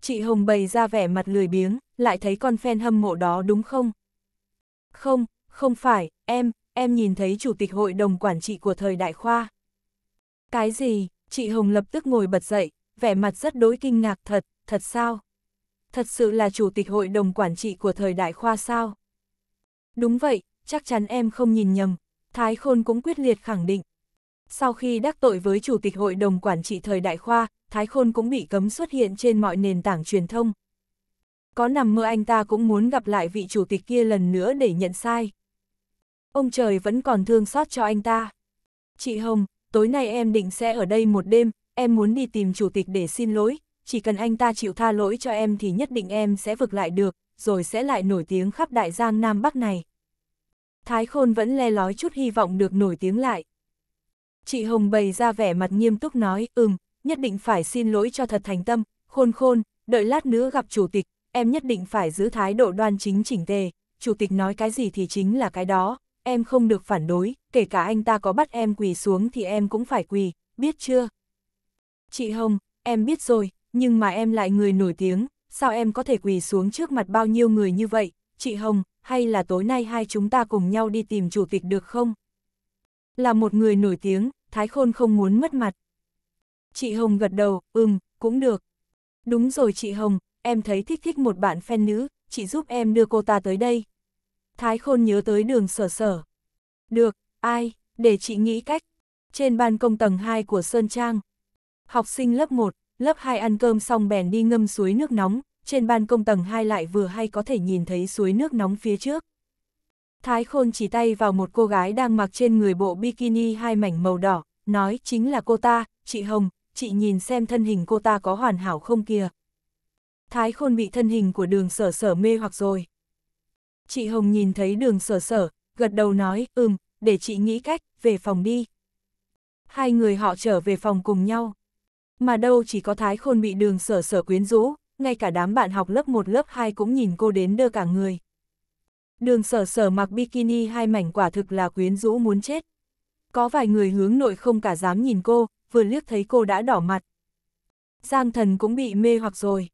A: Chị Hồng bày ra vẻ mặt lười biếng, lại thấy con fan hâm mộ đó đúng không? Không, không phải, em, em nhìn thấy chủ tịch hội đồng quản trị của thời đại khoa. Cái gì? Chị Hồng lập tức ngồi bật dậy, vẻ mặt rất đối kinh ngạc thật, thật sao? Thật sự là chủ tịch hội đồng quản trị của thời đại khoa sao? Đúng vậy, chắc chắn em không nhìn nhầm, Thái Khôn cũng quyết liệt khẳng định. Sau khi đắc tội với chủ tịch hội đồng quản trị thời đại khoa, Thái Khôn cũng bị cấm xuất hiện trên mọi nền tảng truyền thông. Có nằm mơ anh ta cũng muốn gặp lại vị chủ tịch kia lần nữa để nhận sai. Ông trời vẫn còn thương xót cho anh ta. Chị Hồng, tối nay em định sẽ ở đây một đêm, em muốn đi tìm chủ tịch để xin lỗi, chỉ cần anh ta chịu tha lỗi cho em thì nhất định em sẽ vực lại được, rồi sẽ lại nổi tiếng khắp đại giang Nam Bắc này. Thái Khôn vẫn le lói chút hy vọng được nổi tiếng lại. Chị Hồng bày ra vẻ mặt nghiêm túc nói, ừm, nhất định phải xin lỗi cho thật thành tâm, khôn khôn, đợi lát nữa gặp chủ tịch, em nhất định phải giữ thái độ đoan chính chỉnh tề, chủ tịch nói cái gì thì chính là cái đó, em không được phản đối, kể cả anh ta có bắt em quỳ xuống thì em cũng phải quỳ, biết chưa? Chị Hồng, em biết rồi, nhưng mà em lại người nổi tiếng, sao em có thể quỳ xuống trước mặt bao nhiêu người như vậy? Chị Hồng, hay là tối nay hai chúng ta cùng nhau đi tìm chủ tịch được không? Là một người nổi tiếng, Thái Khôn không muốn mất mặt. Chị Hồng gật đầu, ừm, cũng được. Đúng rồi chị Hồng, em thấy thích thích một bạn fan nữ, chị giúp em đưa cô ta tới đây, Thái Khôn nhớ tới đường sở sở. Được, ai, để chị nghĩ cách. Trên ban công tầng 2 của Sơn Trang. Học sinh lớp 1, lớp 2 ăn cơm xong bèn đi ngâm suối nước nóng, trên ban công tầng 2 lại vừa hay có thể nhìn thấy suối nước nóng phía trước. Thái Khôn chỉ tay vào một cô gái đang mặc trên người bộ bikini hai mảnh màu đỏ, nói chính là cô ta, chị Hồng, chị nhìn xem thân hình cô ta có hoàn hảo không kìa. Thái Khôn bị thân hình của đường sở sở mê hoặc rồi chị Hồng nhìn thấy đường sở sở, gật đầu nói, ừm, để chị nghĩ cách, về phòng đi. Hai người họ trở về phòng cùng nhau. Mà đâu chỉ có Thái Khôn bị đường sở sở quyến rũ, ngay cả đám bạn học lớp 1 lớp 2 cũng nhìn cô đến đưa cả người. Đường sở sở mặc bikini hai mảnh quả thực là quyến rũ muốn chết. Có vài người hướng nội không cả dám nhìn cô, vừa liếc thấy cô đã đỏ mặt. Giang thần cũng bị mê hoặc rồi.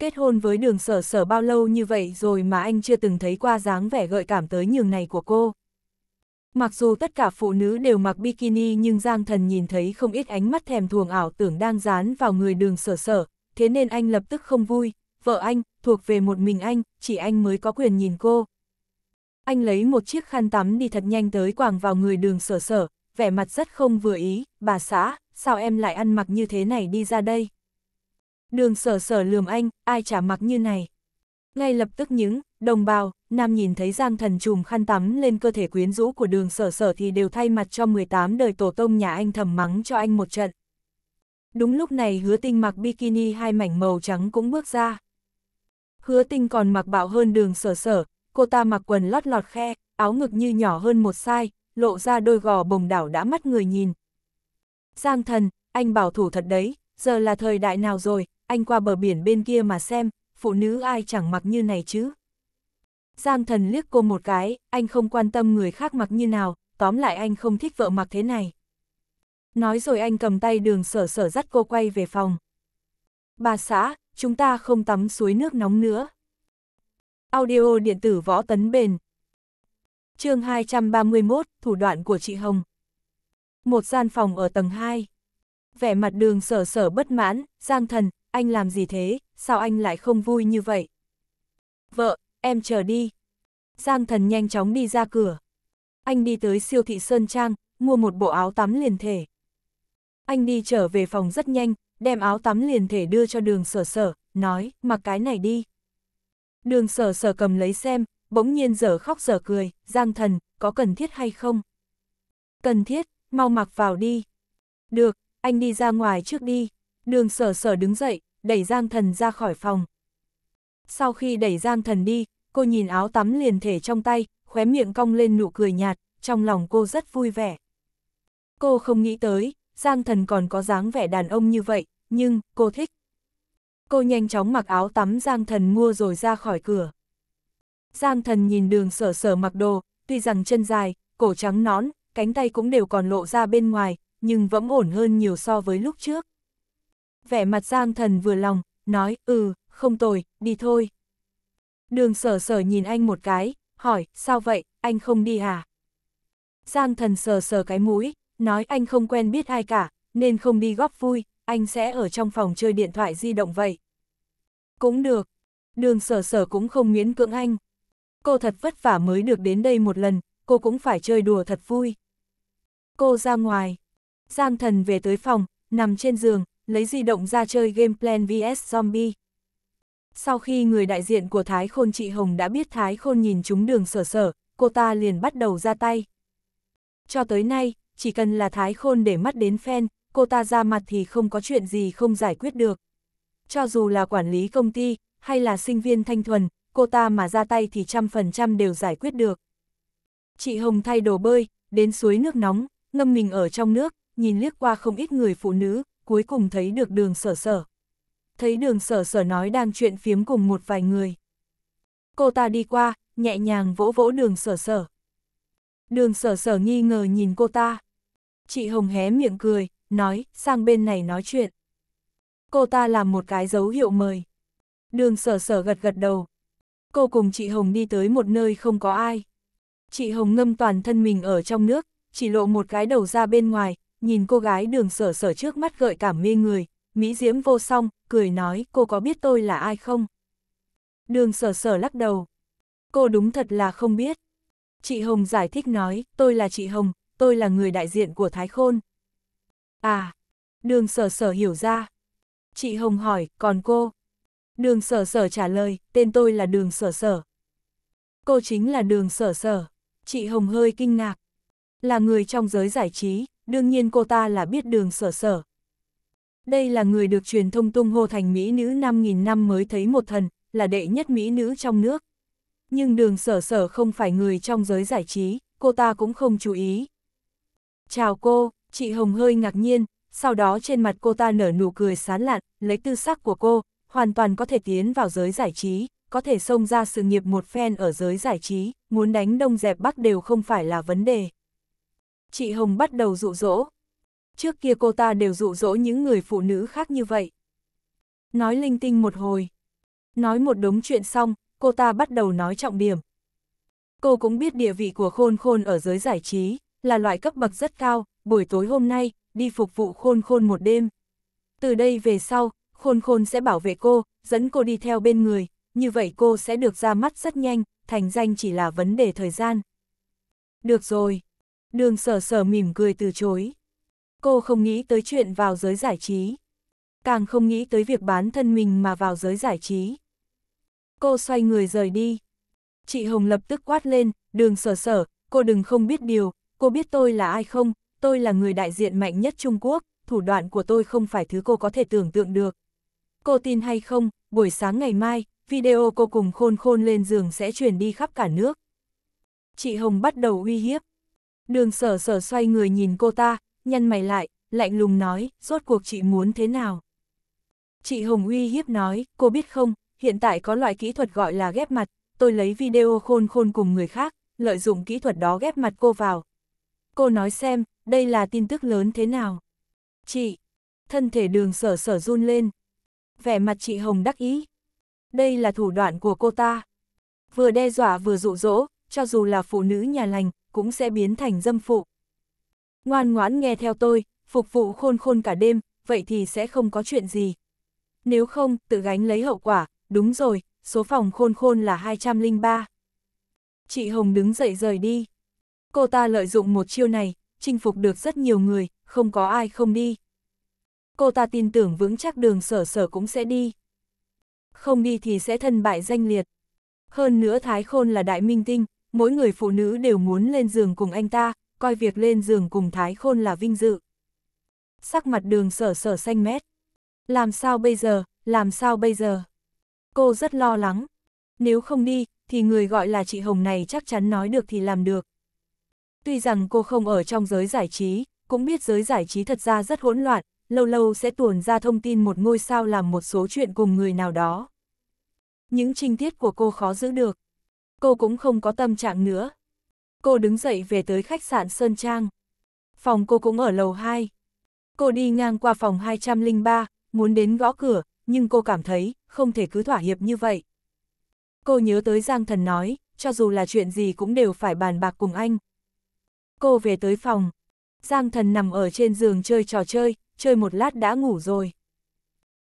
A: Kết hôn với đường sở sở bao lâu như vậy rồi mà anh chưa từng thấy qua dáng vẻ gợi cảm tới nhường này của cô. Mặc dù tất cả phụ nữ đều mặc bikini nhưng Giang Thần nhìn thấy không ít ánh mắt thèm thuồng ảo tưởng đang dán vào người đường sở sở, thế nên anh lập tức không vui, vợ anh, thuộc về một mình anh, chỉ anh mới có quyền nhìn cô. Anh lấy một chiếc khăn tắm đi thật nhanh tới quàng vào người đường sở sở, vẻ mặt rất không vừa ý, bà xã, sao em lại ăn mặc như thế này đi ra đây? đường sở sở lườm anh, ai chả mặc như này. Ngay lập tức những, đồng bào, nam nhìn thấy giang thần trùm khăn tắm lên cơ thể quyến rũ của đường sở sở thì đều thay mặt cho 18 đời tổ tông nhà anh thầm mắng cho anh một trận. Đúng lúc này hứa tinh mặc bikini hai mảnh màu trắng cũng bước ra. Hứa tinh còn mặc bạo hơn đường sở sở, cô ta mặc quần lót lọt khe, áo ngực như nhỏ hơn một sai, lộ ra đôi gò bồng đảo đã mắt người nhìn. Giang thần, anh bảo thủ thật đấy, giờ là thời đại nào rồi, anh qua bờ biển bên kia mà xem, phụ nữ ai chẳng mặc như này chứ. Giang thần liếc cô một cái, anh không quan tâm người khác mặc như nào, tóm lại anh không thích vợ mặc thế này. Nói rồi anh cầm tay đường sở sở dắt cô quay về phòng. Bà xã, chúng ta không tắm suối nước nóng nữa. Audio điện tử võ tấn bền. chương 231, thủ đoạn của chị Hồng. Một gian phòng ở tầng 2. Vẻ mặt đường sở sở bất mãn, giang thần, anh làm gì thế, sao anh lại không vui như vậy? Vợ, em chờ đi. Giang thần nhanh chóng đi ra cửa. Anh đi tới siêu thị Sơn Trang, mua một bộ áo tắm liền thể. Anh đi trở về phòng rất nhanh, đem áo tắm liền thể đưa cho đường sở sở, nói, mặc cái này đi. Đường sở sở cầm lấy xem, bỗng nhiên giờ khóc giờ cười, Giang thần, có cần thiết hay không? Cần thiết, mau mặc vào đi. Được, anh đi ra ngoài trước đi. Đường sở sở đứng dậy, đẩy Giang Thần ra khỏi phòng. Sau khi đẩy Giang Thần đi, cô nhìn áo tắm liền thể trong tay, khóe miệng cong lên nụ cười nhạt, trong lòng cô rất vui vẻ. Cô không nghĩ tới, Giang Thần còn có dáng vẻ đàn ông như vậy, nhưng, cô thích. Cô nhanh chóng mặc áo tắm Giang Thần mua rồi ra khỏi cửa. Giang Thần nhìn đường sở sở mặc đồ, tuy rằng chân dài, cổ trắng nón, cánh tay cũng đều còn lộ ra bên ngoài, nhưng vẫn ổn hơn nhiều so với lúc trước vẻ mặt Giang Thần vừa lòng, nói, ừ, không tồi, đi thôi. Đường sở sở nhìn anh một cái, hỏi, sao vậy, anh không đi à? Giang Thần sờ sờ cái mũi, nói anh không quen biết ai cả, nên không đi góp vui, anh sẽ ở trong phòng chơi điện thoại di động vậy. Cũng được, đường sở sở cũng không miễn cưỡng anh. Cô thật vất vả mới được đến đây một lần, cô cũng phải chơi đùa thật vui. Cô ra ngoài, Giang thần về tới phòng, nằm trên giường, lấy di động ra chơi game Plan vs Zombie. Sau khi người đại diện của Thái Khôn chị Hồng đã biết Thái Khôn nhìn chúng đường sở sở, cô ta liền bắt đầu ra tay. Cho tới nay, chỉ cần là Thái Khôn để mắt đến fan, cô ta ra mặt thì không có chuyện gì không giải quyết được. Cho dù là quản lý công ty, hay là sinh viên thanh thuần, cô ta mà ra tay thì trăm phần trăm đều giải quyết được. Chị Hồng thay đồ bơi, đến suối nước nóng, ngâm mình ở trong nước, nhìn liếc qua không ít người phụ nữ, cuối cùng thấy được đường sở sở. Thấy đường sở sở nói đang chuyện phiếm cùng một vài người. Cô ta đi qua, nhẹ nhàng vỗ vỗ đường sở sở. Đường sở sở nghi ngờ nhìn cô ta. Chị Hồng hé miệng cười, nói, sang bên này nói chuyện. Cô ta làm một cái dấu hiệu mời. Đường sở sở gật gật đầu. Cô cùng chị Hồng đi tới một nơi không có ai. Chị Hồng ngâm toàn thân mình ở trong nước, chỉ lộ một cái đầu ra bên ngoài, nhìn cô gái đường sở sở trước mắt gợi cảm mê người, Mỹ Diễm vô song, cười nói cô có biết tôi là ai không? Đường sở sở lắc đầu. Cô đúng thật là không biết. Chị Hồng giải thích nói, tôi là chị Hồng, tôi là người đại diện của Thái Khôn. À, đường sở sở hiểu ra. Chị Hồng hỏi, còn cô? Đường sở sở trả lời, tên tôi là đường sở sở. Cô chính là đường sở sở. Chị Hồng hơi kinh ngạc. Là người trong giới giải trí, đương nhiên cô ta là biết đường sở sở. Đây là người được truyền thông tung hô thành Mỹ nữ 5.000 năm mới thấy một thần, là đệ nhất Mỹ nữ trong nước. Nhưng đường sở sở không phải người trong giới giải trí, cô ta cũng không chú ý. Chào cô, chị Hồng hơi ngạc nhiên, sau đó trên mặt cô ta nở nụ cười sán lạn, lấy tư sắc của cô, hoàn toàn có thể tiến vào giới giải trí, có thể xông ra sự nghiệp một phen ở giới giải trí, muốn đánh đông dẹp bắc đều không phải là vấn đề chị Hồng bắt đầu dụ dỗ. Trước kia cô ta đều dụ dỗ những người phụ nữ khác như vậy. Nói linh tinh một hồi. Nói một đống chuyện xong, cô ta bắt đầu nói trọng điểm. Cô cũng biết địa vị của khôn khôn ở giới giải trí, là loại cấp bậc rất cao, buổi tối hôm nay, đi phục vụ khôn khôn một đêm. Từ đây về sau, khôn khôn sẽ bảo vệ cô, dẫn cô đi theo bên người, như vậy cô sẽ được ra mắt rất nhanh, thành danh chỉ là vấn đề thời gian. Được rồi, Đường sở sở mỉm cười từ chối. Cô không nghĩ tới chuyện vào giới giải trí. Càng không nghĩ tới việc bán thân mình mà vào giới giải trí. Cô xoay người rời đi. Chị Hồng lập tức quát lên, đường sở sở, cô đừng không biết điều, cô biết tôi là ai không, tôi là người đại diện mạnh nhất Trung Quốc, thủ đoạn của tôi không phải thứ cô có thể tưởng tượng được. Cô tin hay không, buổi sáng ngày mai, video cô cùng khôn khôn lên giường sẽ truyền đi khắp cả nước. Chị Hồng bắt đầu uy hiếp. Đường sở sở xoay người nhìn cô ta, nhăn mày lại, lạnh lùng nói, rốt cuộc chị muốn thế nào? Chị Hồng uy hiếp nói, cô biết không, hiện tại có loại kỹ thuật gọi là ghép mặt, tôi lấy video khôn khôn cùng người khác, lợi dụng kỹ thuật đó ghép mặt cô vào. Cô nói xem, đây là tin tức lớn thế nào? Chị, thân thể đường sở sở run lên. Vẻ mặt chị Hồng đắc ý. Đây là thủ đoạn của cô ta. Vừa đe dọa vừa dụ dỗ, cho dù là phụ nữ nhà lành, cũng sẽ biến thành dâm phụ. Ngoan ngoãn nghe theo tôi, phục vụ khôn khôn cả đêm, vậy thì sẽ không có chuyện gì. Nếu không, tự gánh lấy hậu quả, đúng rồi, số phòng khôn khôn là 203. Chị Hồng đứng dậy rời đi. Cô ta lợi dụng một chiêu này, chinh phục được rất nhiều người, không có ai không đi. Cô ta tin tưởng vững chắc đường sở sở cũng sẽ đi. Không đi thì sẽ thân bại danh liệt. Hơn nữa Thái Khôn là đại minh tinh, mỗi người phụ nữ đều muốn lên giường cùng anh ta, coi việc lên giường cùng Thái Khôn là vinh dự. Sắc mặt đường sở sở xanh mét. Làm sao bây giờ, làm sao bây giờ? Cô rất lo lắng. Nếu không đi, thì người gọi là chị Hồng này chắc chắn nói được thì làm được. Tuy rằng cô không ở trong giới giải trí, cũng biết giới giải trí thật ra rất hỗn loạn, lâu lâu sẽ tuồn ra thông tin một ngôi sao làm một số chuyện cùng người nào đó. Những trinh tiết của cô khó giữ được cô cũng không có tâm trạng nữa. Cô đứng dậy về tới khách sạn Sơn Trang. Phòng cô cũng ở lầu 2. Cô đi ngang qua phòng 203, muốn đến gõ cửa, nhưng cô cảm thấy không thể cứ thỏa hiệp như vậy. Cô nhớ tới Giang Thần nói, cho dù là chuyện gì cũng đều phải bàn bạc cùng anh. Cô về tới phòng. Giang Thần nằm ở trên giường chơi trò chơi, chơi một lát đã ngủ rồi.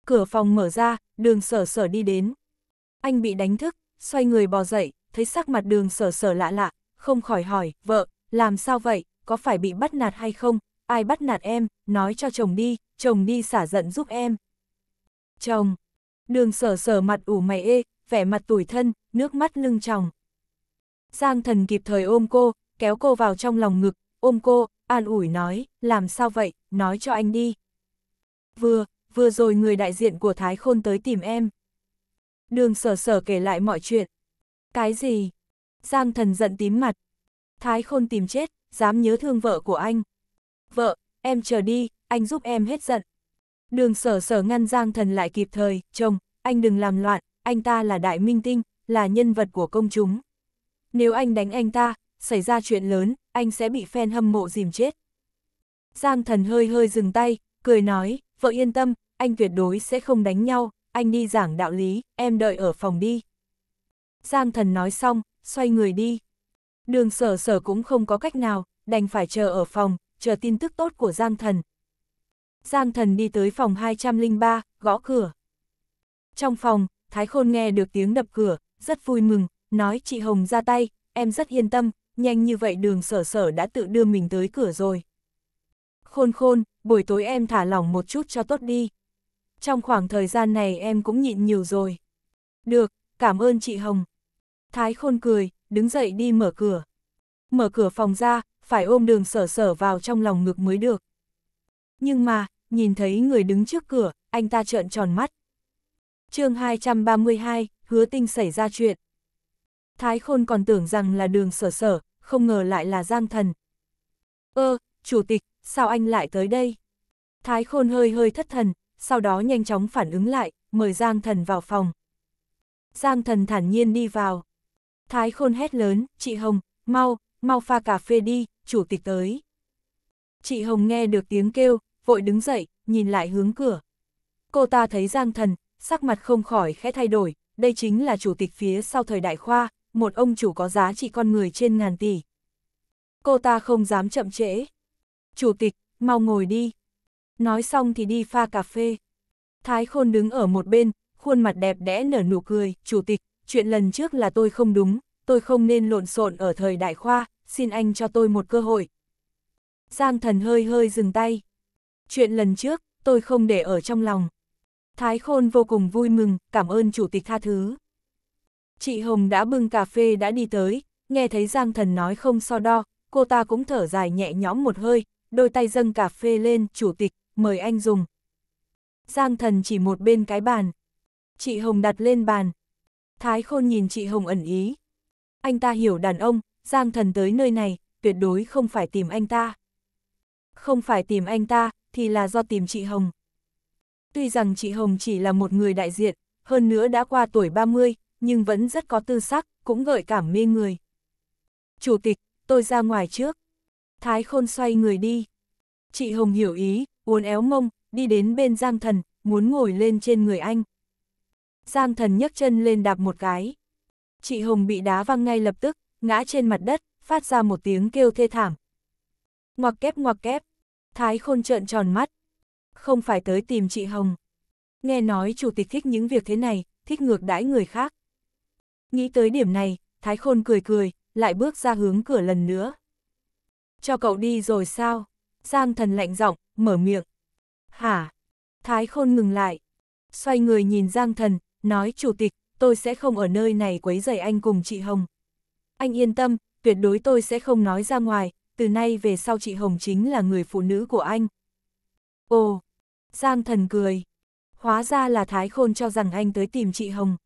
A: Cửa phòng mở ra, đường sở sở đi đến. Anh bị đánh thức, xoay người bò dậy, thấy sắc mặt đường sở sở lạ lạ, không khỏi hỏi, vợ, làm sao vậy, có phải bị bắt nạt hay không, ai bắt nạt em, nói cho chồng đi, chồng đi xả giận giúp em. Chồng, đường sở sở mặt ủ mày ê, vẻ mặt tủi thân, nước mắt lưng chồng. Giang thần kịp thời ôm cô, kéo cô vào trong lòng ngực, ôm cô, an ủi nói, làm sao vậy, nói cho anh đi. Vừa, vừa rồi người đại diện của Thái Khôn tới tìm em. Đường sở sở kể lại mọi chuyện, cái gì? Giang thần giận tím mặt. Thái khôn tìm chết, dám nhớ thương vợ của anh. Vợ, em chờ đi, anh giúp em hết giận. Đường sở sở ngăn Giang thần lại kịp thời, chồng, anh đừng làm loạn, anh ta là đại minh tinh, là nhân vật của công chúng. Nếu anh đánh anh ta, xảy ra chuyện lớn, anh sẽ bị fan hâm mộ dìm chết. Giang thần hơi hơi dừng tay, cười nói, vợ yên tâm, anh tuyệt đối sẽ không đánh nhau, anh đi giảng đạo lý, em đợi ở phòng đi. Giang thần nói xong, xoay người đi. Đường sở sở cũng không có cách nào, đành phải chờ ở phòng, chờ tin tức tốt của Giang thần. Giang thần đi tới phòng 203, gõ cửa. Trong phòng, Thái Khôn nghe được tiếng đập cửa, rất vui mừng, nói chị Hồng ra tay, em rất yên tâm, nhanh như vậy đường sở sở đã tự đưa mình tới cửa rồi. Khôn khôn, buổi tối em thả lỏng một chút cho tốt đi. Trong khoảng thời gian này em cũng nhịn nhiều rồi. Được, cảm ơn chị Hồng. Thái khôn cười, đứng dậy đi mở cửa. Mở cửa phòng ra, phải ôm đường sở sở vào trong lòng ngực mới được. Nhưng mà, nhìn thấy người đứng trước cửa, anh ta trợn tròn mắt. chương 232, hứa tinh xảy ra chuyện. Thái khôn còn tưởng rằng là đường sở sở, không ngờ lại là giang thần. Ơ, chủ tịch, sao anh lại tới đây? Thái khôn hơi hơi thất thần, sau đó nhanh chóng phản ứng lại, mời Giang thần vào phòng. Giang thần thản nhiên đi vào. Thái Khôn hét lớn, chị Hồng, mau, mau pha cà phê đi, chủ tịch tới. Chị Hồng nghe được tiếng kêu, vội đứng dậy, nhìn lại hướng cửa. Cô ta thấy Giang Thần, sắc mặt không khỏi khẽ thay đổi, đây chính là chủ tịch phía sau thời đại khoa, một ông chủ có giá trị con người trên ngàn tỷ. Cô ta không dám chậm trễ. Chủ tịch, mau ngồi đi. Nói xong thì đi pha cà phê. Thái Khôn đứng ở một bên, khuôn mặt đẹp đẽ nở nụ cười, chủ tịch, chuyện lần trước là tôi không đúng, tôi không nên lộn xộn ở thời đại khoa, xin anh cho tôi một cơ hội. Giang thần hơi hơi dừng tay. Chuyện lần trước, tôi không để ở trong lòng. Thái Khôn vô cùng vui mừng, cảm ơn chủ tịch tha thứ. Chị Hồng đã bưng cà phê đã đi tới, nghe thấy Giang thần nói không so đo, cô ta cũng thở dài nhẹ nhõm một hơi, đôi tay dâng cà phê lên, chủ tịch, mời anh dùng. Giang thần chỉ một bên cái bàn. Chị Hồng đặt lên bàn, Thái Khôn nhìn chị Hồng ẩn ý. Anh ta hiểu đàn ông, Giang Thần tới nơi này, tuyệt đối không phải tìm anh ta. Không phải tìm anh ta, thì là do tìm chị Hồng. Tuy rằng chị Hồng chỉ là một người đại diện, hơn nữa đã qua tuổi 30, nhưng vẫn rất có tư sắc, cũng gợi cảm mê người. Chủ tịch, tôi ra ngoài trước. Thái Khôn xoay người đi. Chị Hồng hiểu ý, uốn éo mông, đi đến bên Giang Thần, muốn ngồi lên trên người anh. Giang thần nhấc chân lên đạp một cái. Chị Hồng bị đá văng ngay lập tức, ngã trên mặt đất, phát ra một tiếng kêu thê thảm. Ngoặc kép ngoặc kép, Thái Khôn trợn tròn mắt. Không phải tới tìm chị Hồng. Nghe nói chủ tịch thích những việc thế này, thích ngược đãi người khác. Nghĩ tới điểm này, Thái Khôn cười cười, lại bước ra hướng cửa lần nữa. Cho cậu đi rồi sao? Giang thần lạnh giọng, mở miệng. Hả? Thái Khôn ngừng lại. Xoay người nhìn Giang thần, nói chủ tịch, tôi sẽ không ở nơi này quấy rầy anh cùng chị Hồng. Anh yên tâm, tuyệt đối tôi sẽ không nói ra ngoài, từ nay về sau chị Hồng chính là người phụ nữ của anh. Ồ, Giang thần cười. Hóa ra là Thái Khôn cho rằng anh tới tìm chị Hồng.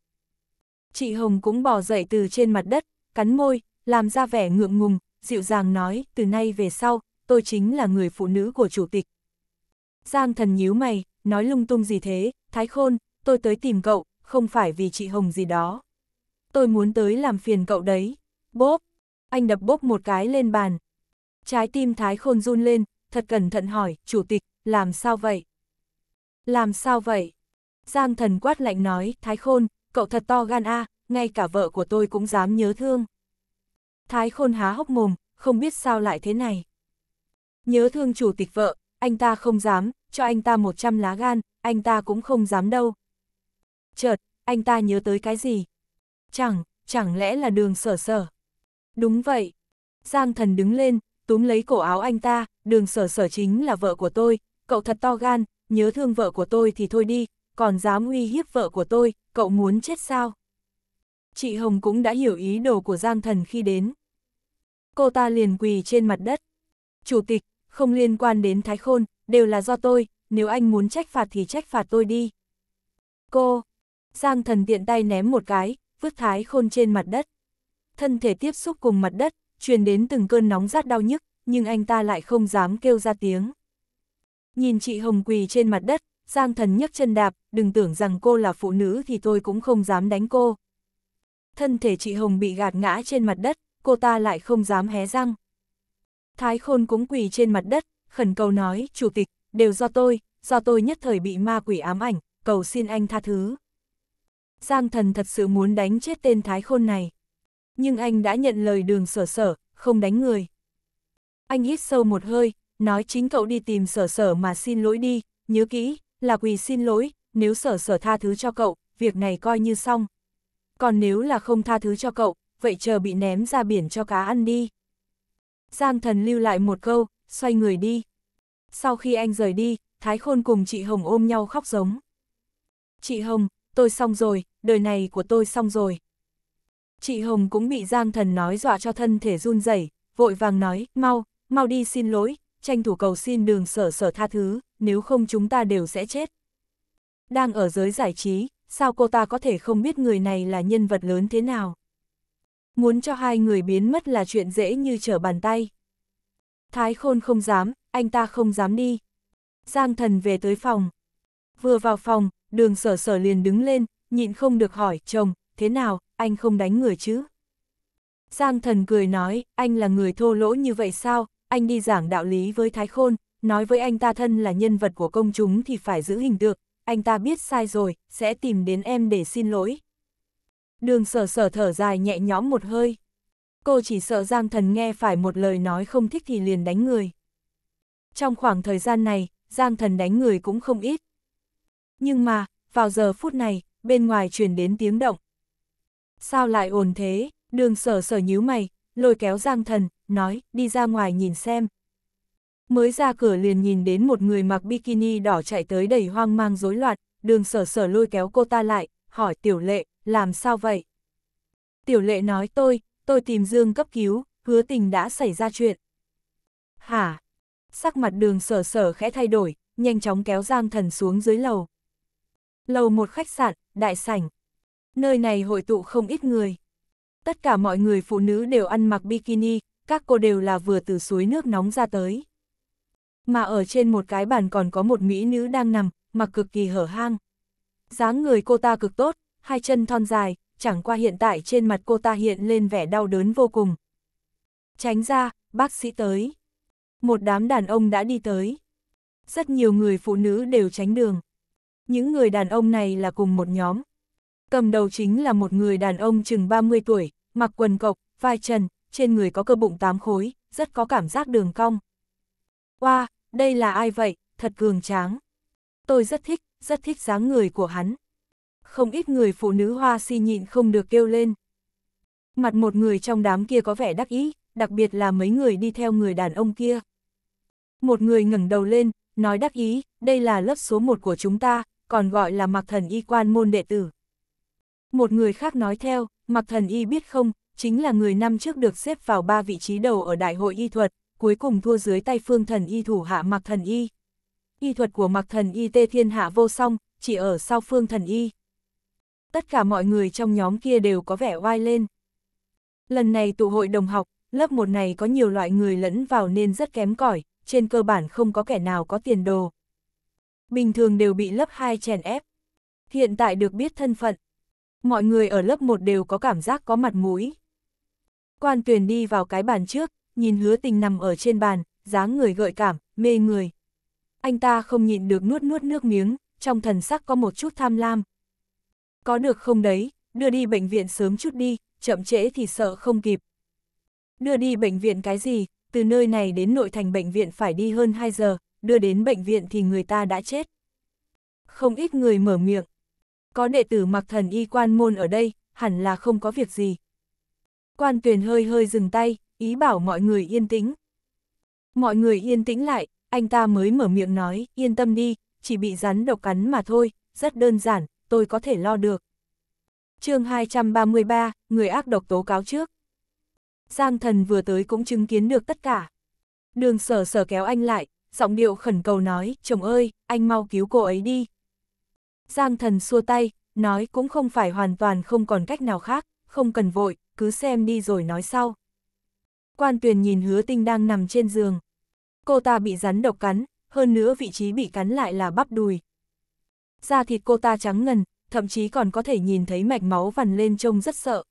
A: Chị Hồng cũng bỏ dậy từ trên mặt đất, cắn môi, làm ra vẻ ngượng ngùng, dịu dàng nói, từ nay về sau, tôi chính là người phụ nữ của chủ tịch. Giang thần nhíu mày, nói lung tung gì thế, Thái Khôn, tôi tới tìm cậu, không phải vì chị Hồng gì đó. Tôi muốn tới làm phiền cậu đấy. Bốp! Anh đập bốp một cái lên bàn. Trái tim Thái Khôn run lên, thật cẩn thận hỏi, chủ tịch, làm sao vậy? Làm sao vậy? Giang thần quát lạnh nói, Thái Khôn, cậu thật to gan a, ngay cả vợ của tôi cũng dám nhớ thương. Thái Khôn há hốc mồm, không biết sao lại thế này. Nhớ thương chủ tịch vợ, anh ta không dám, cho anh ta 100 lá gan, anh ta cũng không dám đâu chợt, anh ta nhớ tới cái gì? Chẳng, chẳng lẽ là đường sở sở? Đúng vậy. Giang thần đứng lên, túm lấy cổ áo anh ta, đường sở sở chính là vợ của tôi, cậu thật to gan, nhớ thương vợ của tôi thì thôi đi, còn dám uy hiếp vợ của tôi, cậu muốn chết sao? Chị Hồng cũng đã hiểu ý đồ của Giang Thần khi đến. Cô ta liền quỳ trên mặt đất. Chủ tịch, không liên quan đến Thái Khôn, đều là do tôi, nếu anh muốn trách phạt thì trách phạt tôi đi. Cô, Giang thần tiện tay ném một cái, vứt thái khôn trên mặt đất. Thân thể tiếp xúc cùng mặt đất, truyền đến từng cơn nóng rát đau nhức, nhưng anh ta lại không dám kêu ra tiếng. Nhìn chị Hồng quỳ trên mặt đất, Giang thần nhấc chân đạp, đừng tưởng rằng cô là phụ nữ thì tôi cũng không dám đánh cô. Thân thể chị Hồng bị gạt ngã trên mặt đất, cô ta lại không dám hé răng. Thái khôn cũng quỳ trên mặt đất, khẩn cầu nói, chủ tịch, đều do tôi, do tôi nhất thời bị ma quỷ ám ảnh, cầu xin anh tha thứ. Giang thần thật sự muốn đánh chết tên thái khôn này. Nhưng anh đã nhận lời đường sở sở, không đánh người. Anh hít sâu một hơi, nói chính cậu đi tìm sở sở mà xin lỗi đi, nhớ kỹ, là quỳ xin lỗi, nếu sở sở tha thứ cho cậu, việc này coi như xong. Còn nếu là không tha thứ cho cậu, vậy chờ bị ném ra biển cho cá ăn đi. Giang thần lưu lại một câu, xoay người đi. Sau khi anh rời đi, Thái Khôn cùng chị Hồng ôm nhau khóc giống. Chị Hồng, tôi xong rồi, đời này của tôi xong rồi. Chị Hồng cũng bị Giang Thần nói dọa cho thân thể run rẩy, vội vàng nói, mau, mau đi xin lỗi, tranh thủ cầu xin đường sở sở tha thứ, nếu không chúng ta đều sẽ chết. Đang ở giới giải trí, sao cô ta có thể không biết người này là nhân vật lớn thế nào? Muốn cho hai người biến mất là chuyện dễ như trở bàn tay. Thái khôn không dám, anh ta không dám đi. Giang thần về tới phòng. Vừa vào phòng, đường sở sở liền đứng lên, nhịn không được hỏi, chồng, thế nào, anh không đánh người chứ? Giang thần cười nói, anh là người thô lỗ như vậy sao, anh đi giảng đạo lý với Thái Khôn, nói với anh ta thân là nhân vật của công chúng thì phải giữ hình tượng, anh ta biết sai rồi, sẽ tìm đến em để xin lỗi. Đường sở sở thở dài nhẹ nhõm một hơi. Cô chỉ sợ Giang Thần nghe phải một lời nói không thích thì liền đánh người. Trong khoảng thời gian này, Giang Thần đánh người cũng không ít nhưng mà, vào giờ phút này, bên ngoài truyền đến tiếng động. Sao lại ồn thế, đường sở sở nhíu mày, lôi kéo giang thần, nói, đi ra ngoài nhìn xem. Mới ra cửa liền nhìn đến một người mặc bikini đỏ chạy tới đầy hoang mang rối loạn, đường sở sở lôi kéo cô ta lại, hỏi tiểu lệ, làm sao vậy? Tiểu lệ nói tôi, tôi tìm Dương cấp cứu, hứa tình đã xảy ra chuyện. Hả? Sắc mặt đường sở sở khẽ thay đổi, nhanh chóng kéo Giang Thần xuống dưới lầu. Lầu một khách sạn, đại sảnh. Nơi này hội tụ không ít người. Tất cả mọi người phụ nữ đều ăn mặc bikini, các cô đều là vừa từ suối nước nóng ra tới. Mà ở trên một cái bàn còn có một mỹ nữ đang nằm, mặc cực kỳ hở hang. dáng người cô ta cực tốt, hai chân thon dài, chẳng qua hiện tại trên mặt cô ta hiện lên vẻ đau đớn vô cùng. Tránh ra, bác sĩ tới. Một đám đàn ông đã đi tới. Rất nhiều người phụ nữ đều tránh đường những người đàn ông này là cùng một nhóm. Cầm đầu chính là một người đàn ông chừng 30 tuổi, mặc quần cộc, vai trần, trên người có cơ bụng tám khối, rất có cảm giác đường cong. Oa, wow, đây là ai vậy, thật cường tráng. Tôi rất thích, rất thích dáng người của hắn. Không ít người phụ nữ hoa si nhịn không được kêu lên. Mặt một người trong đám kia có vẻ đắc ý, đặc biệt là mấy người đi theo người đàn ông kia. Một người ngẩng đầu lên, nói đắc ý, đây là lớp số 1 của chúng ta, còn gọi là mặc thần y quan môn đệ tử. Một người khác nói theo, mặc thần y biết không, chính là người năm trước được xếp vào ba vị trí đầu ở Đại hội Y thuật, cuối cùng thua dưới tay phương thần y thủ hạ mặc thần y. Y thuật của mặc thần y tê thiên hạ vô song, chỉ ở sau phương thần y. Tất cả mọi người trong nhóm kia đều có vẻ oai lên. Lần này tụ hội đồng học, lớp một này có nhiều loại người lẫn vào nên rất kém cỏi trên cơ bản không có kẻ nào có tiền đồ bình thường đều bị lớp 2 chèn ép. Hiện tại được biết thân phận. Mọi người ở lớp 1 đều có cảm giác có mặt mũi. Quan tuyển đi vào cái bàn trước, nhìn hứa tình nằm ở trên bàn, dáng người gợi cảm, mê người. Anh ta không nhịn được nuốt nuốt nước miếng, trong thần sắc có một chút tham lam. Có được không đấy, đưa đi bệnh viện sớm chút đi, chậm trễ thì sợ không kịp. Đưa đi bệnh viện cái gì, từ nơi này đến nội thành bệnh viện phải đi hơn 2 giờ, đưa đến bệnh viện thì người ta đã chết. Không ít người mở miệng. Có đệ tử mặc thần y quan môn ở đây, hẳn là không có việc gì. Quan tuyển hơi hơi dừng tay, ý bảo mọi người yên tĩnh. Mọi người yên tĩnh lại, anh ta mới mở miệng nói, yên tâm đi, chỉ bị rắn độc cắn mà thôi, rất đơn giản, tôi có thể lo được. chương 233, người ác độc tố cáo trước. Giang thần vừa tới cũng chứng kiến được tất cả. Đường sở sở kéo anh lại, giọng điệu khẩn cầu nói, chồng ơi, anh mau cứu cô ấy đi. Giang thần xua tay, nói cũng không phải hoàn toàn không còn cách nào khác, không cần vội, cứ xem đi rồi nói sau. Quan tuyền nhìn hứa tinh đang nằm trên giường. Cô ta bị rắn độc cắn, hơn nữa vị trí bị cắn lại là bắp đùi. Da thịt cô ta trắng ngần, thậm chí còn có thể nhìn thấy mạch máu vằn lên trông rất sợ.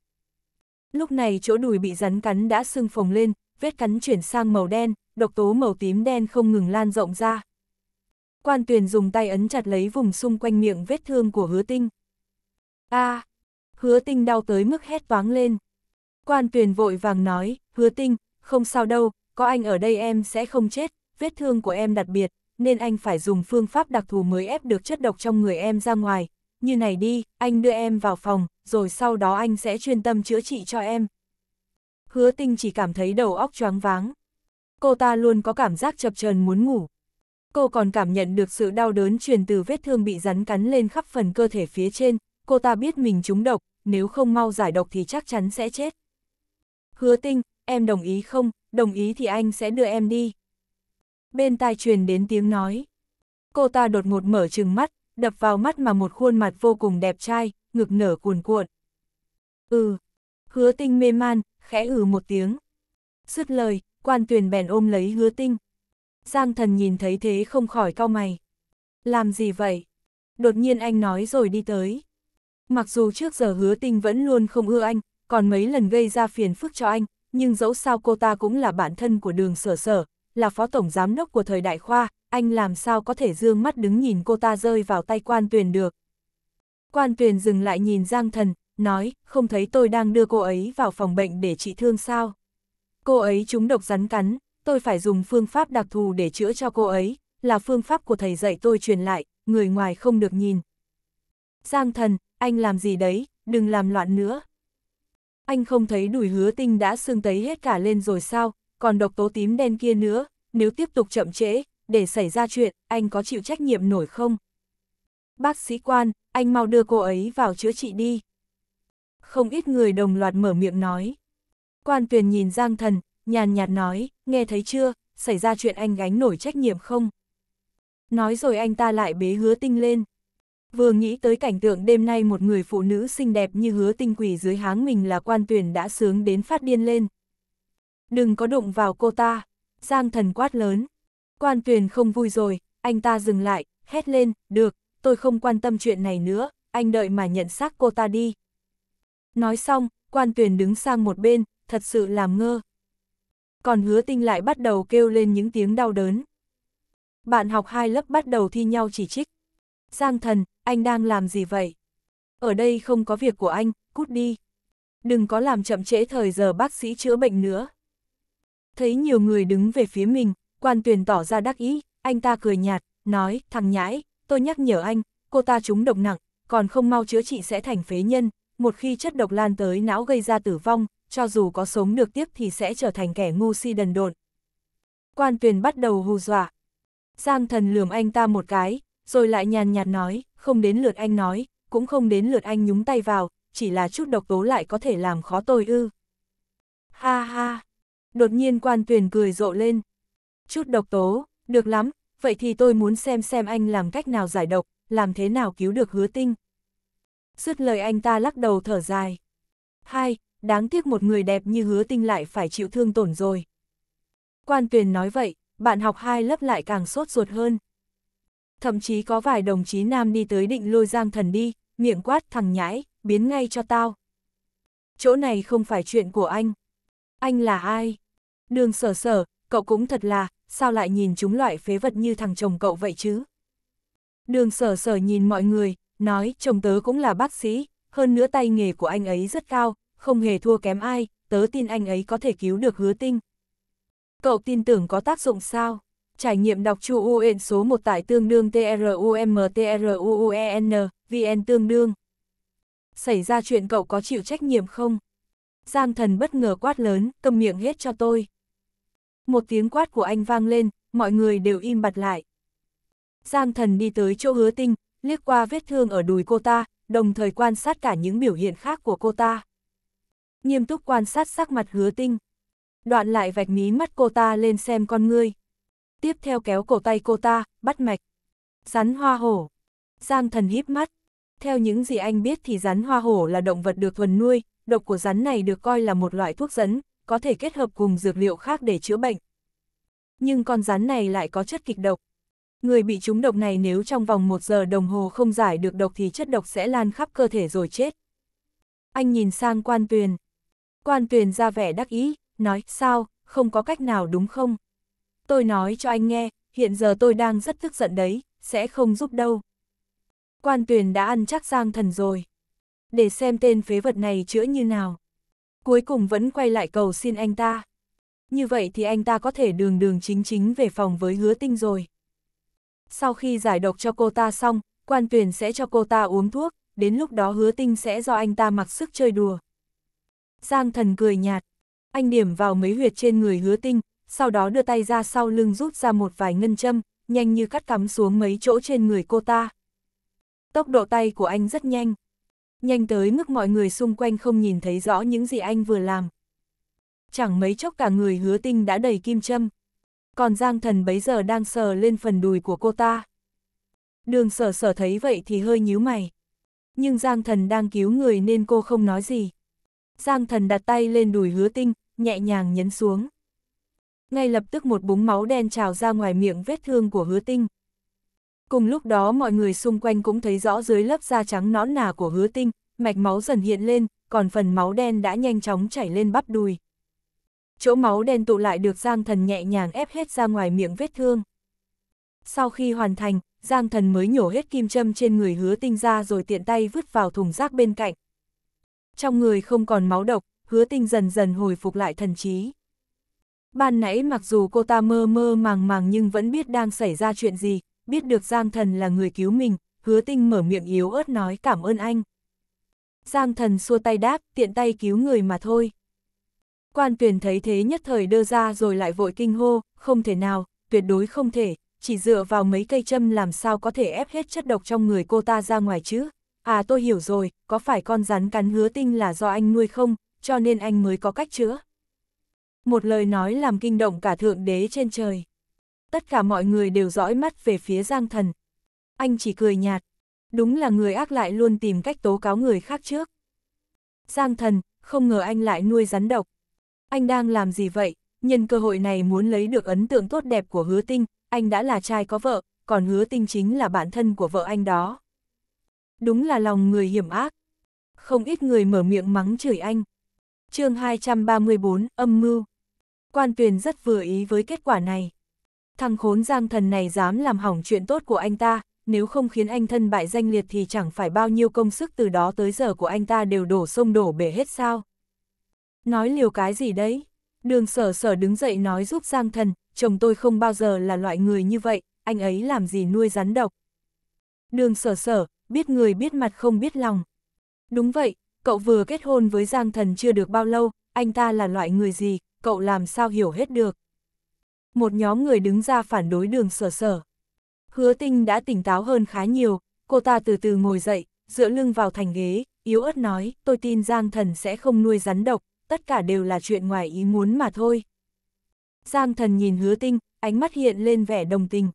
A: Lúc này chỗ đùi bị rắn cắn đã sưng phồng lên, vết cắn chuyển sang màu đen, độc tố màu tím đen không ngừng lan rộng ra. Quan Tuyền dùng tay ấn chặt lấy vùng xung quanh miệng vết thương của hứa tinh. a à, hứa tinh đau tới mức hét toáng lên. Quan Tuyền vội vàng nói, hứa tinh, không sao đâu, có anh ở đây em sẽ không chết, vết thương của em đặc biệt, nên anh phải dùng phương pháp đặc thù mới ép được chất độc trong người em ra ngoài. Như này đi, anh đưa em vào phòng, rồi sau đó anh sẽ chuyên tâm chữa trị cho em. Hứa tinh chỉ cảm thấy đầu óc choáng váng cô ta luôn có cảm giác chập chờn muốn ngủ. Cô còn cảm nhận được sự đau đớn truyền từ vết thương bị rắn cắn lên khắp phần cơ thể phía trên, cô ta biết mình trúng độc, nếu không mau giải độc thì chắc chắn sẽ chết. Hứa tinh, em đồng ý không, đồng ý thì anh sẽ đưa em đi. Bên tai truyền đến tiếng nói. Cô ta đột ngột mở trừng mắt, đập vào mắt mà một khuôn mặt vô cùng đẹp trai, ngực nở cuồn cuộn. Ừ, hứa tinh mê man, khẽ ừ một tiếng. sứt lời, quan tuyền bèn ôm lấy hứa tinh. Giang thần nhìn thấy thế không khỏi cau mày. Làm gì vậy? Đột nhiên anh nói rồi đi tới. Mặc dù trước giờ hứa tinh vẫn luôn không ưa anh, còn mấy lần gây ra phiền phức cho anh, nhưng dẫu sao cô ta cũng là bản thân của đường sở sở, là phó tổng giám đốc của thời đại khoa, anh làm sao có thể dương mắt đứng nhìn cô ta rơi vào tay quan tuyền được. Quan tuyền dừng lại nhìn Giang Thần, nói, không thấy tôi đang đưa cô ấy vào phòng bệnh để trị thương sao. Cô ấy trúng độc rắn cắn, tôi phải dùng phương pháp đặc thù để chữa cho cô ấy, là phương pháp của thầy dạy tôi truyền lại, người ngoài không được nhìn. Giang thần, anh làm gì đấy, đừng làm loạn nữa. Anh không thấy đùi hứa tinh đã xương tấy hết cả lên rồi sao, còn độc tố tím đen kia nữa, nếu tiếp tục chậm trễ, để xảy ra chuyện, anh có chịu trách nhiệm nổi không? Bác sĩ quan, anh mau đưa cô ấy vào chữa trị đi. Không ít người đồng loạt mở miệng nói. Quan tuyền nhìn Giang Thần, nhàn nhạt nói, nghe thấy chưa, xảy ra chuyện anh gánh nổi trách nhiệm không? Nói rồi anh ta lại bế hứa tinh lên. Vừa nghĩ tới cảnh tượng đêm nay một người phụ nữ xinh đẹp như hứa tinh quỷ dưới háng mình là quan tuyển đã sướng đến phát điên lên. Đừng có đụng vào cô ta, Giang thần quát lớn. Quan tuyển không vui rồi, anh ta dừng lại, hét lên, được, tôi không quan tâm chuyện này nữa, anh đợi mà nhận xác cô ta đi. Nói xong, quan tuyển đứng sang một bên, thật sự làm ngơ. Còn hứa tinh lại bắt đầu kêu lên những tiếng đau đớn. Bạn học hai lớp bắt đầu thi nhau chỉ trích. Giang thần, anh đang làm gì vậy? Ở đây không có việc của anh, cút đi. Đừng có làm chậm trễ thời giờ bác sĩ chữa bệnh nữa. Thấy nhiều người đứng về phía mình, quan tuyển tỏ ra đắc ý, anh ta cười nhạt, nói, thằng nhãi, tôi nhắc nhở anh, cô ta trúng độc nặng, còn không mau chữa trị sẽ thành phế nhân, một khi chất độc lan tới não gây ra tử vong, cho dù có sống được tiếp thì sẽ trở thành kẻ ngu si đần độn. Quan tuyền bắt đầu hù dọa. Giang thần lườm anh ta một cái, rồi lại nhàn nhạt nói, không đến lượt anh nói, cũng không đến lượt anh nhúng tay vào, chỉ là chút độc tố lại có thể làm khó tôi ư. Ha ha! Đột nhiên quan tuyền cười rộ lên. Chút độc tố, được lắm, vậy thì tôi muốn xem xem anh làm cách nào giải độc, làm thế nào cứu được hứa tinh. Dứt lời anh ta lắc đầu thở dài. Hai, đáng tiếc một người đẹp như hứa tinh lại phải chịu thương tổn rồi. Quan tuyền nói vậy, bạn học hai lớp lại càng sốt ruột hơn. Thậm chí có vài đồng chí nam đi tới định lôi giang thần đi, miệng quát thằng nhãi, biến ngay cho tao. Chỗ này không phải chuyện của anh. Anh là ai? Đường sở sở, cậu cũng thật là, sao lại nhìn chúng loại phế vật như thằng chồng cậu vậy chứ? Đường sở sở nhìn mọi người, nói chồng tớ cũng là bác sĩ, hơn nữa tay nghề của anh ấy rất cao, không hề thua kém ai, tớ tin anh ấy có thể cứu được hứa tinh. Cậu tin tưởng có tác dụng sao? Trải nghiệm đọc chu UN số 1 tại tương đương TRUMTRUUEN, VN tương đương. Xảy ra chuyện cậu có chịu trách nhiệm không? Giang thần bất ngờ quát lớn, cầm miệng hết cho tôi. Một tiếng quát của anh vang lên, mọi người đều im bặt lại. Giang thần đi tới chỗ hứa tinh, liếc qua vết thương ở đùi cô ta, đồng thời quan sát cả những biểu hiện khác của cô ta nghiêm túc quan sát sắc mặt hứa tinh. Đoạn lại vạch mí mắt cô ta lên xem con ngươi. Tiếp theo kéo cổ tay cô ta, bắt mạch. Rắn hoa hổ. Giang thần híp mắt. Theo những gì anh biết thì rắn hoa hổ là động vật được thuần nuôi, độc của rắn này được coi là một loại thuốc rắn, có thể kết hợp cùng dược liệu khác để chữa bệnh. Nhưng con rắn này lại có chất kịch độc. Người bị trúng độc này nếu trong vòng một giờ đồng hồ không giải được độc thì chất độc sẽ lan khắp cơ thể rồi chết. Anh nhìn sang quan tuyền, Quan Tuyền ra vẻ đắc ý, nói, sao, không có cách nào đúng không? Tôi nói cho anh nghe, hiện giờ tôi đang rất tức giận đấy, sẽ không giúp đâu. Quan Tuyền đã ăn chắc Giang Thần rồi. Để xem tên phế vật này chữa như nào. Cuối cùng vẫn quay lại cầu xin anh ta. Như vậy thì anh ta có thể đường đường chính chính về phòng với hứa tinh rồi. Sau khi giải độc cho cô ta xong, quan tuyển sẽ cho cô ta uống thuốc, đến lúc đó hứa tinh sẽ do anh ta mặc sức chơi đùa, Giang thần cười nhạt, anh điểm vào mấy huyệt trên người hứa tinh, sau đó đưa tay ra sau lưng rút ra một vài ngân châm, nhanh như cắt cắm xuống mấy chỗ trên người cô ta. Tốc độ tay của anh rất nhanh, nhanh tới mức mọi người xung quanh không nhìn thấy rõ những gì anh vừa làm. Chẳng mấy chốc cả người hứa tinh đã đầy kim châm, còn Giang thần bấy giờ đang sờ lên phần đùi của cô ta. Đường sở sở thấy vậy thì hơi nhíu mày. Nhưng Giang thần đang cứu người nên cô không nói gì. Giang thần đặt tay lên đùi hứa tinh, nhẹ nhàng nhấn xuống. Ngay lập tức một búng máu đen trào ra ngoài miệng vết thương của hứa tinh. Cùng lúc đó mọi người xung quanh cũng thấy rõ dưới lớp da trắng nõn nà của hứa tinh, mạch máu dần hiện lên, còn phần máu đen đã nhanh chóng chảy lên bắp đùi. Chỗ máu đen tụ lại được Giang Thần nhẹ nhàng ép hết ra ngoài miệng vết thương. Sau khi hoàn thành, Giang Thần mới nhổ hết kim châm trên người hứa tinh ra rồi tiện tay vứt vào thùng rác bên cạnh, trong người không còn máu độc, hứa tinh dần dần hồi phục lại thần trí. Ban nãy mặc dù cô ta mơ mơ màng màng nhưng vẫn biết đang xảy ra chuyện gì, biết được Giang Thần là người cứu mình, hứa tinh mở miệng yếu ớt nói cảm ơn anh. Giang Thần xua tay đáp, tiện tay cứu người mà thôi. Quan tuyển thấy thế nhất thời đơ ra rồi lại vội kinh hô, không thể nào, tuyệt đối không thể, chỉ dựa vào mấy cây châm làm sao có thể ép hết chất độc trong người cô ta ra ngoài chứ. À tôi hiểu rồi, có phải con rắn cắn hứa tinh là do anh nuôi không, cho nên anh mới có cách chữa. Một lời nói làm kinh động cả thượng đế trên trời. Tất cả mọi người đều dõi mắt về phía Giang Thần. Anh chỉ cười nhạt. Đúng là người ác lại luôn tìm cách tố cáo người khác trước. Giang Thần, không ngờ anh lại nuôi rắn độc. Anh đang làm gì vậy? Nhân cơ hội này muốn lấy được ấn tượng tốt đẹp của hứa tinh, anh đã là trai có vợ, còn hứa tinh chính là bạn thân của vợ anh đó đúng là lòng người hiểm ác. Không ít người mở miệng mắng chửi anh. chương 234, âm mưu. Quan tuyền rất vừa ý với kết quả này. Thằng khốn giang thần này dám làm hỏng chuyện tốt của anh ta, nếu không khiến anh thân bại danh liệt thì chẳng phải bao nhiêu công sức từ đó tới giờ của anh ta đều đổ sông đổ bể hết sao. Nói liều cái gì đấy? Đường sở sở đứng dậy nói giúp Giang Thần, chồng tôi không bao giờ là loại người như vậy, anh ấy làm gì nuôi rắn độc. Đường sở sở, biết người biết mặt không biết lòng. Đúng vậy, cậu vừa kết hôn với Giang Thần chưa được bao lâu, anh ta là loại người gì, cậu làm sao hiểu hết được. Một nhóm người đứng ra phản đối đường sở sở. Hứa tinh đã tỉnh táo hơn khá nhiều, cô ta từ từ ngồi dậy, dựa lưng vào thành ghế, yếu ớt nói, tôi tin Giang Thần sẽ không nuôi rắn độc, tất cả đều là chuyện ngoài ý muốn mà thôi. Giang Thần nhìn hứa tinh, ánh mắt hiện lên vẻ đồng tình,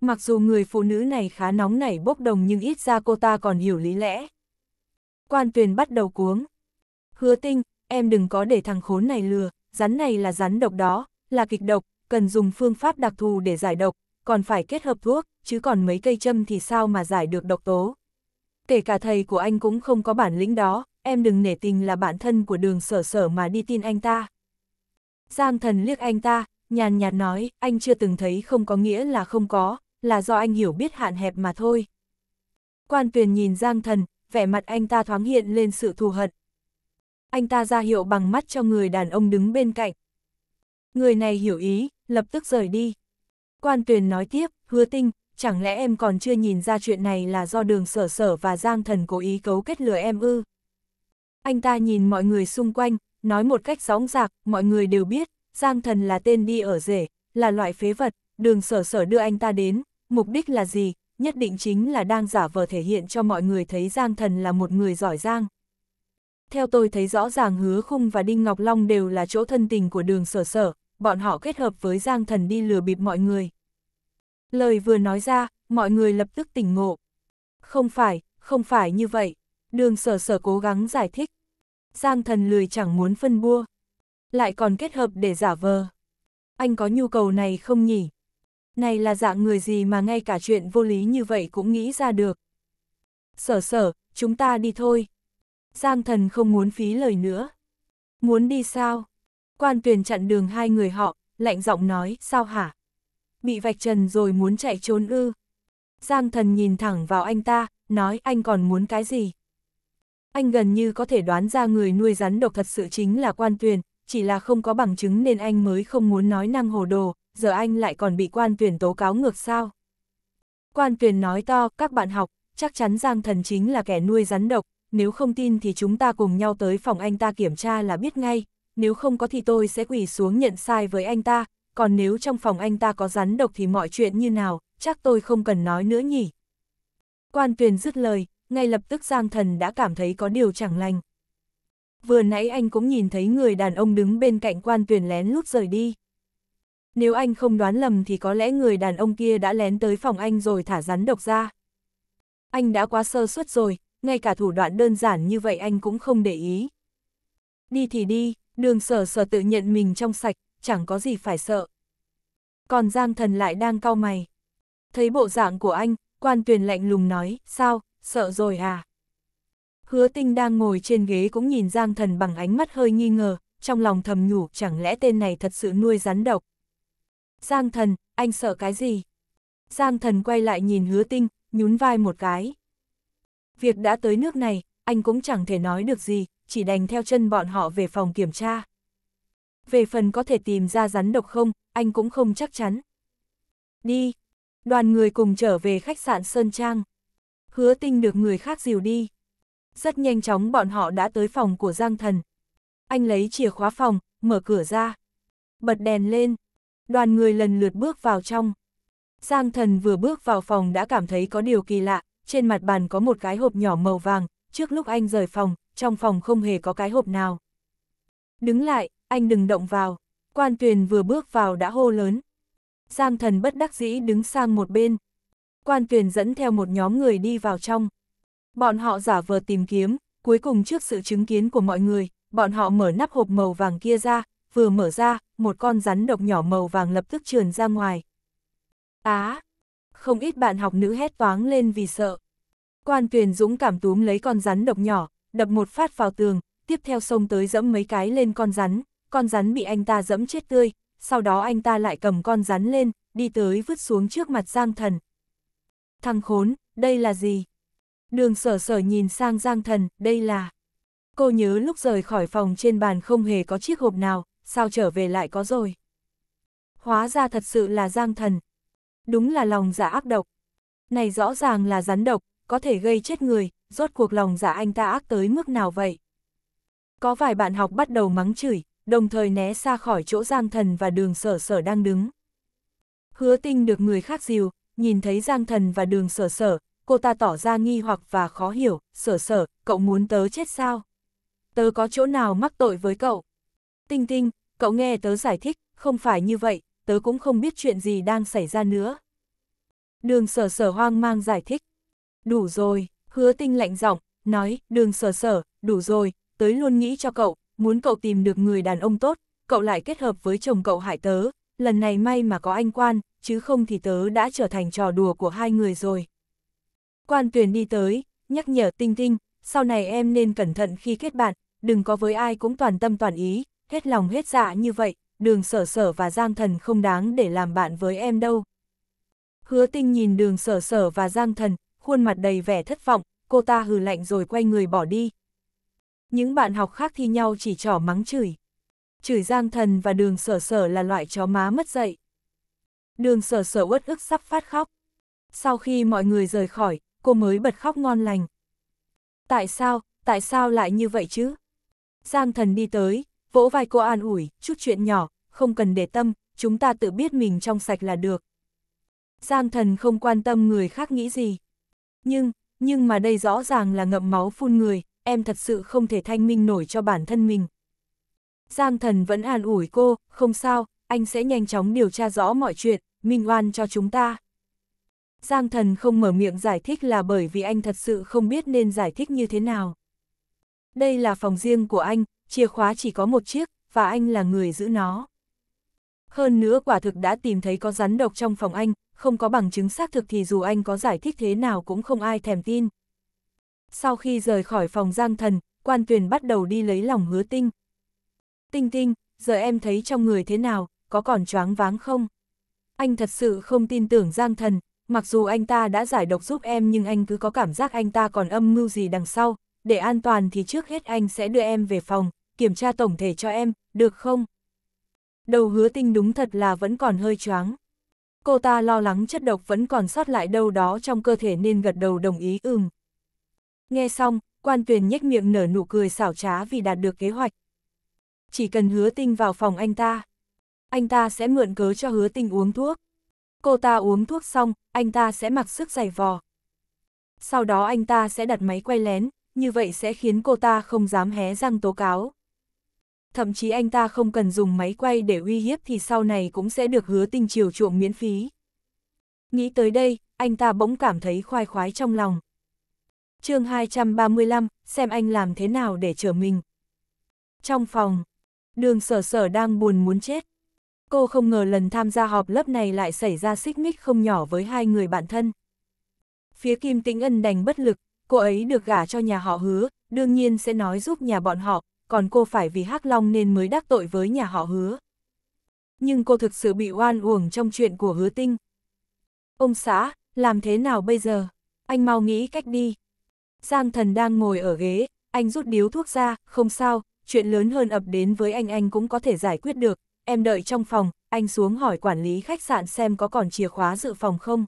A: Mặc dù người phụ nữ này khá nóng nảy bốc đồng nhưng ít ra cô ta còn hiểu lý lẽ. Quan tuyền bắt đầu cuống. Hứa tinh, em đừng có để thằng khốn này lừa, rắn này là rắn độc đó, là kịch độc, cần dùng phương pháp đặc thù để giải độc, còn phải kết hợp thuốc, chứ còn mấy cây châm thì sao mà giải được độc tố. Kể cả thầy của anh cũng không có bản lĩnh đó, em đừng nể tình là bạn thân của đường sở sở mà đi tin anh ta. Giang thần liếc anh ta, nhàn nhạt nói, anh chưa từng thấy không có nghĩa là không có, là do anh hiểu biết hạn hẹp mà thôi. Quan tuyền nhìn Giang Thần, vẻ mặt anh ta thoáng hiện lên sự thù hận. Anh ta ra hiệu bằng mắt cho người đàn ông đứng bên cạnh. Người này hiểu ý, lập tức rời đi. Quan tuyền nói tiếp, hứa tinh, chẳng lẽ em còn chưa nhìn ra chuyện này là do đường sở sở và Giang Thần cố ý cấu kết lừa em ư? Anh ta nhìn mọi người xung quanh, nói một cách sóng giạc, mọi người đều biết, Giang Thần là tên đi ở rể, là loại phế vật, đường sở sở đưa anh ta đến, mục đích là gì, nhất định chính là đang giả vờ thể hiện cho mọi người thấy Giang Thần là một người giỏi giang. Theo tôi thấy rõ ràng Hứa Khung và Đinh Ngọc Long đều là chỗ thân tình của đường sở sở, bọn họ kết hợp với Giang Thần đi lừa bịp mọi người. Lời vừa nói ra, mọi người lập tức tỉnh ngộ. Không phải, không phải như vậy. Đường sở sở cố gắng giải thích. Giang Thần lười chẳng muốn phân bua. Lại còn kết hợp để giả vờ. Anh có nhu cầu này không nhỉ? này là dạng người gì mà ngay cả chuyện vô lý như vậy cũng nghĩ ra được. Sở sở, chúng ta đi thôi. Giang thần không muốn phí lời nữa. Muốn đi sao? Quan tuyển chặn đường hai người họ, lạnh giọng nói, sao hả? Bị vạch trần rồi muốn chạy trốn ư. Giang thần nhìn thẳng vào anh ta, nói anh còn muốn cái gì? Anh gần như có thể đoán ra người nuôi rắn độc thật sự chính là quan tuyển, chỉ là không có bằng chứng nên anh mới không muốn nói năng hồ đồ, giờ anh lại còn bị quan tuyển tố cáo ngược sao. Quan tuyển nói to, các bạn học, chắc chắn Giang Thần chính là kẻ nuôi rắn độc, nếu không tin thì chúng ta cùng nhau tới phòng anh ta kiểm tra là biết ngay, nếu không có thì tôi sẽ quỳ xuống nhận sai với anh ta, còn nếu trong phòng anh ta có rắn độc thì mọi chuyện như nào, chắc tôi không cần nói nữa nhỉ. Quan tuyển dứt lời, ngay lập tức Giang Thần đã cảm thấy có điều chẳng lành. Vừa nãy anh cũng nhìn thấy người đàn ông đứng bên cạnh quan tuyển lén lút rời đi. Nếu anh không đoán lầm thì có lẽ người đàn ông kia đã lén tới phòng anh rồi thả rắn độc ra. Anh đã quá sơ suất rồi, ngay cả thủ đoạn đơn giản như vậy anh cũng không để ý. Đi thì đi, đường sở sở tự nhận mình trong sạch, chẳng có gì phải sợ. Còn Giang thần lại đang cau mày. Thấy bộ dạng của anh, quan tuyền lạnh lùng nói, sao, sợ rồi à? Hứa tinh đang ngồi trên ghế cũng nhìn Giang thần bằng ánh mắt hơi nghi ngờ, trong lòng thầm nhủ chẳng lẽ tên này thật sự nuôi rắn độc. Giang thần, anh sợ cái gì? Giang thần quay lại nhìn hứa tinh, nhún vai một cái. Việc đã tới nước này, anh cũng chẳng thể nói được gì, chỉ đành theo chân bọn họ về phòng kiểm tra. Về phần có thể tìm ra rắn độc không, anh cũng không chắc chắn. Đi! Đoàn người cùng trở về khách sạn Sơn Trang. Hứa tinh được người khác dìu đi. Rất nhanh chóng bọn họ đã tới phòng của Giang Thần. Anh lấy chìa khóa phòng, mở cửa ra. Bật đèn lên, đoàn người lần lượt bước vào trong. Giang thần vừa bước vào phòng đã cảm thấy có điều kỳ lạ, trên mặt bàn có một cái hộp nhỏ màu vàng, trước lúc anh rời phòng, trong phòng không hề có cái hộp nào. Đứng lại, anh đừng động vào, quan tuyền vừa bước vào đã hô lớn. Giang thần bất đắc dĩ đứng sang một bên. Quan tuyền dẫn theo một nhóm người đi vào trong. Bọn họ giả vờ tìm kiếm, cuối cùng trước sự chứng kiến của mọi người, bọn họ mở nắp hộp màu vàng kia ra, vừa mở ra, một con rắn độc nhỏ màu vàng lập tức trườn ra ngoài. Á! không ít bạn học nữ hét toáng lên vì sợ. Quan Tuyền Dũng cảm túm lấy con rắn độc nhỏ, đập một phát vào tường, tiếp theo xông tới dẫm mấy cái lên con rắn, con rắn bị anh ta dẫm chết tươi, sau đó anh ta lại cầm con rắn lên, đi tới vứt xuống trước mặt Giang Thần. Thằng khốn, đây là gì? Đường sở sở nhìn sang Giang Thần, đây là... Cô nhớ lúc rời khỏi phòng trên bàn không hề có chiếc hộp nào, sao trở về lại có rồi. Hóa ra thật sự là giang thần. Đúng là lòng giả dạ ác độc. Này rõ ràng là rắn độc, có thể gây chết người, rốt cuộc lòng giả dạ anh ta ác tới mức nào vậy. Có vài bạn học bắt đầu mắng chửi, đồng thời né xa khỏi chỗ giang thần và đường sở sở đang đứng. Hứa tinh được người khác dìu, nhìn thấy giang thần và đường sở sở, cô ta tỏ ra nghi hoặc và khó hiểu, sở sở, cậu muốn tớ chết sao? Tớ có chỗ nào mắc tội với cậu? Tinh tinh, cậu nghe tớ giải thích, không phải như vậy, tớ cũng không biết chuyện gì đang xảy ra nữa. Đường sở sở hoang mang giải thích. Đủ rồi, hứa tinh lạnh giọng, nói, đường sở sở, đủ rồi, tớ luôn nghĩ cho cậu, muốn cậu tìm được người đàn ông tốt, cậu lại kết hợp với chồng cậu hại tớ, lần này may mà có anh quan, chứ không thì tớ đã trở thành trò đùa của hai người rồi. Quan tuyển đi tới, nhắc nhở tinh tinh, sau này em nên cẩn thận khi kết bạn, đừng có với ai cũng toàn tâm toàn ý, hết lòng hết dạ như vậy, đường sở sở và Giang Thần không đáng để làm bạn với em đâu. Hứa tinh nhìn đường sở sở và Giang Thần, khuôn mặt đầy vẻ thất vọng, cô ta hừ lạnh rồi quay người bỏ đi. Những bạn học khác thi nhau chỉ trỏ mắng chửi. Chửi Giang Thần và đường sở sở là loại chó má mất dậy. Đường sở sở uất ức sắp phát khóc. Sau khi mọi người rời khỏi, cô mới bật khóc ngon lành. Tại sao, tại sao lại như vậy chứ? Giang thần đi tới, vỗ vai cô an ủi, chút chuyện nhỏ, không cần để tâm, chúng ta tự biết mình trong sạch là được. Giang thần không quan tâm người khác nghĩ gì. Nhưng, nhưng mà đây rõ ràng là ngậm máu phun người, em thật sự không thể thanh minh nổi cho bản thân mình. Giang thần vẫn an ủi cô, không sao, anh sẽ nhanh chóng điều tra rõ mọi chuyện, minh oan cho chúng ta. Giang thần không mở miệng giải thích là bởi vì anh thật sự không biết nên giải thích như thế nào. Đây là phòng riêng của anh, chìa khóa chỉ có một chiếc, và anh là người giữ nó. Hơn nữa quả thực đã tìm thấy có rắn độc trong phòng anh, không có bằng chứng xác thực thì dù anh có giải thích thế nào cũng không ai thèm tin. Sau khi rời khỏi phòng giang thần, quan tuyền bắt đầu đi lấy lòng hứa tinh. Tinh tinh, giờ em thấy trong người thế nào, có còn choáng váng không? Anh thật sự không tin tưởng giang thần, mặc dù anh ta đã giải độc giúp em nhưng anh cứ có cảm giác anh ta còn âm mưu gì đằng sau, để an toàn thì trước hết anh sẽ đưa em về phòng, kiểm tra tổng thể cho em, được không? Đầu hứa tinh đúng thật là vẫn còn hơi choáng. Cô ta lo lắng chất độc vẫn còn sót lại đâu đó trong cơ thể nên gật đầu đồng ý ừm. Nghe xong, quan tuyền nhếch miệng nở nụ cười xảo trá vì đạt được kế hoạch. Chỉ cần hứa tinh vào phòng anh ta, anh ta sẽ mượn cớ cho hứa tinh uống thuốc. Cô ta uống thuốc xong, anh ta sẽ mặc sức giày vò. Sau đó anh ta sẽ đặt máy quay lén, như vậy sẽ khiến cô ta không dám hé răng tố cáo thậm chí anh ta không cần dùng máy quay để uy hiếp thì sau này cũng sẽ được hứa tinh chiều chuộng miễn phí. Nghĩ tới đây, anh ta bỗng cảm thấy khoai khoái trong lòng. chương 235, xem anh làm thế nào để trở mình. Trong phòng, đường sở sở đang buồn muốn chết. Cô không ngờ lần tham gia họp lớp này lại xảy ra xích mích không nhỏ với hai người bạn thân. Phía Kim Tĩnh Ân đành bất lực, cô ấy được gả cho nhà họ hứa, đương nhiên sẽ nói giúp nhà bọn họ, còn cô phải vì Hắc Long nên mới đắc tội với nhà họ hứa. Nhưng cô thực sự bị oan uổng trong chuyện của hứa tinh. Ông xã, làm thế nào bây giờ? Anh mau nghĩ cách đi. Giang thần đang ngồi ở ghế, anh rút điếu thuốc ra, không sao, chuyện lớn hơn ập đến với anh anh cũng có thể giải quyết được. Em đợi trong phòng, anh xuống hỏi quản lý khách sạn xem có còn chìa khóa dự phòng không.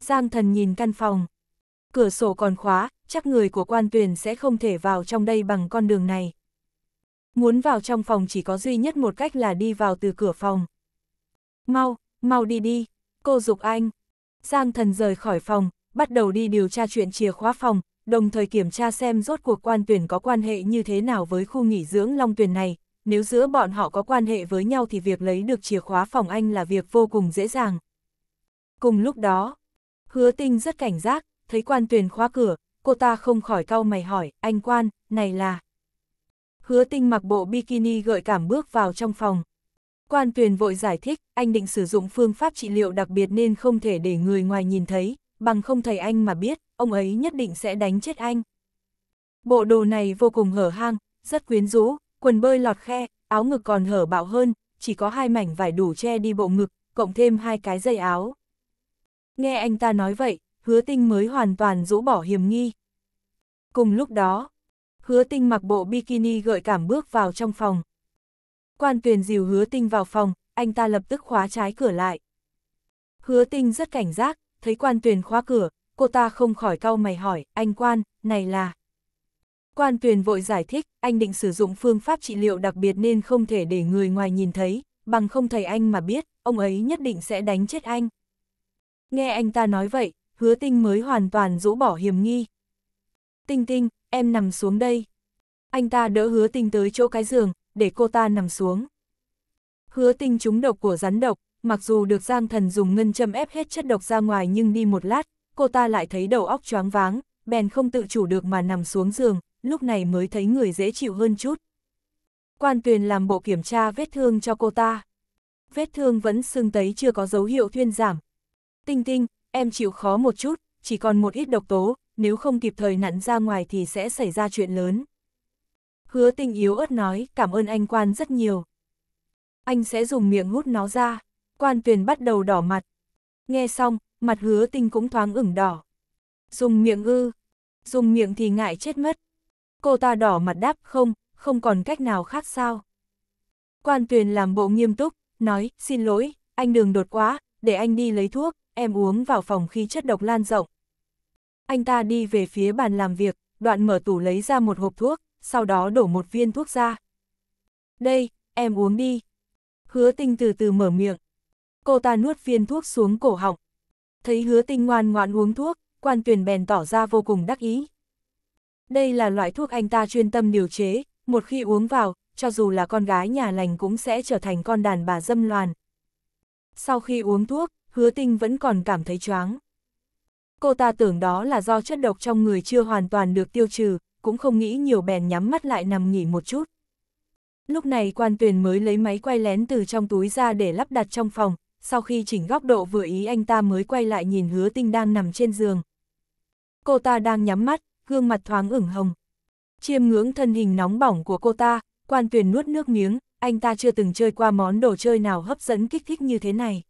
A: Giang thần nhìn căn phòng, cửa sổ còn khóa, chắc người của quan tuyền sẽ không thể vào trong đây bằng con đường này. Muốn vào trong phòng chỉ có duy nhất một cách là đi vào từ cửa phòng. Mau, mau đi đi, cô dục anh. Giang thần rời khỏi phòng, bắt đầu đi điều tra chuyện chìa khóa phòng, đồng thời kiểm tra xem rốt cuộc quan tuyển có quan hệ như thế nào với khu nghỉ dưỡng Long Tuyền này. Nếu giữa bọn họ có quan hệ với nhau thì việc lấy được chìa khóa phòng anh là việc vô cùng dễ dàng. Cùng lúc đó, hứa tinh rất cảnh giác, thấy quan tuyền khóa cửa, cô ta không khỏi cau mày hỏi, anh quan, này là... Hứa tinh mặc bộ bikini gợi cảm bước vào trong phòng. Quan tuyền vội giải thích, anh định sử dụng phương pháp trị liệu đặc biệt nên không thể để người ngoài nhìn thấy, bằng không thầy anh mà biết, ông ấy nhất định sẽ đánh chết anh. Bộ đồ này vô cùng hở hang, rất quyến rũ, quần bơi lọt khe, áo ngực còn hở bạo hơn, chỉ có hai mảnh vải đủ che đi bộ ngực, cộng thêm hai cái dây áo. Nghe anh ta nói vậy, hứa tinh mới hoàn toàn rũ bỏ hiểm nghi. Cùng lúc đó, hứa tinh mặc bộ bikini gợi cảm bước vào trong phòng. Quan tuyền dìu hứa tinh vào phòng, anh ta lập tức khóa trái cửa lại. Hứa tinh rất cảnh giác, thấy quan tuyền khóa cửa, cô ta không khỏi cau mày hỏi, anh quan, này là... Quan tuyền vội giải thích, anh định sử dụng phương pháp trị liệu đặc biệt nên không thể để người ngoài nhìn thấy, bằng không thầy anh mà biết, ông ấy nhất định sẽ đánh chết anh. Nghe anh ta nói vậy, hứa tinh mới hoàn toàn rũ bỏ hiểm nghi. Tinh tinh, em nằm xuống đây. Anh ta đỡ hứa tinh tới chỗ cái giường, để cô ta nằm xuống. Hứa tinh trúng độc của rắn độc, mặc dù được Giang Thần dùng ngân châm ép hết chất độc ra ngoài nhưng đi một lát, cô ta lại thấy đầu óc choáng váng, bèn không tự chủ được mà nằm xuống giường, lúc này mới thấy người dễ chịu hơn chút. Quan tuyền làm bộ kiểm tra vết thương cho cô ta. Vết thương vẫn sưng tấy chưa có dấu hiệu thuyên giảm. Tinh tinh, em chịu khó một chút, chỉ còn một ít độc tố, nếu không kịp thời nặn ra ngoài thì sẽ xảy ra chuyện lớn. Hứa Tinh yếu ớt nói, cảm ơn anh quan rất nhiều. Anh sẽ dùng miệng hút nó ra, quan tuyền bắt đầu đỏ mặt. Nghe xong, mặt hứa Tinh cũng thoáng ửng đỏ. Dùng miệng ư, dùng miệng thì ngại chết mất. Cô ta đỏ mặt đáp không, không còn cách nào khác sao. Quan tuyền làm bộ nghiêm túc, nói, xin lỗi, anh đường đột quá, để anh đi lấy thuốc em uống vào phòng khi chất độc lan rộng. Anh ta đi về phía bàn làm việc, đoạn mở tủ lấy ra một hộp thuốc, sau đó đổ một viên thuốc ra. Đây, em uống đi. Hứa tinh từ từ mở miệng. Cô ta nuốt viên thuốc xuống cổ họng. Thấy hứa tinh ngoan ngoãn uống thuốc, quan tuyển bèn tỏ ra vô cùng đắc ý. Đây là loại thuốc anh ta chuyên tâm điều chế, một khi uống vào, cho dù là con gái nhà lành cũng sẽ trở thành con đàn bà dâm loạn. Sau khi uống thuốc, hứa tinh vẫn còn cảm thấy choáng. Cô ta tưởng đó là do chất độc trong người chưa hoàn toàn được tiêu trừ, cũng không nghĩ nhiều bèn nhắm mắt lại nằm nghỉ một chút. Lúc này quan tuyền mới lấy máy quay lén từ trong túi ra để lắp đặt trong phòng, sau khi chỉnh góc độ vừa ý anh ta mới quay lại nhìn hứa tinh đang nằm trên giường. Cô ta đang nhắm mắt, gương mặt thoáng ửng hồng. Chiêm ngưỡng thân hình nóng bỏng của cô ta, quan tuyền nuốt nước miếng, anh ta chưa từng chơi qua món đồ chơi nào hấp dẫn kích thích như thế này.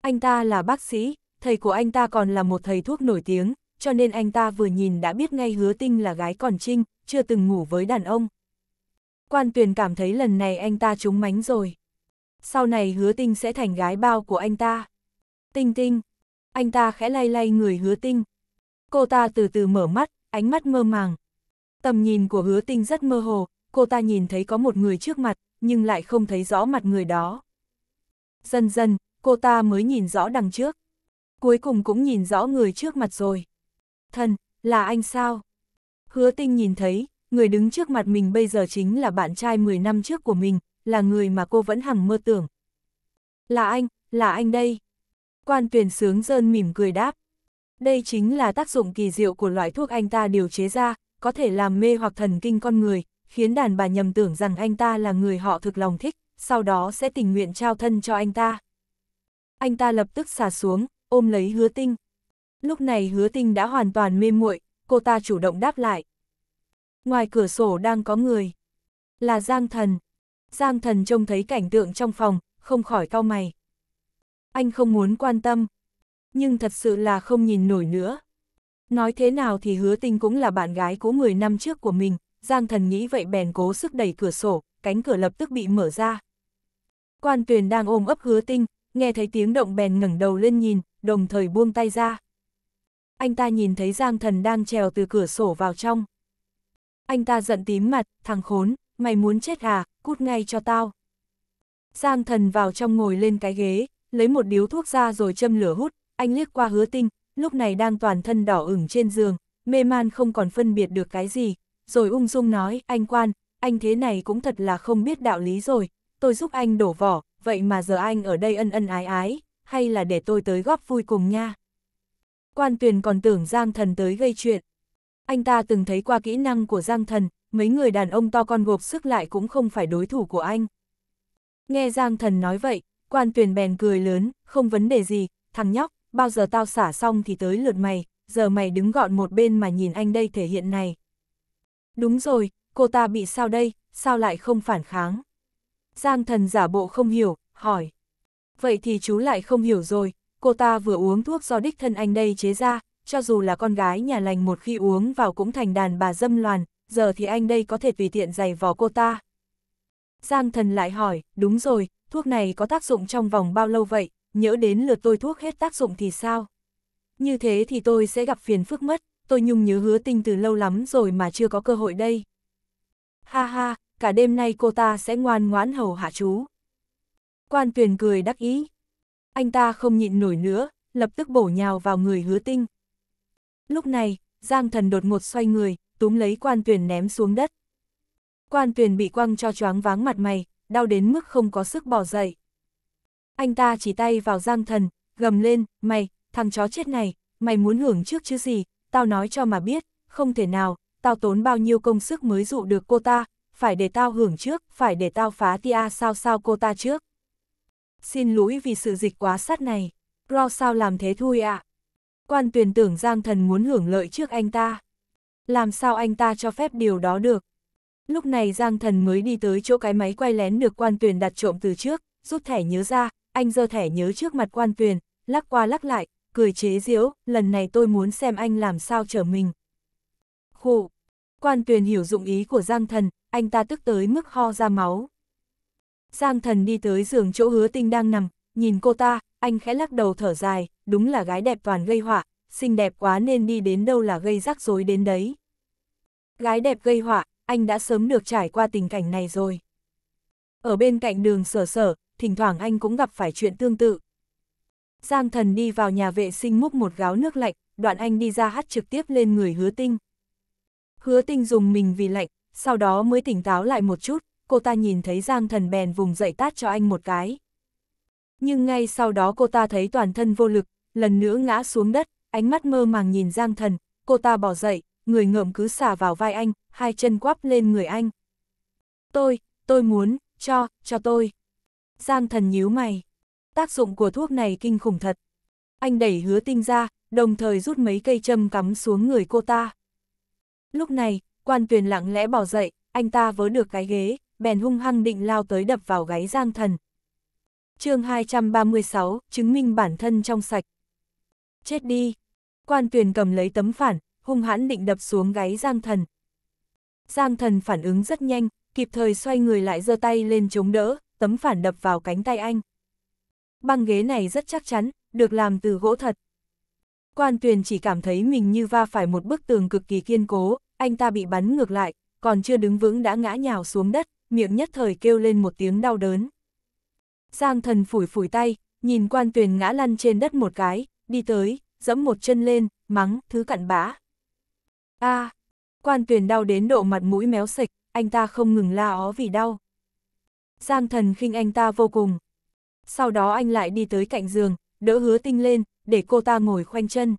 A: Anh ta là bác sĩ, thầy của anh ta còn là một thầy thuốc nổi tiếng, cho nên anh ta vừa nhìn đã biết ngay hứa tinh là gái còn trinh, chưa từng ngủ với đàn ông. Quan tuyền cảm thấy lần này anh ta trúng mánh rồi. Sau này hứa tinh sẽ thành gái bao của anh ta. Tinh tinh, anh ta khẽ lay lay người hứa tinh. Cô ta từ từ mở mắt, ánh mắt mơ màng. Tầm nhìn của hứa tinh rất mơ hồ, cô ta nhìn thấy có một người trước mặt, nhưng lại không thấy rõ mặt người đó. Dần dần, cô ta mới nhìn rõ đằng trước. Cuối cùng cũng nhìn rõ người trước mặt rồi. Thần, là anh sao? Hứa tinh nhìn thấy, người đứng trước mặt mình bây giờ chính là bạn trai 10 năm trước của mình, là người mà cô vẫn hằng mơ tưởng. Là anh, là anh đây. Quan tuyển sướng dơn mỉm cười đáp. Đây chính là tác dụng kỳ diệu của loại thuốc anh ta điều chế ra, có thể làm mê hoặc thần kinh con người, khiến đàn bà nhầm tưởng rằng anh ta là người họ thực lòng thích, sau đó sẽ tình nguyện trao thân cho anh ta anh ta lập tức xả xuống, ôm lấy hứa tinh. Lúc này hứa tinh đã hoàn toàn mê muội, cô ta chủ động đáp lại. Ngoài cửa sổ đang có người. Là Giang Thần. Giang Thần trông thấy cảnh tượng trong phòng, không khỏi cau mày. Anh không muốn quan tâm. Nhưng thật sự là không nhìn nổi nữa. Nói thế nào thì hứa tinh cũng là bạn gái của người năm trước của mình. Giang Thần nghĩ vậy bèn cố sức đẩy cửa sổ, cánh cửa lập tức bị mở ra. Quan Tuyền đang ôm ấp hứa tinh, nghe thấy tiếng động bèn ngẩng đầu lên nhìn, đồng thời buông tay ra. Anh ta nhìn thấy Giang Thần đang trèo từ cửa sổ vào trong. Anh ta giận tím mặt, thằng khốn, mày muốn chết à, cút ngay cho tao. Giang Thần vào trong ngồi lên cái ghế, lấy một điếu thuốc ra rồi châm lửa hút, anh liếc qua hứa tinh, lúc này đang toàn thân đỏ ửng trên giường, mê man không còn phân biệt được cái gì, rồi ung dung nói, anh quan, anh thế này cũng thật là không biết đạo lý rồi, tôi giúp anh đổ vỏ, vậy mà giờ anh ở đây ân ân ái ái, hay là để tôi tới góp vui cùng nha. Quan tuyền còn tưởng Giang Thần tới gây chuyện. Anh ta từng thấy qua kỹ năng của Giang Thần, mấy người đàn ông to con gộp sức lại cũng không phải đối thủ của anh. Nghe Giang Thần nói vậy, quan tuyền bèn cười lớn, không vấn đề gì, thằng nhóc, bao giờ tao xả xong thì tới lượt mày, giờ mày đứng gọn một bên mà nhìn anh đây thể hiện này. Đúng rồi, cô ta bị sao đây, sao lại không phản kháng? Giang thần giả bộ không hiểu, hỏi. Vậy thì chú lại không hiểu rồi, cô ta vừa uống thuốc do đích thân anh đây chế ra, cho dù là con gái nhà lành một khi uống vào cũng thành đàn bà dâm loàn, giờ thì anh đây có thể tùy tiện giày vò cô ta. Giang thần lại hỏi, đúng rồi, thuốc này có tác dụng trong vòng bao lâu vậy, nhớ đến lượt tôi thuốc hết tác dụng thì sao? Như thế thì tôi sẽ gặp phiền phức mất, tôi nhung nhớ hứa tinh từ lâu lắm rồi mà chưa có cơ hội đây. Ha ha, cả đêm nay cô ta sẽ ngoan ngoãn hầu hạ chú. Quan tuyền cười đắc ý. Anh ta không nhịn nổi nữa, lập tức bổ nhào vào người hứa tinh. Lúc này, Giang thần đột ngột xoay người, túm lấy quan tuyền ném xuống đất. Quan tuyền bị quăng cho choáng váng mặt mày, đau đến mức không có sức bỏ dậy. Anh ta chỉ tay vào Giang thần, gầm lên, mày, thằng chó chết này, mày muốn hưởng trước chứ gì, tao nói cho mà biết, không thể nào, tao tốn bao nhiêu công sức mới dụ được cô ta, phải để tao hưởng trước, phải để tao phá tia sao sao cô ta trước. Xin lỗi vì sự dịch quá sát này, Rao sao làm thế thui ạ. À? Quan tuyển tưởng Giang Thần muốn hưởng lợi trước anh ta. Làm sao anh ta cho phép điều đó được? Lúc này Giang Thần mới đi tới chỗ cái máy quay lén được quan tuyển đặt trộm từ trước, rút thẻ nhớ ra, anh giơ thẻ nhớ trước mặt quan tuyển, lắc qua lắc lại, cười chế giễu, lần này tôi muốn xem anh làm sao trở mình. Khổ! Quan tuyển hiểu dụng ý của Giang Thần, anh ta tức tới mức ho ra máu. Giang thần đi tới giường chỗ hứa tinh đang nằm, nhìn cô ta, anh khẽ lắc đầu thở dài, đúng là gái đẹp toàn gây họa, xinh đẹp quá nên đi đến đâu là gây rắc rối đến đấy. Gái đẹp gây họa, anh đã sớm được trải qua tình cảnh này rồi. Ở bên cạnh đường sở sở, thỉnh thoảng anh cũng gặp phải chuyện tương tự. Giang thần đi vào nhà vệ sinh múc một gáo nước lạnh, đoạn anh đi ra hắt trực tiếp lên người hứa tinh. Hứa tinh dùng mình vì lạnh, sau đó mới tỉnh táo lại một chút, cô ta nhìn thấy Giang Thần bèn vùng dậy tát cho anh một cái. Nhưng ngay sau đó cô ta thấy toàn thân vô lực, lần nữa ngã xuống đất, ánh mắt mơ màng nhìn Giang Thần, cô ta bỏ dậy, người ngợm cứ xả vào vai anh, hai chân quắp lên người anh. Tôi, tôi muốn, cho, cho tôi. Giang Thần nhíu mày. Tác dụng của thuốc này kinh khủng thật. Anh đẩy hứa tinh ra, đồng thời rút mấy cây châm cắm xuống người cô ta. Lúc này, Quan Tuyền lặng lẽ bỏ dậy, anh ta vớ được cái ghế, bèn hung hăng định lao tới đập vào gáy Giang Thần. chương 236, chứng minh bản thân trong sạch. Chết đi! Quan Tuyền cầm lấy tấm phản, hung hãn định đập xuống gáy Giang Thần. Giang Thần phản ứng rất nhanh, kịp thời xoay người lại giơ tay lên chống đỡ, tấm phản đập vào cánh tay anh. Băng ghế này rất chắc chắn, được làm từ gỗ thật. Quan Tuyền chỉ cảm thấy mình như va phải một bức tường cực kỳ kiên cố, anh ta bị bắn ngược lại, còn chưa đứng vững đã ngã nhào xuống đất, miệng nhất thời kêu lên một tiếng đau đớn. Giang thần phủi phủi tay, nhìn quan tuyền ngã lăn trên đất một cái, đi tới, dẫm một chân lên, mắng, thứ cặn bã. a à, quan tuyền đau đến độ mặt mũi méo sịch, anh ta không ngừng la ó vì đau. Giang thần khinh anh ta vô cùng. Sau đó anh lại đi tới cạnh giường, đỡ hứa tinh lên, để cô ta ngồi khoanh chân.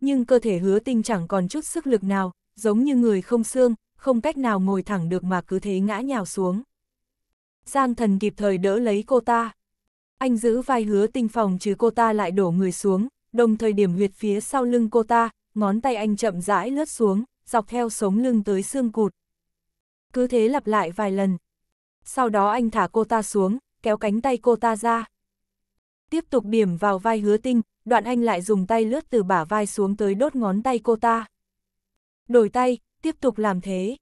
A: Nhưng cơ thể hứa tinh chẳng còn chút sức lực nào, giống như người không xương, không cách nào ngồi thẳng được mà cứ thế ngã nhào xuống. Giang thần kịp thời đỡ lấy cô ta. Anh giữ vai hứa tinh phòng chứ cô ta lại đổ người xuống, đồng thời điểm huyệt phía sau lưng cô ta, ngón tay anh chậm rãi lướt xuống, dọc theo sống lưng tới xương cụt. Cứ thế lặp lại vài lần. Sau đó anh thả cô ta xuống, kéo cánh tay cô ta ra. Tiếp tục điểm vào vai hứa tinh, đoạn anh lại dùng tay lướt từ bả vai xuống tới đốt ngón tay cô ta đổi tay, tiếp tục làm thế.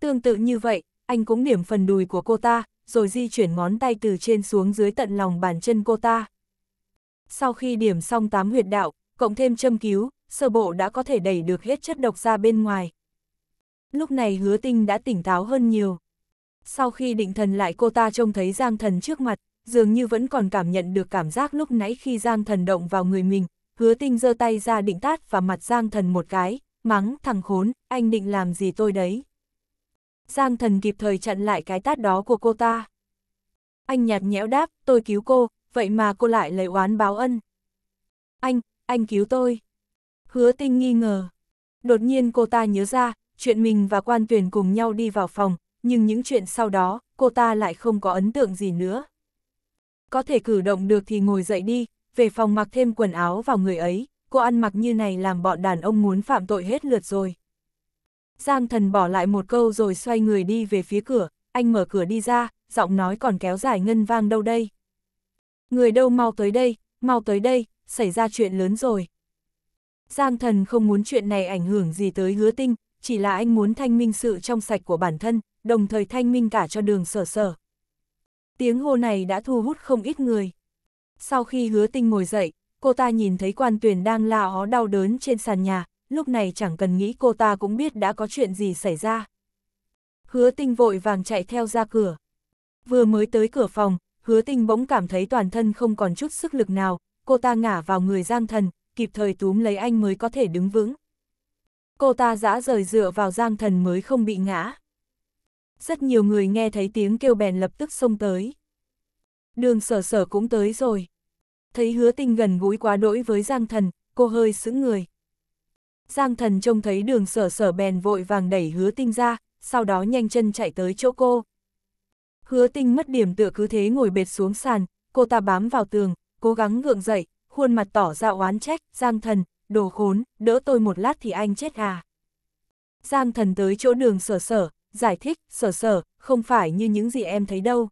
A: Tương tự như vậy, anh cũng điểm phần đùi của cô ta, rồi di chuyển ngón tay từ trên xuống dưới tận lòng bàn chân cô ta. Sau khi điểm xong tám huyệt đạo, cộng thêm châm cứu, sơ bộ đã có thể đẩy được hết chất độc ra bên ngoài. Lúc này hứa tinh đã tỉnh táo hơn nhiều. Sau khi định thần lại cô ta trông thấy Giang Thần trước mặt, dường như vẫn còn cảm nhận được cảm giác lúc nãy khi Giang Thần động vào người mình, hứa tinh giơ tay ra định tát và mặt Giang Thần một cái, mắng, thằng khốn, anh định làm gì tôi đấy. Giang thần kịp thời chặn lại cái tát đó của cô ta. Anh nhạt nhẽo đáp, tôi cứu cô, vậy mà cô lại lấy oán báo ân. Anh, anh cứu tôi. Hứa tinh nghi ngờ. Đột nhiên cô ta nhớ ra, chuyện mình và quan tuyển cùng nhau đi vào phòng, nhưng những chuyện sau đó, cô ta lại không có ấn tượng gì nữa. Có thể cử động được thì ngồi dậy đi, về phòng mặc thêm quần áo vào người ấy, cô ăn mặc như này làm bọn đàn ông muốn phạm tội hết lượt rồi. Giang thần bỏ lại một câu rồi xoay người đi về phía cửa, anh mở cửa đi ra, giọng nói còn kéo dài ngân vang đâu đây. Người đâu mau tới đây, mau tới đây, xảy ra chuyện lớn rồi. Giang thần không muốn chuyện này ảnh hưởng gì tới hứa tinh, chỉ là anh muốn thanh minh sự trong sạch của bản thân, đồng thời thanh minh cả cho đường sở sở. Tiếng hô này đã thu hút không ít người. Sau khi hứa tinh ngồi dậy, cô ta nhìn thấy quan tuyền đang la ó đau đớn trên sàn nhà, lúc này chẳng cần nghĩ cô ta cũng biết đã có chuyện gì xảy ra. Hứa tinh vội vàng chạy theo ra cửa. Vừa mới tới cửa phòng, hứa tinh bỗng cảm thấy toàn thân không còn chút sức lực nào, cô ta ngả vào người giang thần, kịp thời túm lấy anh mới có thể đứng vững. Cô ta dã rời dựa vào giang thần mới không bị ngã. Rất nhiều người nghe thấy tiếng kêu bèn lập tức xông tới. Đường sở sở cũng tới rồi. Thấy hứa tinh gần gũi quá đỗi với Giang Thần, cô hơi sững người. Giang Thần trông thấy đường sở sở bèn vội vàng đẩy hứa tinh ra, sau đó nhanh chân chạy tới chỗ cô. Hứa tinh mất điểm tựa cứ thế ngồi bệt xuống sàn, cô ta bám vào tường, cố gắng gượng dậy, khuôn mặt tỏ ra oán trách, Giang Thần, đồ khốn, đỡ tôi một lát thì anh chết à. Giang Thần tới chỗ đường sở sở, giải thích, sở sở, không phải như những gì em thấy đâu.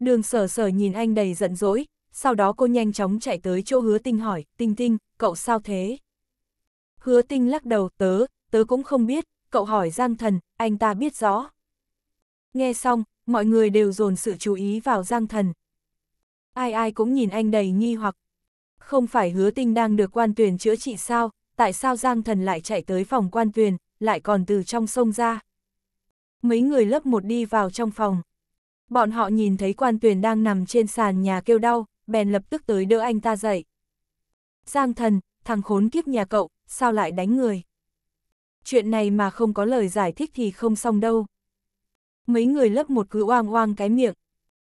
A: Đường sở sở nhìn anh đầy giận dỗi, sau đó cô nhanh chóng chạy tới chỗ hứa tinh hỏi, tinh tinh, cậu sao thế? Hứa tinh lắc đầu, tớ, tớ cũng không biết, cậu hỏi Giang Thần, anh ta biết rõ. Nghe xong, mọi người đều dồn sự chú ý vào Giang Thần. Ai ai cũng nhìn anh đầy nghi hoặc. Không phải hứa tinh đang được quan tuyển chữa trị sao, tại sao Giang Thần lại chạy tới phòng quan tuyển, lại còn từ trong sông ra. Mấy người lớp một đi vào trong phòng. Bọn họ nhìn thấy quan tuyển đang nằm trên sàn nhà kêu đau, bèn lập tức tới đỡ anh ta dậy. Giang thần, thằng khốn kiếp nhà cậu, sao lại đánh người? Chuyện này mà không có lời giải thích thì không xong đâu. Mấy người lớp một cứ oang oang cái miệng.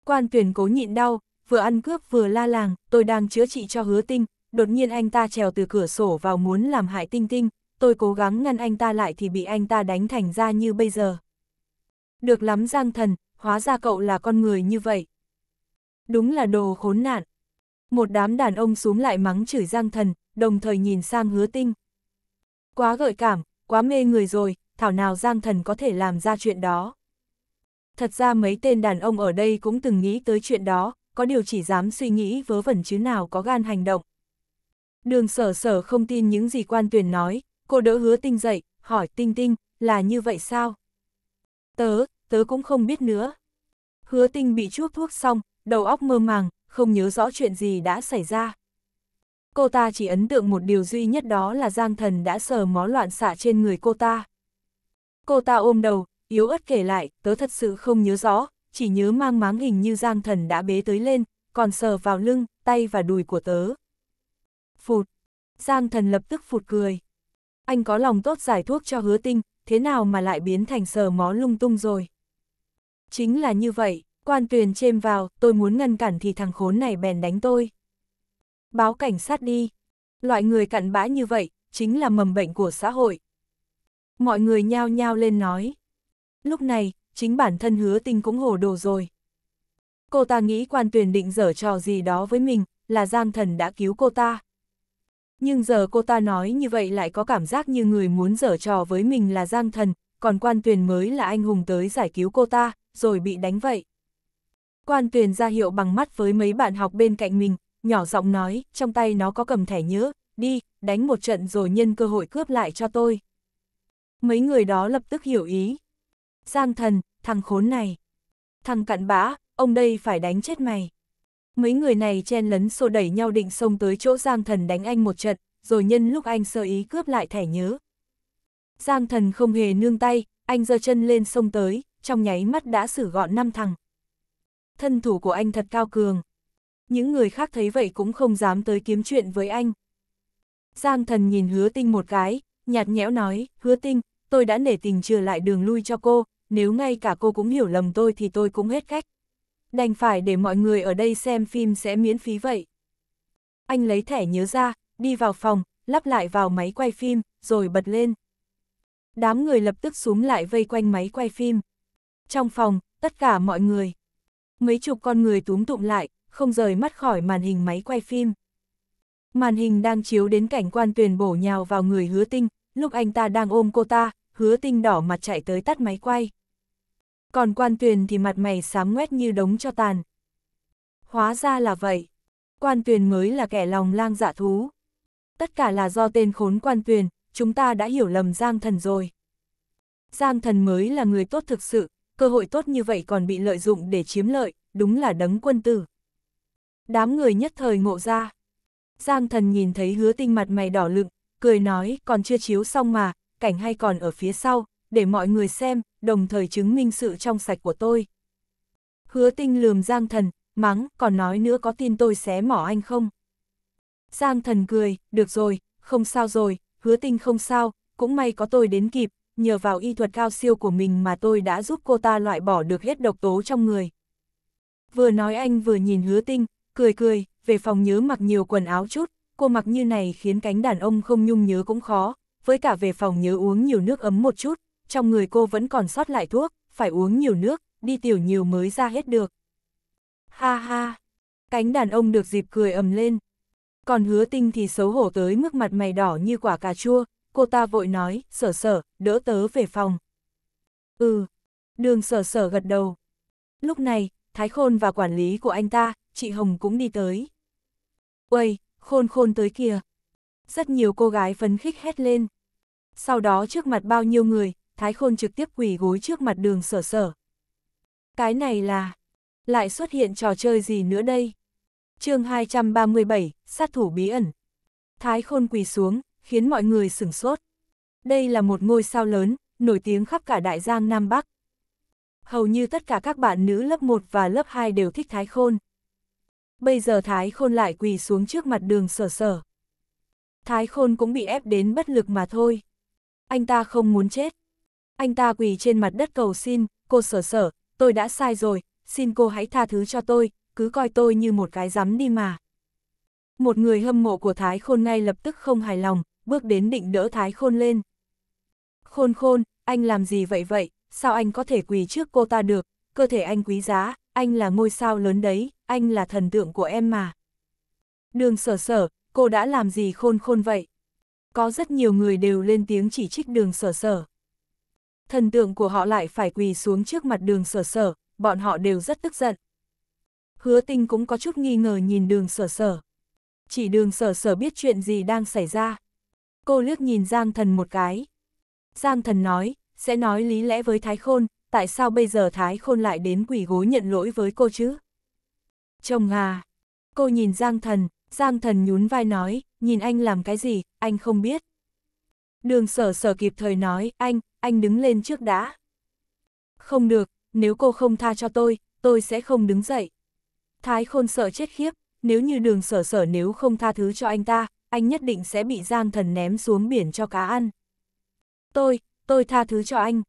A: Quan tuyển cố nhịn đau, vừa ăn cướp vừa la làng, tôi đang chữa trị cho hứa tinh, đột nhiên anh ta trèo từ cửa sổ vào muốn làm hại tinh tinh, tôi cố gắng ngăn anh ta lại thì bị anh ta đánh thành ra như bây giờ. Được lắm Giang thần, hóa ra cậu là con người như vậy. Đúng là đồ khốn nạn. Một đám đàn ông xuống lại mắng chửi Giang Thần, đồng thời nhìn sang hứa tinh. Quá gợi cảm, quá mê người rồi, thảo nào Giang Thần có thể làm ra chuyện đó. Thật ra mấy tên đàn ông ở đây cũng từng nghĩ tới chuyện đó, có điều chỉ dám suy nghĩ vớ vẩn chứ nào có gan hành động. Đường sở sở không tin những gì quan tuyển nói, cô đỡ hứa tinh dậy, hỏi tinh tinh, là như vậy sao? Tớ, tớ cũng không biết nữa. Hứa tinh bị chuốc thuốc xong, đầu óc mơ màng, không nhớ rõ chuyện gì đã xảy ra. Cô ta chỉ ấn tượng một điều duy nhất đó là Giang Thần đã sờ mó loạn xạ trên người cô ta. Cô ta ôm đầu, yếu ớt kể lại, tớ thật sự không nhớ rõ, chỉ nhớ mang máng hình như Giang Thần đã bế tới lên, còn sờ vào lưng, tay và đùi của tớ. Phụt! Giang Thần lập tức phụt cười. Anh có lòng tốt giải thuốc cho hứa tinh, thế nào mà lại biến thành sờ mó lung tung rồi? Chính là như vậy. Quan tuyền chêm vào, tôi muốn ngăn cản thì thằng khốn này bèn đánh tôi. Báo cảnh sát đi. Loại người cặn bã như vậy, chính là mầm bệnh của xã hội. Mọi người nhao nhao lên nói. Lúc này, chính bản thân hứa tinh cũng hồ đồ rồi. Cô ta nghĩ quan tuyền định dở trò gì đó với mình, là Giang Thần đã cứu cô ta. Nhưng giờ cô ta nói như vậy lại có cảm giác như người muốn dở trò với mình là Giang Thần, còn quan tuyền mới là anh hùng tới giải cứu cô ta, rồi bị đánh vậy. Quan Tuyền ra hiệu bằng mắt với mấy bạn học bên cạnh mình, nhỏ giọng nói, trong tay nó có cầm thẻ nhớ, đi, đánh một trận rồi nhân cơ hội cướp lại cho tôi. Mấy người đó lập tức hiểu ý. Giang thần, thằng khốn này. Thằng cặn bã, ông đây phải đánh chết mày. Mấy người này chen lấn xô đẩy nhau định xông tới chỗ Giang thần đánh anh một trận, rồi nhân lúc anh sơ ý cướp lại thẻ nhớ. Giang thần không hề nương tay, anh giơ chân lên xông tới, trong nháy mắt đã xử gọn năm thằng, thân thủ của anh thật cao cường. Những người khác thấy vậy cũng không dám tới kiếm chuyện với anh. Giang thần nhìn hứa tinh một cái, nhạt nhẽo nói, hứa tinh, tôi đã nể tình trừ lại đường lui cho cô, nếu ngay cả cô cũng hiểu lầm tôi thì tôi cũng hết cách. Đành phải để mọi người ở đây xem phim sẽ miễn phí vậy. Anh lấy thẻ nhớ ra, đi vào phòng, lắp lại vào máy quay phim, rồi bật lên. Đám người lập tức xuống lại vây quanh máy quay phim. Trong phòng, tất cả mọi người, mấy chục con người túm tụm lại, không rời mắt khỏi màn hình máy quay phim. Màn hình đang chiếu đến cảnh quan tuyển bổ nhào vào người hứa tinh, lúc anh ta đang ôm cô ta, hứa tinh đỏ mặt chạy tới tắt máy quay. Còn quan tuyền thì mặt mày sám ngoét như đống cho tàn. Hóa ra là vậy, quan tuyền mới là kẻ lòng lang dạ thú. Tất cả là do tên khốn quan tuyền, chúng ta đã hiểu lầm Giang Thần rồi. Giang Thần mới là người tốt thực sự, cơ hội tốt như vậy còn bị lợi dụng để chiếm lợi, đúng là đấng quân tử. Đám người nhất thời ngộ ra. Giang thần nhìn thấy hứa tinh mặt mày đỏ lựng, cười nói còn chưa chiếu xong mà, cảnh hay còn ở phía sau, để mọi người xem, đồng thời chứng minh sự trong sạch của tôi. Hứa tinh lườm Giang thần, mắng, còn nói nữa có tin tôi xé mỏ anh không? Giang thần cười, được rồi, không sao rồi, hứa tinh không sao, cũng may có tôi đến kịp, nhờ vào y thuật cao siêu của mình mà tôi đã giúp cô ta loại bỏ được hết độc tố trong người. Vừa nói anh vừa nhìn hứa tinh, cười cười, về phòng nhớ mặc nhiều quần áo chút, cô mặc như này khiến cánh đàn ông không nhung nhớ cũng khó, với cả về phòng nhớ uống nhiều nước ấm một chút, trong người cô vẫn còn sót lại thuốc, phải uống nhiều nước, đi tiểu nhiều mới ra hết được. Ha ha, cánh đàn ông được dịp cười ầm lên. Còn hứa tinh thì xấu hổ tới mức mặt mày đỏ như quả cà chua, cô ta vội nói, sở sở, đỡ tớ về phòng. Ừ, đường sở sở gật đầu. Lúc này, Thái Khôn và quản lý của anh ta, chị Hồng cũng đi tới. Uầy, khôn khôn tới kìa. Rất nhiều cô gái phấn khích hét lên. Sau đó trước mặt bao nhiêu người, Thái Khôn trực tiếp quỳ gối trước mặt đường sở sở. Cái này là... Lại xuất hiện trò chơi gì nữa đây? chương 237, sát thủ bí ẩn. Thái Khôn quỳ xuống, khiến mọi người sửng sốt. Đây là một ngôi sao lớn, nổi tiếng khắp cả Đại Giang Nam Bắc. Hầu như tất cả các bạn nữ lớp 1 và lớp 2 đều thích Thái Khôn. Bây giờ Thái Khôn lại quỳ xuống trước mặt đường sở sở. Thái Khôn cũng bị ép đến bất lực mà thôi. Anh ta không muốn chết. Anh ta quỳ trên mặt đất cầu xin, cô sở sở, tôi đã sai rồi, xin cô hãy tha thứ cho tôi, cứ coi tôi như một cái rắm đi mà. Một người hâm mộ của Thái Khôn ngay lập tức không hài lòng, bước đến định đỡ Thái Khôn lên. Khôn khôn, anh làm gì vậy vậy, sao anh có thể quỳ trước cô ta được, cơ thể anh quý giá, anh là ngôi sao lớn đấy, anh là thần tượng của em mà. Đường sở sở, cô đã làm gì khôn khôn vậy? Có rất nhiều người đều lên tiếng chỉ trích đường sở sở. Thần tượng của họ lại phải quỳ xuống trước mặt đường sở sở, bọn họ đều rất tức giận. Hứa tinh cũng có chút nghi ngờ nhìn đường sở sở. Chỉ đường sở sở biết chuyện gì đang xảy ra. Cô liếc nhìn Giang Thần một cái. Giang Thần nói, sẽ nói lý lẽ với Thái Khôn, tại sao bây giờ Thái Khôn lại đến quỷ gối nhận lỗi với cô chứ? Chồng à! Cô nhìn Giang Thần, Giang Thần nhún vai nói, nhìn anh làm cái gì, anh không biết. Đường sở sở kịp thời nói, anh, anh đứng lên trước đã. Không được, nếu cô không tha cho tôi, tôi sẽ không đứng dậy. Thái Khôn sợ chết khiếp, nếu như đường sở sở nếu không tha thứ cho anh ta, anh nhất định sẽ bị gian thần ném xuống biển cho cá ăn. Tôi, tôi tha thứ cho anh.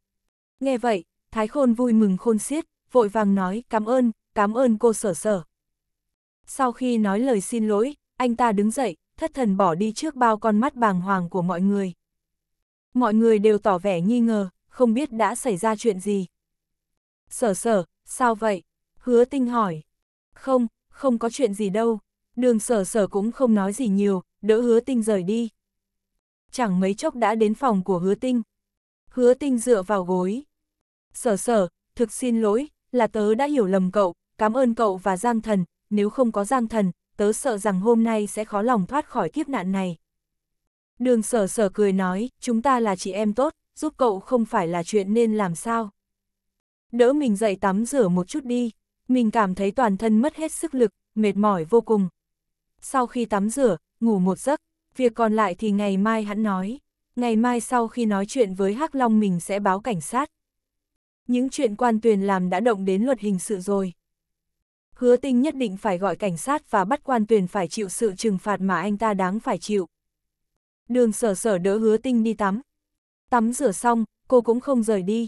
A: Nghe vậy, Thái Khôn vui mừng khôn xiết, vội vàng nói cảm ơn, cảm ơn cô sở sở. Sau khi nói lời xin lỗi, anh ta đứng dậy, thất thần bỏ đi trước bao con mắt bàng hoàng của mọi người. Mọi người đều tỏ vẻ nghi ngờ, không biết đã xảy ra chuyện gì. Sở sở, sao vậy? Hứa tinh hỏi. Không, không có chuyện gì đâu. Đường sở sở cũng không nói gì nhiều, đỡ hứa tinh rời đi. Chẳng mấy chốc đã đến phòng của hứa tinh. Hứa tinh dựa vào gối. Sở sở, thực xin lỗi, là tớ đã hiểu lầm cậu, cảm ơn cậu và Giang Thần, nếu không có Giang Thần, tớ sợ rằng hôm nay sẽ khó lòng thoát khỏi kiếp nạn này. Đường sở sở cười nói, chúng ta là chị em tốt, giúp cậu không phải là chuyện nên làm sao. Đỡ mình dậy tắm rửa một chút đi, mình cảm thấy toàn thân mất hết sức lực, mệt mỏi vô cùng. Sau khi tắm rửa, ngủ một giấc, việc còn lại thì ngày mai hắn nói. Ngày mai sau khi nói chuyện với Hắc Long mình sẽ báo cảnh sát. Những chuyện quan tuyền làm đã động đến luật hình sự rồi. Hứa tinh nhất định phải gọi cảnh sát và bắt quan tuyền phải chịu sự trừng phạt mà anh ta đáng phải chịu. Đường sở sở đỡ hứa tinh đi tắm. Tắm rửa xong, cô cũng không rời đi.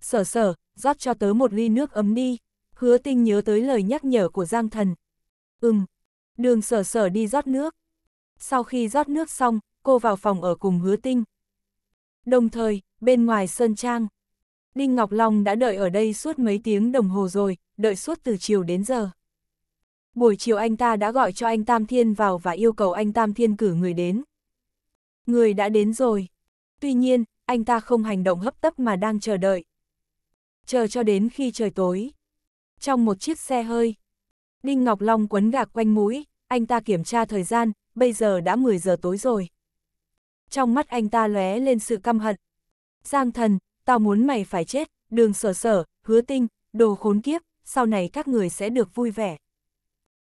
A: Sở sở, rót cho tớ một ly nước ấm đi. Hứa tinh nhớ tới lời nhắc nhở của Giang Thần. Ừm. Đường sở sở đi rót nước sau khi rót nước xong, cô vào phòng ở cùng hứa tinh. Đồng thời, bên ngoài Sơn Trang, Đinh Ngọc Long đã đợi ở đây suốt mấy tiếng đồng hồ rồi, đợi suốt từ chiều đến giờ. Buổi chiều anh ta đã gọi cho anh Tam Thiên vào và yêu cầu anh Tam Thiên cử người đến. Người đã đến rồi. Tuy nhiên, anh ta không hành động hấp tấp mà đang chờ đợi. Chờ cho đến khi trời tối. Trong một chiếc xe hơi, Đinh Ngọc Long quấn gạc quanh mũi, anh ta kiểm tra thời gian, bây giờ đã 10 giờ tối rồi. Trong mắt anh ta lóe lên sự căm hận. Giang thần, tao muốn mày phải chết, đường sở sở, hứa tinh, đồ khốn kiếp, sau này các người sẽ được vui vẻ.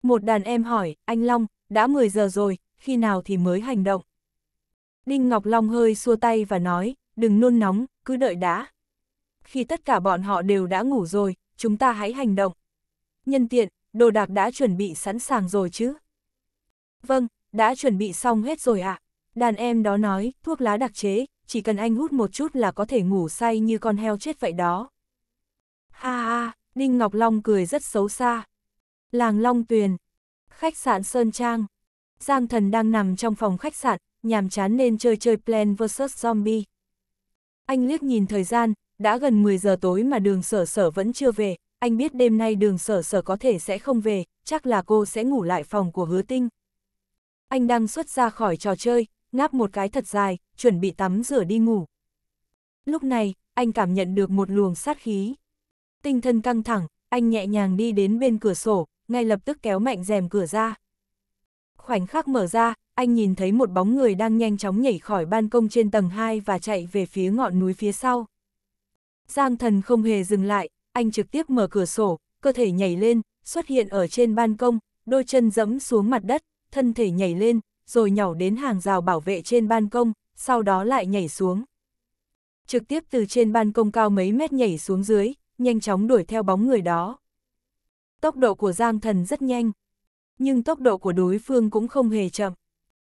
A: Một đàn em hỏi, anh Long, đã 10 giờ rồi, khi nào thì mới hành động? Đinh Ngọc Long hơi xua tay và nói, đừng nôn nóng, cứ đợi đã. Khi tất cả bọn họ đều đã ngủ rồi, chúng ta hãy hành động. Nhân tiện, đồ đạc đã chuẩn bị sẵn sàng rồi chứ? Vâng, đã chuẩn bị xong hết rồi ạ. À? Đàn em đó nói, thuốc lá đặc chế, chỉ cần anh hút một chút là có thể ngủ say như con heo chết vậy đó. Ha ha, Ninh Ngọc Long cười rất xấu xa. Làng Long Tuyền, khách sạn Sơn Trang. Giang Thần đang nằm trong phòng khách sạn, nhàm chán nên chơi chơi Plan vs Zombie. Anh liếc nhìn thời gian, đã gần 10 giờ tối mà đường sở sở vẫn chưa về, anh biết đêm nay đường sở sở có thể sẽ không về, chắc là cô sẽ ngủ lại phòng của hứa tinh, anh đang xuất ra khỏi trò chơi, ngáp một cái thật dài, chuẩn bị tắm rửa đi ngủ. Lúc này, anh cảm nhận được một luồng sát khí. Tinh thần căng thẳng, anh nhẹ nhàng đi đến bên cửa sổ, ngay lập tức kéo mạnh rèm cửa ra. Khoảnh khắc mở ra, anh nhìn thấy một bóng người đang nhanh chóng nhảy khỏi ban công trên tầng 2 và chạy về phía ngọn núi phía sau. Giang thần không hề dừng lại, anh trực tiếp mở cửa sổ, cơ thể nhảy lên, xuất hiện ở trên ban công, đôi chân dẫm xuống mặt đất thân thể nhảy lên, rồi nhảy đến hàng rào bảo vệ trên ban công, sau đó lại nhảy xuống. Trực tiếp từ trên ban công cao mấy mét nhảy xuống dưới, nhanh chóng đuổi theo bóng người đó. Tốc độ của Giang Thần rất nhanh, nhưng tốc độ của đối phương cũng không hề chậm.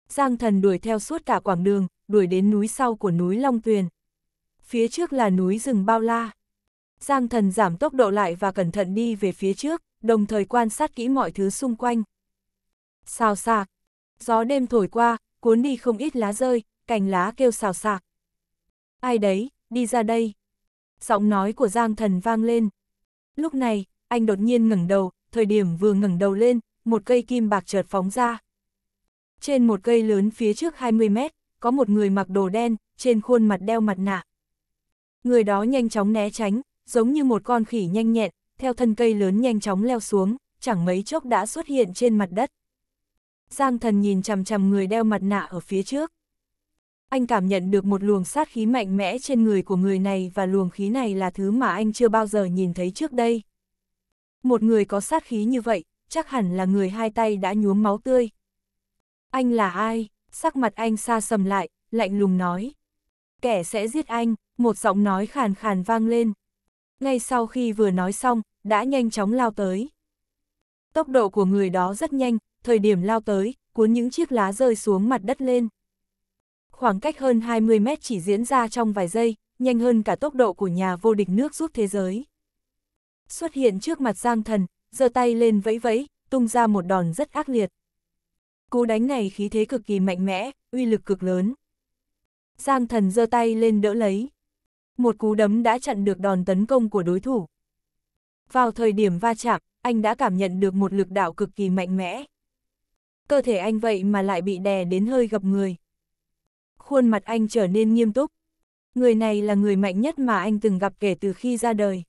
A: Giang Thần đuổi theo suốt cả quảng đường, đuổi đến núi sau của núi Long Tuyền. Phía trước là núi rừng bao la. Giang Thần giảm tốc độ lại và cẩn thận đi về phía trước, đồng thời quan sát kỹ mọi thứ xung quanh. Xào xạc. Gió đêm thổi qua, cuốn đi không ít lá rơi, cành lá kêu xào xạc. Ai đấy, đi ra đây. Giọng nói của Giang Thần vang lên. Lúc này, anh đột nhiên ngẩng đầu, thời điểm vừa ngẩng đầu lên, một cây kim bạc chợt phóng ra. Trên một cây lớn phía trước 20 mét, có một người mặc đồ đen, trên khuôn mặt đeo mặt nạ. Người đó nhanh chóng né tránh, giống như một con khỉ nhanh nhẹn, theo thân cây lớn nhanh chóng leo xuống, chẳng mấy chốc đã xuất hiện trên mặt đất. Giang thần nhìn chằm chằm người đeo mặt nạ ở phía trước. Anh cảm nhận được một luồng sát khí mạnh mẽ trên người của người này và luồng khí này là thứ mà anh chưa bao giờ nhìn thấy trước đây. Một người có sát khí như vậy, chắc hẳn là người hai tay đã nhuốm máu tươi. Anh là ai? Sắc mặt anh xa sầm lại, lạnh lùng nói. Kẻ sẽ giết anh, một giọng nói khàn khàn vang lên. Ngay sau khi vừa nói xong, đã nhanh chóng lao tới. Tốc độ của người đó rất nhanh, thời điểm lao tới, cuốn những chiếc lá rơi xuống mặt đất lên. Khoảng cách hơn 20 mét chỉ diễn ra trong vài giây, nhanh hơn cả tốc độ của nhà vô địch nước giúp thế giới. Xuất hiện trước mặt Giang Thần, giơ tay lên vẫy vẫy, tung ra một đòn rất ác liệt. Cú đánh này khí thế cực kỳ mạnh mẽ, uy lực cực lớn. Giang Thần giơ tay lên đỡ lấy. Một cú đấm đã chặn được đòn tấn công của đối thủ. Vào thời điểm va chạm, anh đã cảm nhận được một lực đạo cực kỳ mạnh mẽ cơ thể anh vậy mà lại bị đè đến hơi gặp người. Khuôn mặt anh trở nên nghiêm túc. Người này là người mạnh nhất mà anh từng gặp kể từ khi ra đời.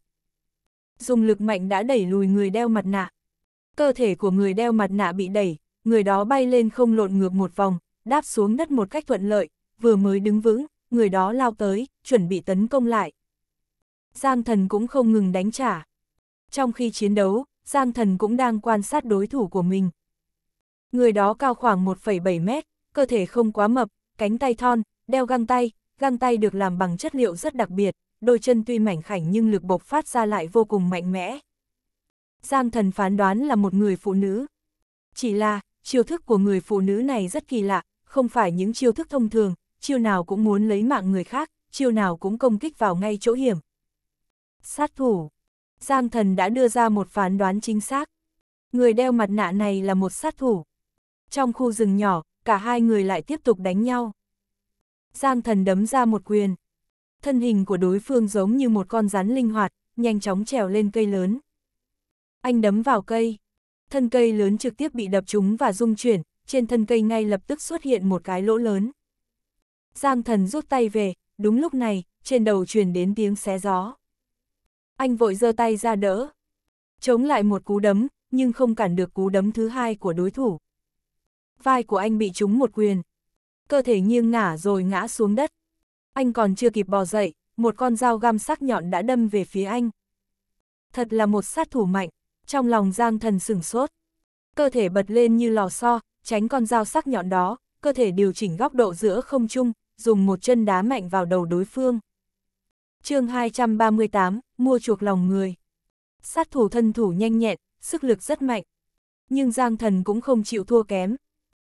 A: Dùng lực mạnh đã đẩy lùi người đeo mặt nạ. Cơ thể của người đeo mặt nạ bị đẩy, người đó bay lên không lộn ngược một vòng, đáp xuống đất một cách thuận lợi, vừa mới đứng vững, người đó lao tới, chuẩn bị tấn công lại. Giang thần cũng không ngừng đánh trả. Trong khi chiến đấu, Giang thần cũng đang quan sát đối thủ của mình. Người đó cao khoảng 1,7 mét, cơ thể không quá mập, cánh tay thon, đeo găng tay, găng tay được làm bằng chất liệu rất đặc biệt, đôi chân tuy mảnh khảnh nhưng lực bộc phát ra lại vô cùng mạnh mẽ. Giang thần phán đoán là một người phụ nữ. Chỉ là, chiêu thức của người phụ nữ này rất kỳ lạ, không phải những chiêu thức thông thường, chiêu nào cũng muốn lấy mạng người khác, chiêu nào cũng công kích vào ngay chỗ hiểm. Sát thủ. Giang thần đã đưa ra một phán đoán chính xác. Người đeo mặt nạ này là một sát thủ trong khu rừng nhỏ, cả hai người lại tiếp tục đánh nhau. Giang thần đấm ra một quyền. Thân hình của đối phương giống như một con rắn linh hoạt, nhanh chóng trèo lên cây lớn. Anh đấm vào cây. Thân cây lớn trực tiếp bị đập trúng và rung chuyển, trên thân cây ngay lập tức xuất hiện một cái lỗ lớn. Giang thần rút tay về, đúng lúc này, trên đầu truyền đến tiếng xé gió. Anh vội giơ tay ra đỡ. Chống lại một cú đấm, nhưng không cản được cú đấm thứ hai của đối thủ vai của anh bị trúng một quyền. Cơ thể nghiêng ngả rồi ngã xuống đất. Anh còn chưa kịp bò dậy, một con dao găm sắc nhọn đã đâm về phía anh. Thật là một sát thủ mạnh, trong lòng Giang Thần sửng sốt. Cơ thể bật lên như lò xo, tránh con dao sắc nhọn đó, cơ thể điều chỉnh góc độ giữa không trung, dùng một chân đá mạnh vào đầu đối phương. chương 238, mua chuộc lòng người. Sát thủ thân thủ nhanh nhẹn, sức lực rất mạnh. Nhưng Giang Thần cũng không chịu thua kém,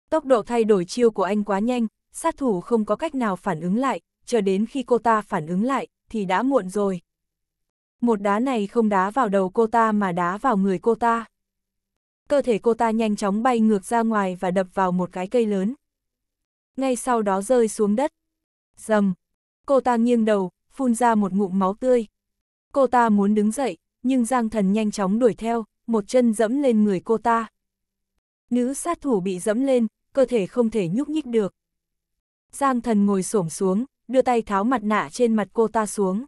A: Tốc độ thay đổi chiêu của anh quá nhanh, sát thủ không có cách nào phản ứng lại, chờ đến khi cô ta phản ứng lại, thì đã muộn rồi. Một đá này không đá vào đầu cô ta mà đá vào người cô ta. Cơ thể cô ta nhanh chóng bay ngược ra ngoài và đập vào một cái cây lớn. Ngay sau đó rơi xuống đất. Rầm. Cô ta nghiêng đầu, phun ra một ngụm máu tươi. Cô ta muốn đứng dậy, nhưng Giang Thần nhanh chóng đuổi theo, một chân dẫm lên người cô ta. Nữ sát thủ bị dẫm lên, cơ thể không thể nhúc nhích được. Giang thần ngồi xổm xuống, đưa tay tháo mặt nạ trên mặt cô ta xuống.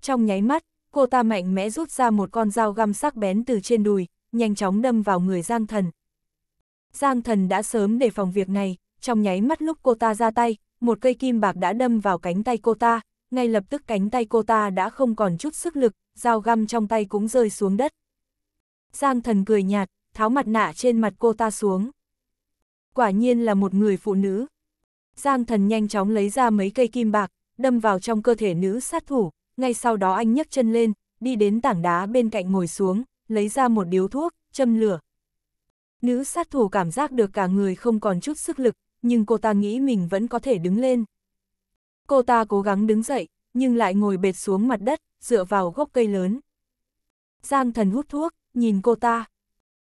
A: Trong nháy mắt, cô ta mạnh mẽ rút ra một con dao găm sắc bén từ trên đùi, nhanh chóng đâm vào người Giang thần. Giang thần đã sớm đề phòng việc này, trong nháy mắt lúc cô ta ra tay, một cây kim bạc đã đâm vào cánh tay cô ta, ngay lập tức cánh tay cô ta đã không còn chút sức lực, dao găm trong tay cũng rơi xuống đất. Giang thần cười nhạt, tháo mặt nạ trên mặt cô ta xuống. Quả nhiên là một người phụ nữ. Giang thần nhanh chóng lấy ra mấy cây kim bạc, đâm vào trong cơ thể nữ sát thủ, ngay sau đó anh nhấc chân lên, đi đến tảng đá bên cạnh ngồi xuống, lấy ra một điếu thuốc, châm lửa. Nữ sát thủ cảm giác được cả người không còn chút sức lực, nhưng cô ta nghĩ mình vẫn có thể đứng lên. Cô ta cố gắng đứng dậy, nhưng lại ngồi bệt xuống mặt đất, dựa vào gốc cây lớn. Giang thần hút thuốc, nhìn cô ta.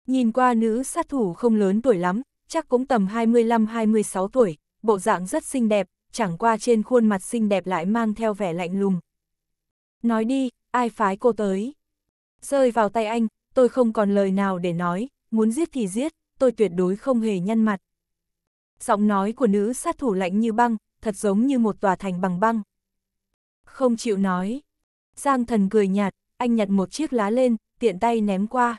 A: Nhìn qua nữ sát thủ không lớn tuổi lắm, chắc cũng tầm 25-26 tuổi, bộ dạng rất xinh đẹp, chẳng qua trên khuôn mặt xinh đẹp lại mang theo vẻ lạnh lùng. Nói đi, ai phái cô tới? Rơi vào tay anh, tôi không còn lời nào để nói, muốn giết thì giết, tôi tuyệt đối không hề nhăn mặt. Giọng nói của nữ sát thủ lạnh như băng, thật giống như một tòa thành bằng băng. Không chịu nói. Giang thần cười nhạt, anh nhặt một chiếc lá lên, tiện tay ném qua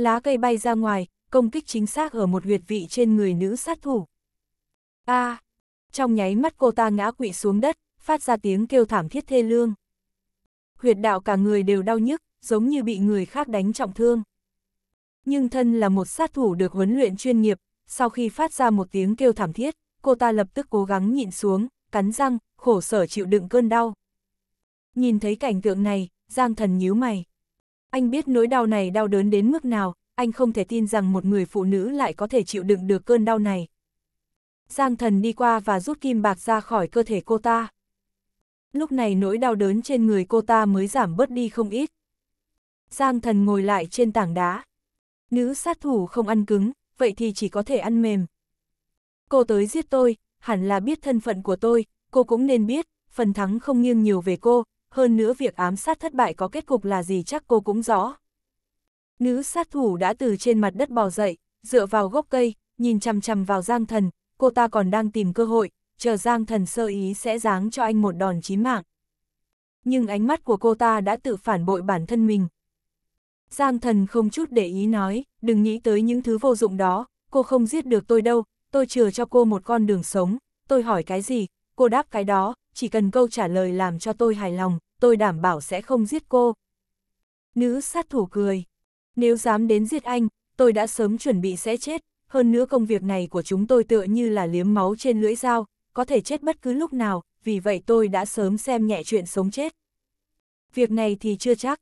A: lá cây bay ra ngoài, công kích chính xác ở một huyệt vị trên người nữ sát thủ. A! À, trong nháy mắt cô ta ngã quỵ xuống đất, phát ra tiếng kêu thảm thiết thê lương. Huyệt đạo cả người đều đau nhức, giống như bị người khác đánh trọng thương. Nhưng thân là một sát thủ được huấn luyện chuyên nghiệp, sau khi phát ra một tiếng kêu thảm thiết, cô ta lập tức cố gắng nhịn xuống, cắn răng, khổ sở chịu đựng cơn đau. Nhìn thấy cảnh tượng này, Giang thần nhíu mày. Anh biết nỗi đau này đau đớn đến mức nào, anh không thể tin rằng một người phụ nữ lại có thể chịu đựng được cơn đau này. Giang thần đi qua và rút kim bạc ra khỏi cơ thể cô ta. Lúc này nỗi đau đớn trên người cô ta mới giảm bớt đi không ít. Giang thần ngồi lại trên tảng đá. Nữ sát thủ không ăn cứng, vậy thì chỉ có thể ăn mềm. Cô tới giết tôi, hẳn là biết thân phận của tôi, cô cũng nên biết, phần thắng không nghiêng nhiều về cô, hơn nữa việc ám sát thất bại có kết cục là gì chắc cô cũng rõ. Nữ sát thủ đã từ trên mặt đất bò dậy, dựa vào gốc cây, nhìn chằm chằm vào Giang Thần, cô ta còn đang tìm cơ hội, chờ Giang Thần sơ ý sẽ giáng cho anh một đòn chí mạng. Nhưng ánh mắt của cô ta đã tự phản bội bản thân mình. Giang Thần không chút để ý nói, đừng nghĩ tới những thứ vô dụng đó, cô không giết được tôi đâu, tôi chừa cho cô một con đường sống, tôi hỏi cái gì, cô đáp cái đó, chỉ cần câu trả lời làm cho tôi hài lòng, tôi đảm bảo sẽ không giết cô. Nữ sát thủ cười. Nếu dám đến giết anh, tôi đã sớm chuẩn bị sẽ chết, hơn nữa công việc này của chúng tôi tựa như là liếm máu trên lưỡi dao, có thể chết bất cứ lúc nào, vì vậy tôi đã sớm xem nhẹ chuyện sống chết. Việc này thì chưa chắc.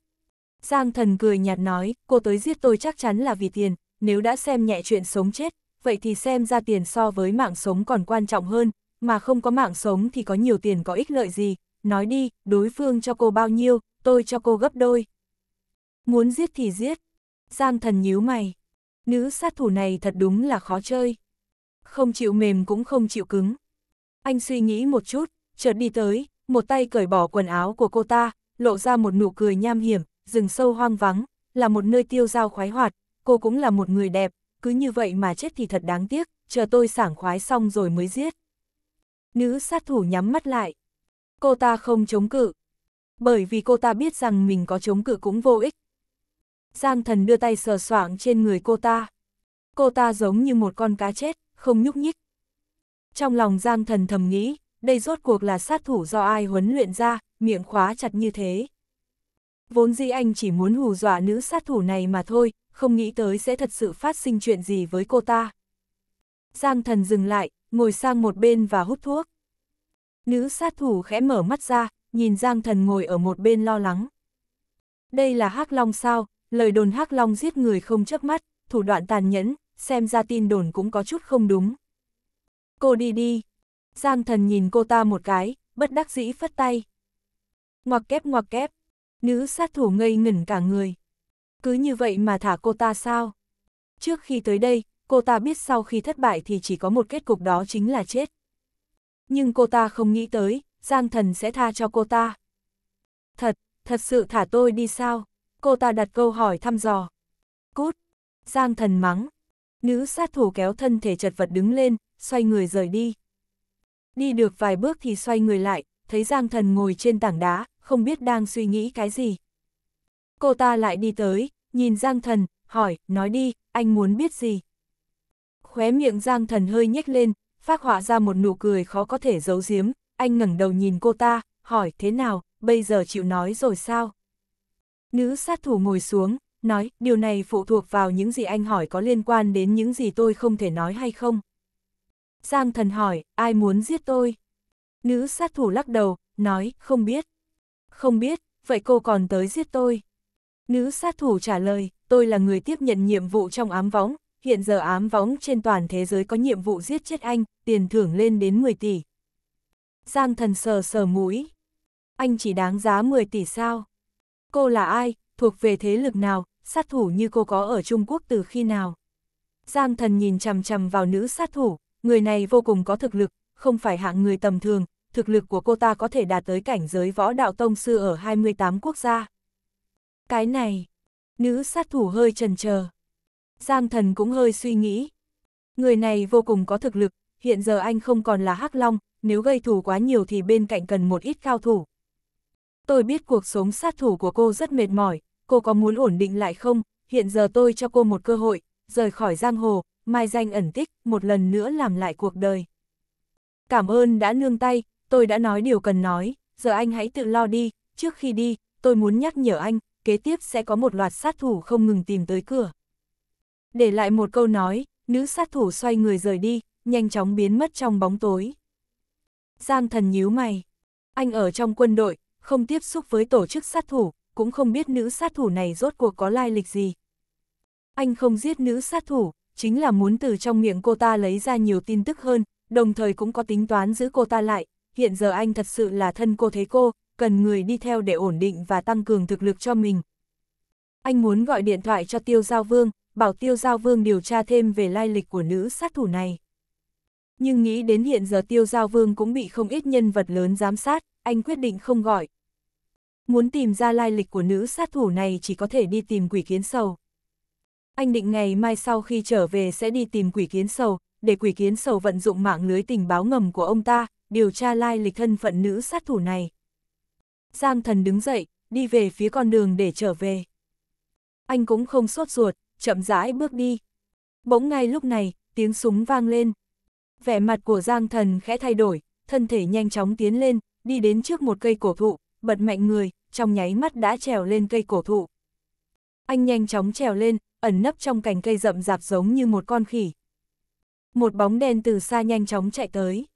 A: Giang thần cười nhạt nói, cô tới giết tôi chắc chắn là vì tiền, nếu đã xem nhẹ chuyện sống chết, vậy thì xem ra tiền so với mạng sống còn quan trọng hơn, mà không có mạng sống thì có nhiều tiền có ích lợi gì, nói đi, đối phương cho cô bao nhiêu, tôi cho cô gấp đôi. Muốn giết thì giết. Giang thần nhíu mày. Nữ sát thủ này thật đúng là khó chơi. Không chịu mềm cũng không chịu cứng. Anh suy nghĩ một chút, chợt đi tới, một tay cởi bỏ quần áo của cô ta, lộ ra một nụ cười nham hiểm, rừng sâu hoang vắng, là một nơi tiêu dao khoái hoạt, cô cũng là một người đẹp, cứ như vậy mà chết thì thật đáng tiếc, chờ tôi sảng khoái xong rồi mới giết nữ sát thủ nhắm mắt lại. Cô ta không chống cự. Bởi vì cô ta biết rằng mình có chống cự cũng vô ích. Giang thần đưa tay sờ soạng trên người cô ta. Cô ta giống như một con cá chết, không nhúc nhích. Trong lòng Giang thần thầm nghĩ, đây rốt cuộc là sát thủ do ai huấn luyện ra, miệng khóa chặt như thế. Vốn dĩ anh chỉ muốn hù dọa nữ sát thủ này mà thôi, không nghĩ tới sẽ thật sự phát sinh chuyện gì với cô ta. Giang thần dừng lại, ngồi sang một bên và hút thuốc. Nữ sát thủ khẽ mở mắt ra, nhìn Giang Thần ngồi ở một bên lo lắng. Đây là Hắc Long sao, lời đồn Hắc Long giết người không chớp mắt, thủ đoạn tàn nhẫn, xem ra tin đồn cũng có chút không đúng. Cô đi đi. Giang Thần nhìn cô ta một cái, bất đắc dĩ phất tay. Ngoặc kép ngoặc kép, nữ sát thủ ngây ngẩn cả người. Cứ như vậy mà thả cô ta sao? Trước khi tới đây, cô ta biết sau khi thất bại thì chỉ có một kết cục đó chính là chết. Nhưng cô ta không nghĩ tới, Giang Thần sẽ tha cho cô ta. Thật, thật sự thả tôi đi sao? Cô ta đặt câu hỏi thăm dò. Cút! Giang Thần mắng. Nữ sát thủ kéo thân thể chật vật đứng lên, xoay người rời đi. Đi được vài bước thì xoay người lại, thấy Giang Thần ngồi trên tảng đá, không biết đang suy nghĩ cái gì. Cô ta lại đi tới, nhìn Giang Thần, hỏi, nói đi, anh muốn biết gì? Khóe miệng Giang Thần hơi nhếch lên, phát họa ra một nụ cười khó có thể giấu giếm, anh ngẩng đầu nhìn cô ta, hỏi thế nào, bây giờ chịu nói rồi sao? Nữ sát thủ ngồi xuống, nói, điều này phụ thuộc vào những gì anh hỏi có liên quan đến những gì tôi không thể nói hay không? Giang thần hỏi, ai muốn giết tôi? Nữ sát thủ lắc đầu, nói, không biết. Không biết, vậy cô còn tới giết tôi? Nữ sát thủ trả lời, tôi là người tiếp nhận nhiệm vụ trong ám võng, hiện giờ ám võng trên toàn thế giới có nhiệm vụ giết chết anh, tiền thưởng lên đến 10 tỷ. Giang thần sờ sờ mũi. Anh chỉ đáng giá 10 tỷ sao? Cô là ai, thuộc về thế lực nào, sát thủ như cô có ở Trung Quốc từ khi nào? Giang thần nhìn chằm chằm vào nữ sát thủ, người này vô cùng có thực lực, không phải hạng người tầm thường, thực lực của cô ta có thể đạt tới cảnh giới võ đạo tông sư ở 28 quốc gia. Cái này, nữ sát thủ hơi trần chờ Giang thần cũng hơi suy nghĩ. Người này vô cùng có thực lực, hiện giờ anh không còn là hắc long, nếu gây thù quá nhiều thì bên cạnh cần một ít cao thủ. Tôi biết cuộc sống sát thủ của cô rất mệt mỏi, cô có muốn ổn định lại không? Hiện giờ tôi cho cô một cơ hội, rời khỏi giang hồ, mai danh ẩn tích, một lần nữa làm lại cuộc đời. Cảm ơn đã nương tay, tôi đã nói điều cần nói, giờ anh hãy tự lo đi, trước khi đi, tôi muốn nhắc nhở anh, kế tiếp sẽ có một loạt sát thủ không ngừng tìm tới cửa. Để lại một câu nói, nữ sát thủ xoay người rời đi, nhanh chóng biến mất trong bóng tối. Giang thần nhíu mày. Anh ở trong quân đội, không tiếp xúc với tổ chức sát thủ, cũng không biết nữ sát thủ này rốt cuộc có lai lịch gì. Anh không giết nữ sát thủ, chính là muốn từ trong miệng cô ta lấy ra nhiều tin tức hơn, đồng thời cũng có tính toán giữ cô ta lại. Hiện giờ anh thật sự là thân cô thế cô, cần người đi theo để ổn định và tăng cường thực lực cho mình. Anh muốn gọi điện thoại cho Tiêu Giao Vương, bảo tiêu giao vương điều tra thêm về lai lịch của nữ sát thủ này. Nhưng nghĩ đến hiện giờ tiêu giao vương cũng bị không ít nhân vật lớn giám sát, anh quyết định không gọi. Muốn tìm ra lai lịch của nữ sát thủ này chỉ có thể đi tìm quỷ kiến sầu. Anh định ngày mai sau khi trở về sẽ đi tìm quỷ kiến sầu, để quỷ kiến sầu vận dụng mạng lưới tình báo ngầm của ông ta, điều tra lai lịch thân phận nữ sát thủ này. Giang thần đứng dậy, đi về phía con đường để trở về. Anh cũng không sốt ruột, chậm rãi bước đi. Bỗng ngay lúc này, tiếng súng vang lên. Vẻ mặt của Giang Thần khẽ thay đổi, thân thể nhanh chóng tiến lên, đi đến trước một cây cổ thụ, bật mạnh người, trong nháy mắt đã trèo lên cây cổ thụ. Anh nhanh chóng trèo lên, ẩn nấp trong cành cây rậm rạp giống như một con khỉ. Một bóng đen từ xa nhanh chóng chạy tới.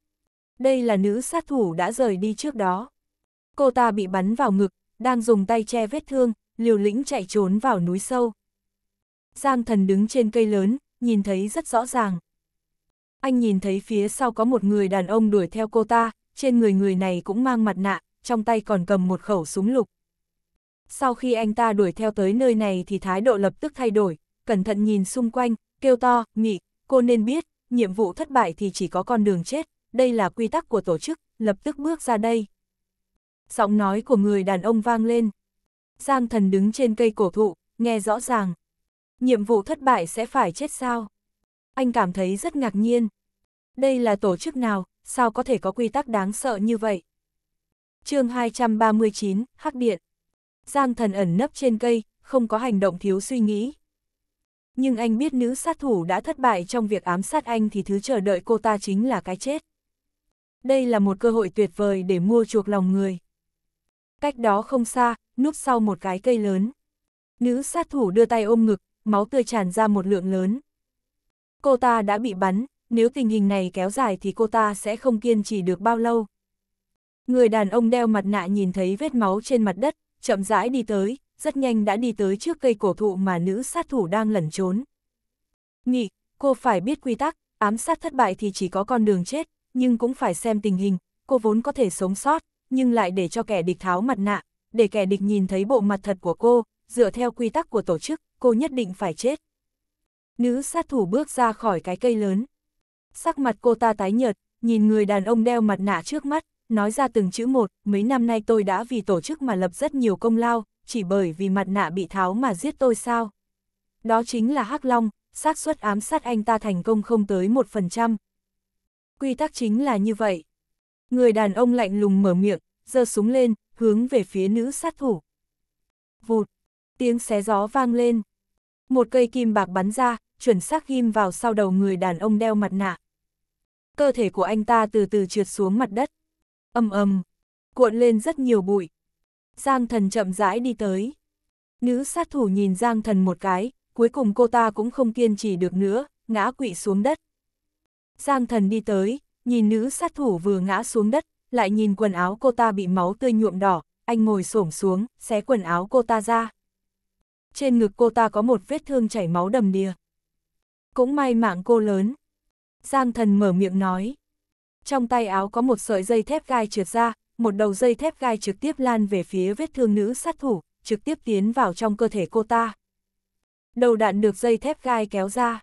A: Đây là nữ sát thủ đã rời đi trước đó. Cô ta bị bắn vào ngực, đang dùng tay che vết thương, liều lĩnh chạy trốn vào núi sâu. Giang thần đứng trên cây lớn, nhìn thấy rất rõ ràng. Anh nhìn thấy phía sau có một người đàn ông đuổi theo cô ta, trên người người này cũng mang mặt nạ, trong tay còn cầm một khẩu súng lục. Sau khi anh ta đuổi theo tới nơi này thì thái độ lập tức thay đổi, cẩn thận nhìn xung quanh, kêu to, nghị, cô nên biết, nhiệm vụ thất bại thì chỉ có con đường chết, đây là quy tắc của tổ chức, lập tức bước ra đây. Giọng nói của người đàn ông vang lên. Giang thần đứng trên cây cổ thụ, nghe rõ ràng. Nhiệm vụ thất bại sẽ phải chết sao? Anh cảm thấy rất ngạc nhiên. Đây là tổ chức nào, sao có thể có quy tắc đáng sợ như vậy? chương 239, Hắc Điện. Giang thần ẩn nấp trên cây, không có hành động thiếu suy nghĩ. Nhưng anh biết nữ sát thủ đã thất bại trong việc ám sát anh thì thứ chờ đợi cô ta chính là cái chết. Đây là một cơ hội tuyệt vời để mua chuộc lòng người. Cách đó không xa, núp sau một cái cây lớn. Nữ sát thủ đưa tay ôm ngực, máu tươi tràn ra một lượng lớn. Cô ta đã bị bắn, nếu tình hình này kéo dài thì cô ta sẽ không kiên trì được bao lâu. Người đàn ông đeo mặt nạ nhìn thấy vết máu trên mặt đất, chậm rãi đi tới, rất nhanh đã đi tới trước cây cổ thụ mà nữ sát thủ đang lẩn trốn. Nghị, cô phải biết quy tắc, ám sát thất bại thì chỉ có con đường chết, nhưng cũng phải xem tình hình, cô vốn có thể sống sót, nhưng lại để cho kẻ địch tháo mặt nạ, để kẻ địch nhìn thấy bộ mặt thật của cô, dựa theo quy tắc của tổ chức, cô nhất định phải chết. Nữ sát thủ bước ra khỏi cái cây lớn. Sắc mặt cô ta tái nhợt, nhìn người đàn ông đeo mặt nạ trước mắt, nói ra từng chữ một, mấy năm nay tôi đã vì tổ chức mà lập rất nhiều công lao, chỉ bởi vì mặt nạ bị tháo mà giết tôi sao. Đó chính là Hắc Long, xác suất ám sát anh ta thành công không tới 1%. Quy tắc chính là như vậy. Người đàn ông lạnh lùng mở miệng, giơ súng lên, hướng về phía nữ sát thủ. Vụt, Tiếng xé gió vang lên. Một cây kim bạc bắn ra, chuẩn xác ghim vào sau đầu người đàn ông đeo mặt nạ. Cơ thể của anh ta từ từ trượt xuống mặt đất. Âm ầm, cuộn lên rất nhiều bụi. Giang thần chậm rãi đi tới. Nữ sát thủ nhìn Giang thần một cái, cuối cùng cô ta cũng không kiên trì được nữa, ngã quỵ xuống đất. Giang thần đi tới, nhìn nữ sát thủ vừa ngã xuống đất, lại nhìn quần áo cô ta bị máu tươi nhuộm đỏ, anh ngồi xổm xuống, xé quần áo cô ta ra trên ngực cô ta có một vết thương chảy máu đầm đìa. Cũng may mạng cô lớn. Giang thần mở miệng nói. Trong tay áo có một sợi dây thép gai trượt ra, một đầu dây thép gai trực tiếp lan về phía vết thương nữ sát thủ, trực tiếp tiến vào trong cơ thể cô ta. Đầu đạn được dây thép gai kéo ra.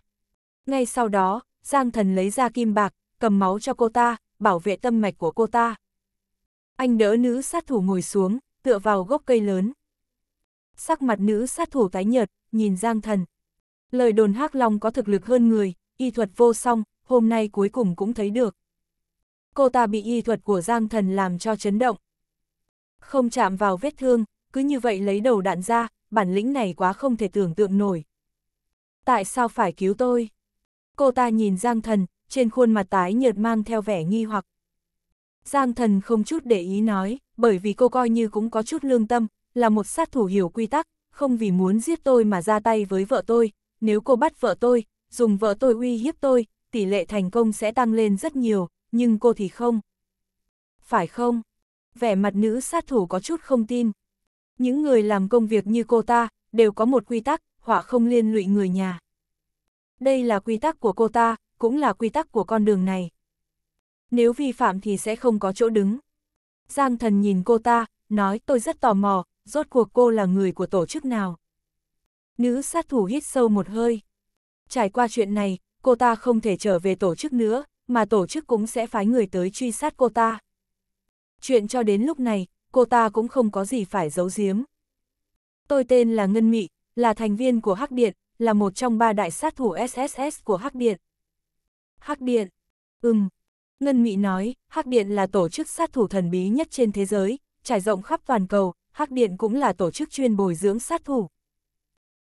A: Ngay sau đó, Giang thần lấy ra kim bạc, cầm máu cho cô ta, bảo vệ tâm mạch của cô ta. Anh đỡ nữ sát thủ ngồi xuống, tựa vào gốc cây lớn sắc mặt nữ sát thủ tái nhợt, nhìn Giang Thần. Lời đồn Hắc Long có thực lực hơn người, y thuật vô song, hôm nay cuối cùng cũng thấy được. Cô ta bị y thuật của Giang Thần làm cho chấn động. Không chạm vào vết thương, cứ như vậy lấy đầu đạn ra, bản lĩnh này quá không thể tưởng tượng nổi. Tại sao phải cứu tôi? Cô ta nhìn Giang Thần, trên khuôn mặt tái nhợt mang theo vẻ nghi hoặc. Giang Thần không chút để ý nói, bởi vì cô coi như cũng có chút lương tâm, là một sát thủ hiểu quy tắc, không vì muốn giết tôi mà ra tay với vợ tôi, nếu cô bắt vợ tôi, dùng vợ tôi uy hiếp tôi, tỷ lệ thành công sẽ tăng lên rất nhiều, nhưng cô thì không. Phải không? Vẻ mặt nữ sát thủ có chút không tin. Những người làm công việc như cô ta, đều có một quy tắc, họa không liên lụy người nhà. Đây là quy tắc của cô ta, cũng là quy tắc của con đường này. Nếu vi phạm thì sẽ không có chỗ đứng. Giang thần nhìn cô ta, nói tôi rất tò mò, rốt cuộc cô là người của tổ chức nào. Nữ sát thủ hít sâu một hơi. Trải qua chuyện này, cô ta không thể trở về tổ chức nữa, mà tổ chức cũng sẽ phái người tới truy sát cô ta. Chuyện cho đến lúc này, cô ta cũng không có gì phải giấu giếm. Tôi tên là Ngân Mị, là thành viên của Hắc Điện, là một trong ba đại sát thủ SSS của Hắc Điện. Hắc Điện? Ừm. Ngân Mị nói, Hắc Điện là tổ chức sát thủ thần bí nhất trên thế giới, trải rộng khắp toàn cầu, Hắc Điện cũng là tổ chức chuyên bồi dưỡng sát thủ.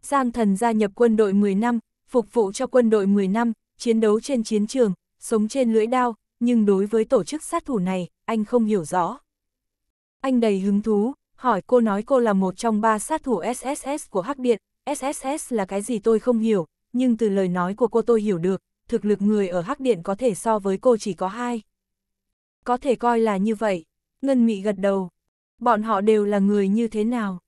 A: Giang Thần gia nhập quân đội 10 năm, phục vụ cho quân đội 10 năm, chiến đấu trên chiến trường, sống trên lưỡi đao, nhưng đối với tổ chức sát thủ này, anh không hiểu rõ. Anh đầy hứng thú, hỏi cô nói cô là một trong ba sát thủ SSS của Hắc Điện, SSS là cái gì tôi không hiểu, nhưng từ lời nói của cô tôi hiểu được, thực lực người ở Hắc Điện có thể so với cô chỉ có hai. Có thể coi là như vậy, Ngân Mị gật đầu, bọn họ đều là người như thế nào.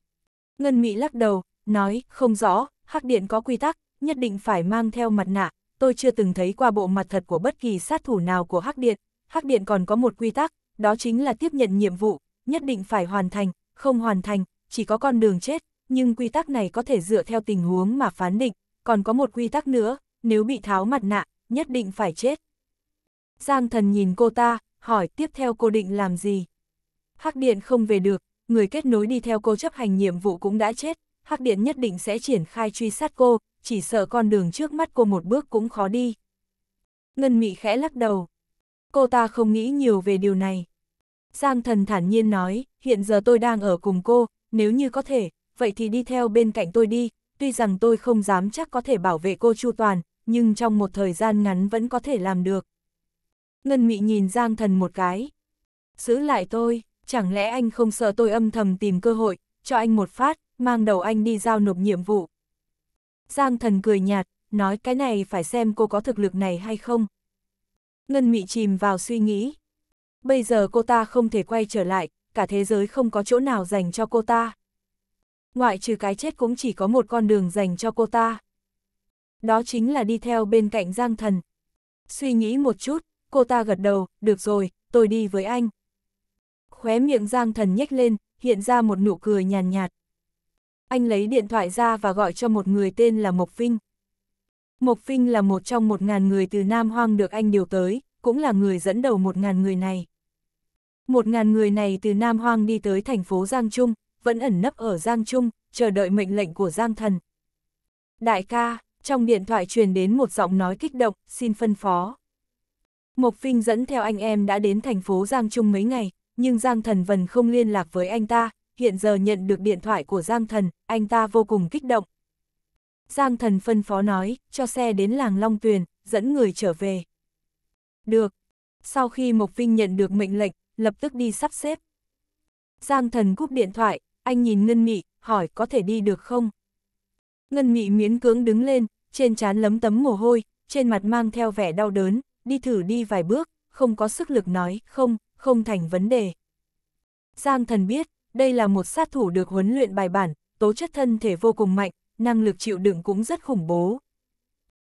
A: Ngân Mị lắc đầu, nói, không rõ, hắc điện có quy tắc, nhất định phải mang theo mặt nạ, tôi chưa từng thấy qua bộ mặt thật của bất kỳ sát thủ nào của hắc điện, hắc điện còn có một quy tắc, đó chính là tiếp nhận nhiệm vụ, nhất định phải hoàn thành, không hoàn thành, chỉ có con đường chết, nhưng quy tắc này có thể dựa theo tình huống mà phán định, còn có một quy tắc nữa, nếu bị tháo mặt nạ, nhất định phải chết. Giang thần nhìn cô ta, hỏi tiếp theo cô định làm gì? Hắc Điện không về được, người kết nối đi theo cô chấp hành nhiệm vụ cũng đã chết, Hắc Điện nhất định sẽ triển khai truy sát cô, chỉ sợ con đường trước mắt cô một bước cũng khó đi. Ngân Mị khẽ lắc đầu. Cô ta không nghĩ nhiều về điều này. Giang thần thản nhiên nói, hiện giờ tôi đang ở cùng cô, nếu như có thể, vậy thì đi theo bên cạnh tôi đi, tuy rằng tôi không dám chắc có thể bảo vệ cô chu toàn, nhưng trong một thời gian ngắn vẫn có thể làm được. Ngân Mị nhìn Giang thần một cái. Giữ lại tôi chẳng lẽ anh không sợ tôi âm thầm tìm cơ hội, cho anh một phát, mang đầu anh đi giao nộp nhiệm vụ. Giang thần cười nhạt, nói cái này phải xem cô có thực lực này hay không. Ngân Mị chìm vào suy nghĩ. Bây giờ cô ta không thể quay trở lại, cả thế giới không có chỗ nào dành cho cô ta. Ngoại trừ cái chết cũng chỉ có một con đường dành cho cô ta. Đó chính là đi theo bên cạnh Giang Thần. Suy nghĩ một chút, cô ta gật đầu, được rồi, tôi đi với anh khóe miệng Giang Thần nhếch lên, hiện ra một nụ cười nhàn nhạt, nhạt. Anh lấy điện thoại ra và gọi cho một người tên là Mộc Vinh. Mộc Vinh là một trong một ngàn người từ Nam Hoang được anh điều tới, cũng là người dẫn đầu một ngàn người này. Một ngàn người này từ Nam Hoang đi tới thành phố Giang Trung, vẫn ẩn nấp ở Giang Trung, chờ đợi mệnh lệnh của Giang Thần. Đại ca, trong điện thoại truyền đến một giọng nói kích động, xin phân phó. Mộc Vinh dẫn theo anh em đã đến thành phố Giang Trung mấy ngày, nhưng Giang Thần Vân không liên lạc với anh ta, hiện giờ nhận được điện thoại của Giang Thần, anh ta vô cùng kích động. Giang Thần phân phó nói, cho xe đến làng Long Tuyền, dẫn người trở về. Được. Sau khi Mộc Vinh nhận được mệnh lệnh, lập tức đi sắp xếp. Giang Thần cúp điện thoại, anh nhìn Ngân Mị, hỏi có thể đi được không? Ngân Mị miễn cưỡng đứng lên, trên trán lấm tấm mồ hôi, trên mặt mang theo vẻ đau đớn, đi thử đi vài bước, không có sức lực nói, không, không thành vấn đề. Giang thần biết, đây là một sát thủ được huấn luyện bài bản, tố chất thân thể vô cùng mạnh, năng lực chịu đựng cũng rất khủng bố.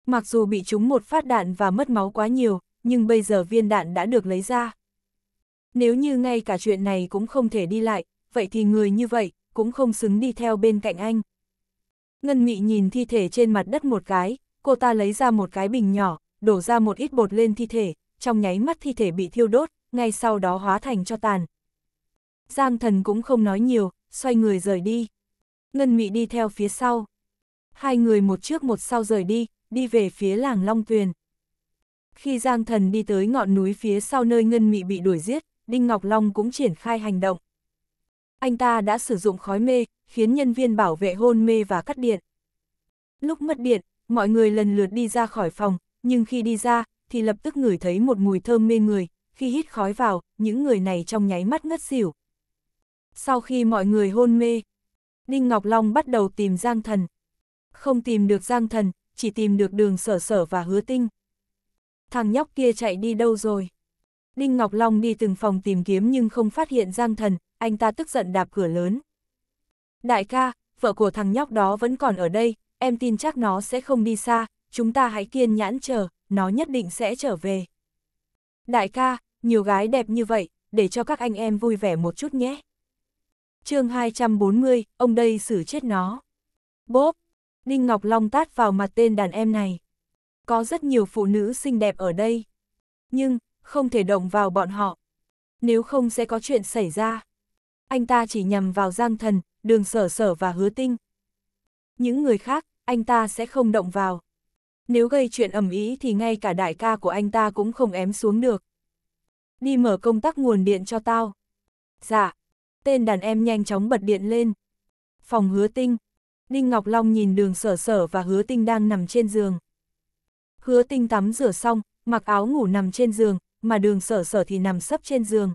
A: Mặc dù bị trúng một phát đạn và mất máu quá nhiều, nhưng bây giờ viên đạn đã được lấy ra. Nếu như ngay cả chuyện này cũng không thể đi lại, vậy thì người như vậy cũng không xứng đi theo bên cạnh anh. Ngân Mị nhìn thi thể trên mặt đất một cái, cô ta lấy ra một cái bình nhỏ, đổ ra một ít bột lên thi thể, trong nháy mắt thi thể bị thiêu đốt, ngay sau đó hóa thành cho tàn. Giang thần cũng không nói nhiều, xoay người rời đi. Ngân Mị đi theo phía sau. Hai người một trước một sau rời đi, đi về phía làng Long Tuyền. Khi Giang thần đi tới ngọn núi phía sau nơi Ngân Mị bị đuổi giết, Đinh Ngọc Long cũng triển khai hành động. Anh ta đã sử dụng khói mê, khiến nhân viên bảo vệ hôn mê và cắt điện. Lúc mất điện, mọi người lần lượt đi ra khỏi phòng, nhưng khi đi ra, thì lập tức ngửi thấy một mùi thơm mê người, khi hít khói vào, những người này trong nháy mắt ngất xỉu. Sau khi mọi người hôn mê, Đinh Ngọc Long bắt đầu tìm Giang Thần. Không tìm được Giang Thần, chỉ tìm được đường sở sở và hứa tinh. Thằng nhóc kia chạy đi đâu rồi? Đinh Ngọc Long đi từng phòng tìm kiếm nhưng không phát hiện Giang Thần, anh ta tức giận đạp cửa lớn. Đại ca, vợ của thằng nhóc đó vẫn còn ở đây, em tin chắc nó sẽ không đi xa, chúng ta hãy kiên nhãn chờ, nó nhất định sẽ trở về. Đại ca, nhiều gái đẹp như vậy, để cho các anh em vui vẻ một chút nhé. chương 240, ông đây xử chết nó. Bốp, Đinh Ngọc Long tát vào mặt tên đàn em này. Có rất nhiều phụ nữ xinh đẹp ở đây. Nhưng, không thể động vào bọn họ. Nếu không sẽ có chuyện xảy ra. Anh ta chỉ nhằm vào Giang Thần, Đường Sở Sở và Hứa Tinh. Những người khác, anh ta sẽ không động vào. Nếu gây chuyện ầm ĩ thì ngay cả đại ca của anh ta cũng không ém xuống được đi mở công tắc nguồn điện cho tao. Dạ, tên đàn em nhanh chóng bật điện lên. Phòng hứa tinh, Đinh Ngọc Long nhìn đường sở sở và hứa tinh đang nằm trên giường. Hứa tinh tắm rửa xong, mặc áo ngủ nằm trên giường, mà đường sở sở thì nằm sấp trên giường.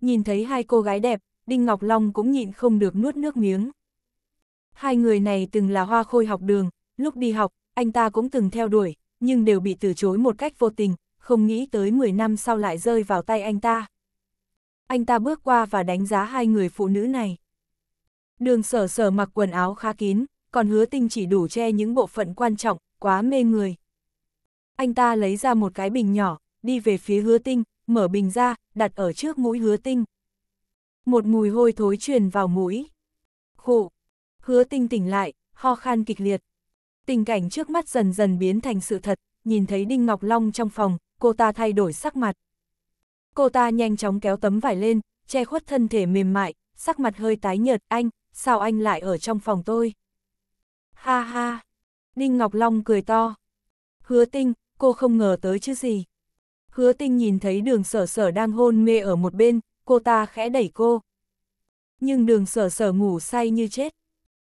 A: Nhìn thấy hai cô gái đẹp, Đinh Ngọc Long cũng nhịn không được nuốt nước miếng. Hai người này từng là hoa khôi học đường, lúc đi học, anh ta cũng từng theo đuổi, nhưng đều bị từ chối một cách vô tình, không nghĩ tới 10 năm sau lại rơi vào tay anh ta. Anh ta bước qua và đánh giá hai người phụ nữ này. Đường sở sở mặc quần áo khá kín, còn hứa tinh chỉ đủ che những bộ phận quan trọng, quá mê người. Anh ta lấy ra một cái bình nhỏ, đi về phía hứa tinh, mở bình ra, đặt ở trước mũi hứa tinh. Một mùi hôi thối truyền vào mũi. Khụ, hứa tinh tỉnh lại, ho khan kịch liệt. Tình cảnh trước mắt dần dần biến thành sự thật, nhìn thấy Đinh Ngọc Long trong phòng, cô ta thay đổi sắc mặt. Cô ta nhanh chóng kéo tấm vải lên, che khuất thân thể mềm mại, sắc mặt hơi tái nhợt, anh, sao anh lại ở trong phòng tôi? Ha ha, Đinh Ngọc Long cười to. Hứa tinh, cô không ngờ tới chứ gì. Hứa tinh nhìn thấy đường sở sở đang hôn mê ở một bên, cô ta khẽ đẩy cô. Nhưng đường sở sở ngủ say như chết.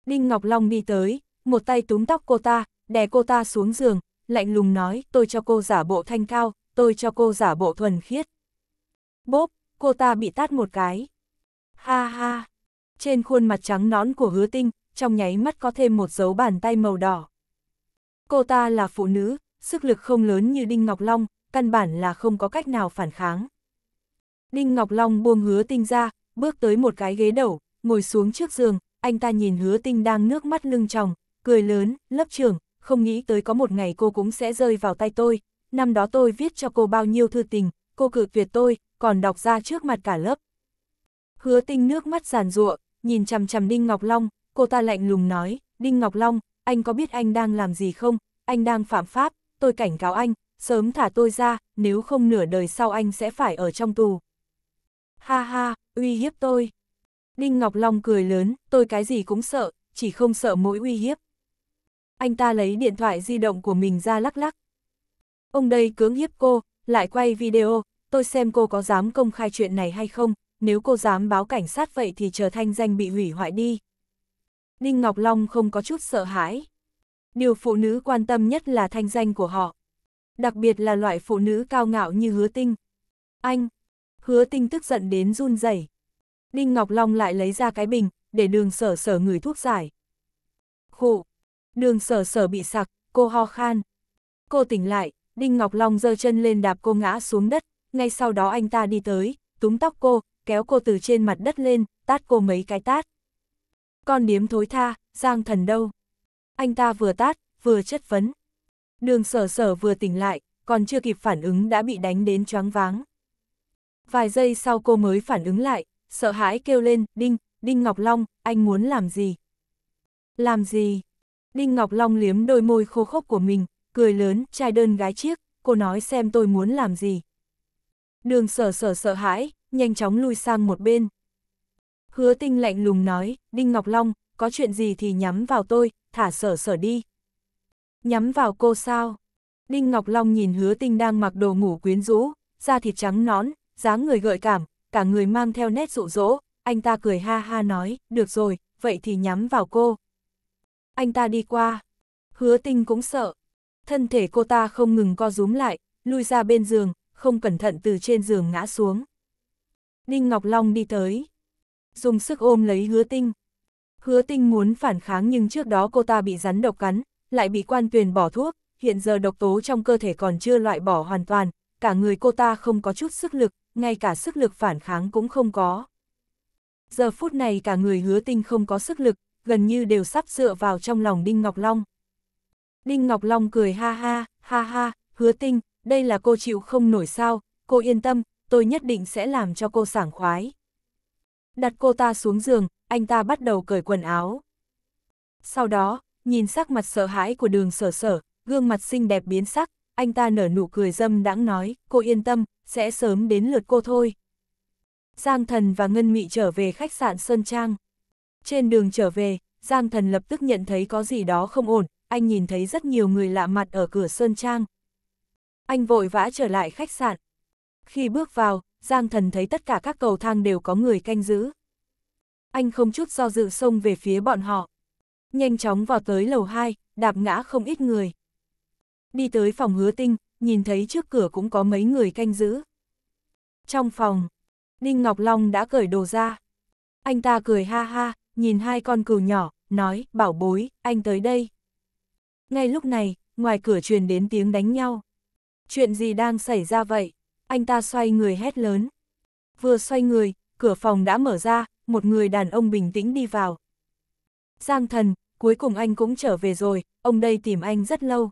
A: Đinh Ngọc Long đi tới, một tay túm tóc cô ta, đè cô ta xuống giường, lạnh lùng nói tôi cho cô giả bộ thanh cao, tôi cho cô giả bộ thuần khiết. Bốp, cô ta bị tát một cái. Ha ha, trên khuôn mặt trắng nón của hứa tinh, trong nháy mắt có thêm một dấu bàn tay màu đỏ. Cô ta là phụ nữ, sức lực không lớn như Đinh Ngọc Long, căn bản là không có cách nào phản kháng. Đinh Ngọc Long buông hứa tinh ra, bước tới một cái ghế đầu, ngồi xuống trước giường, anh ta nhìn hứa tinh đang nước mắt lưng tròng, cười lớn, lớp trưởng, không nghĩ tới có một ngày cô cũng sẽ rơi vào tay tôi, năm đó tôi viết cho cô bao nhiêu thư tình, cô cự tuyệt tôi, còn đọc ra trước mặt cả lớp. Hứa tinh nước mắt giàn ruộng, nhìn chằm chằm Đinh Ngọc Long, cô ta lạnh lùng nói, Đinh Ngọc Long, anh có biết anh đang làm gì không, anh đang phạm pháp, tôi cảnh cáo anh, sớm thả tôi ra, nếu không nửa đời sau anh sẽ phải ở trong tù. Ha ha, uy hiếp tôi. Đinh Ngọc Long cười lớn, tôi cái gì cũng sợ, chỉ không sợ mỗi uy hiếp. Anh ta lấy điện thoại di động của mình ra lắc lắc, Ông đây cưỡng hiếp cô, lại quay video, tôi xem cô có dám công khai chuyện này hay không, nếu cô dám báo cảnh sát vậy thì chờ thanh danh bị hủy hoại đi. Đinh Ngọc Long không có chút sợ hãi. Điều phụ nữ quan tâm nhất là thanh danh của họ. Đặc biệt là loại phụ nữ cao ngạo như hứa tinh. Anh! Hứa tinh tức giận đến run rẩy. Đinh Ngọc Long lại lấy ra cái bình, để đường sở sở ngửi thuốc giải. Khụ! Đường sở sở bị sặc, cô ho khan. Cô tỉnh lại, Đinh Ngọc Long giơ chân lên đạp cô ngã xuống đất, ngay sau đó anh ta đi tới, túm tóc cô, kéo cô từ trên mặt đất lên, tát cô mấy cái tát. Con điếm thối tha, Giang thần đâu? Anh ta vừa tát, vừa chất vấn. Đường sở sở vừa tỉnh lại, còn chưa kịp phản ứng đã bị đánh đến choáng váng. Vài giây sau cô mới phản ứng lại, sợ hãi kêu lên, Đinh, Đinh Ngọc Long, anh muốn làm gì? Làm gì? Đinh Ngọc Long liếm đôi môi khô khốc của mình, cười lớn, trai đơn gái chiếc, cô nói xem tôi muốn làm gì. Đường sở sở sợ hãi, nhanh chóng lui sang một bên. Hứa tinh lạnh lùng nói, Đinh Ngọc Long, có chuyện gì thì nhắm vào tôi, thả sở sở đi. Nhắm vào cô sao? Đinh Ngọc Long nhìn hứa tinh đang mặc đồ ngủ quyến rũ, da thịt trắng nón, dáng người gợi cảm, cả người mang theo nét dụ dỗ, anh ta cười ha ha nói, được rồi, vậy thì nhắm vào cô. Anh ta đi qua. Hứa tinh cũng sợ, Thân thể cô ta không ngừng co rúm lại, lui ra bên giường, không cẩn thận từ trên giường ngã xuống. Đinh Ngọc Long đi tới, dùng sức ôm lấy hứa tinh. Hứa tinh muốn phản kháng nhưng trước đó cô ta bị rắn độc cắn, lại bị quan tuyền bỏ thuốc, hiện giờ độc tố trong cơ thể còn chưa loại bỏ hoàn toàn, cả người cô ta không có chút sức lực, ngay cả sức lực phản kháng cũng không có. Giờ phút này cả người hứa tinh không có sức lực, gần như đều sắp dựa vào trong lòng Đinh Ngọc Long. Đinh Ngọc Long cười ha ha, ha ha, hứa tinh, đây là cô chịu không nổi sao, cô yên tâm, tôi nhất định sẽ làm cho cô sảng khoái. Đặt cô ta xuống giường, anh ta bắt đầu cởi quần áo. Sau đó, nhìn sắc mặt sợ hãi của đường sở sở, gương mặt xinh đẹp biến sắc, anh ta nở nụ cười dâm đãng nói, cô yên tâm, sẽ sớm đến lượt cô thôi. Giang Thần và Ngân Mị trở về khách sạn Sơn Trang. Trên đường trở về, Giang Thần lập tức nhận thấy có gì đó không ổn, anh nhìn thấy rất nhiều người lạ mặt ở cửa Sơn Trang. Anh vội vã trở lại khách sạn. Khi bước vào, Giang Thần thấy tất cả các cầu thang đều có người canh giữ. Anh không chút do dự xông về phía bọn họ. Nhanh chóng vào tới lầu 2, đạp ngã không ít người. Đi tới phòng hứa tinh, nhìn thấy trước cửa cũng có mấy người canh giữ. Trong phòng, Đinh Ngọc Long đã cởi đồ ra. Anh ta cười ha ha, nhìn hai con cừu nhỏ, nói, bảo bối, anh tới đây. Ngay lúc này, ngoài cửa truyền đến tiếng đánh nhau. Chuyện gì đang xảy ra vậy? Anh ta xoay người hét lớn. Vừa xoay người, cửa phòng đã mở ra, một người đàn ông bình tĩnh đi vào. Giang thần, cuối cùng anh cũng trở về rồi, ông đây tìm anh rất lâu.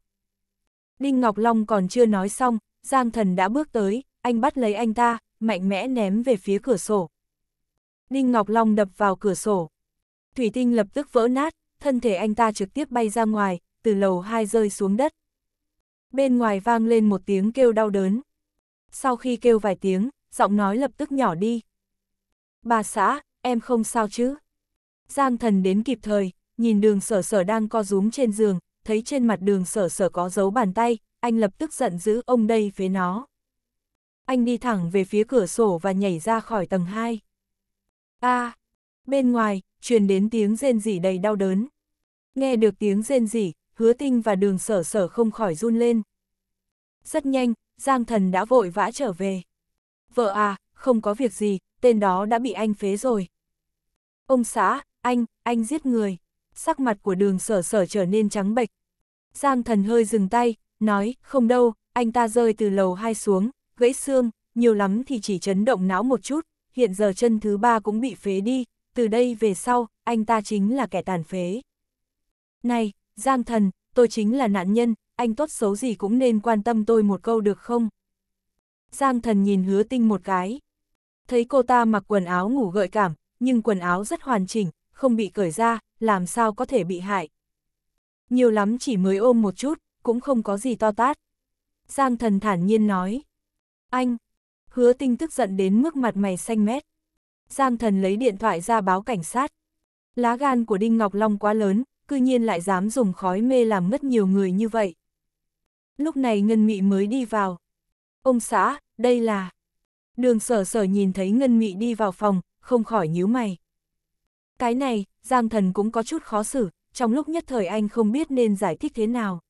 A: Đinh Ngọc Long còn chưa nói xong, Giang thần đã bước tới, anh bắt lấy anh ta, mạnh mẽ ném về phía cửa sổ. Đinh Ngọc Long đập vào cửa sổ. Thủy tinh lập tức vỡ nát, thân thể anh ta trực tiếp bay ra ngoài, từ lầu hai rơi xuống đất. Bên ngoài vang lên một tiếng kêu đau đớn. Sau khi kêu vài tiếng, giọng nói lập tức nhỏ đi. Bà xã, em không sao chứ? Giang thần đến kịp thời, nhìn đường sở sở đang co rúm trên giường, thấy trên mặt đường sở sở có dấu bàn tay, anh lập tức giận giữ ông đây với nó. Anh đi thẳng về phía cửa sổ và nhảy ra khỏi tầng 2. a à, bên ngoài, truyền đến tiếng rên rỉ đầy đau đớn. Nghe được tiếng rên rỉ, hứa tinh và đường sở sở không khỏi run lên. Rất nhanh, Giang thần đã vội vã trở về. Vợ à, không có việc gì, tên đó đã bị anh phế rồi. Ông xã, anh, anh giết người. Sắc mặt của đường sở sở trở nên trắng bệch. Giang thần hơi dừng tay, nói, không đâu, anh ta rơi từ lầu hai xuống, gãy xương, nhiều lắm thì chỉ chấn động não một chút, hiện giờ chân thứ ba cũng bị phế đi, từ đây về sau, anh ta chính là kẻ tàn phế. Này, Giang thần, tôi chính là nạn nhân, anh tốt xấu gì cũng nên quan tâm tôi một câu được không? Giang thần nhìn hứa tinh một cái. Thấy cô ta mặc quần áo ngủ gợi cảm, nhưng quần áo rất hoàn chỉnh, không bị cởi ra, làm sao có thể bị hại. Nhiều lắm chỉ mới ôm một chút, cũng không có gì to tát. Giang thần thản nhiên nói. Anh! Hứa tinh tức giận đến mức mặt mày xanh mét. Giang thần lấy điện thoại ra báo cảnh sát. Lá gan của Đinh Ngọc Long quá lớn, cư nhiên lại dám dùng khói mê làm mất nhiều người như vậy. Lúc này Ngân Mị mới đi vào. Ông xã, đây là... Đường sở sở nhìn thấy Ngân Mị đi vào phòng, không khỏi nhíu mày. Cái này, Giang Thần cũng có chút khó xử, trong lúc nhất thời anh không biết nên giải thích thế nào.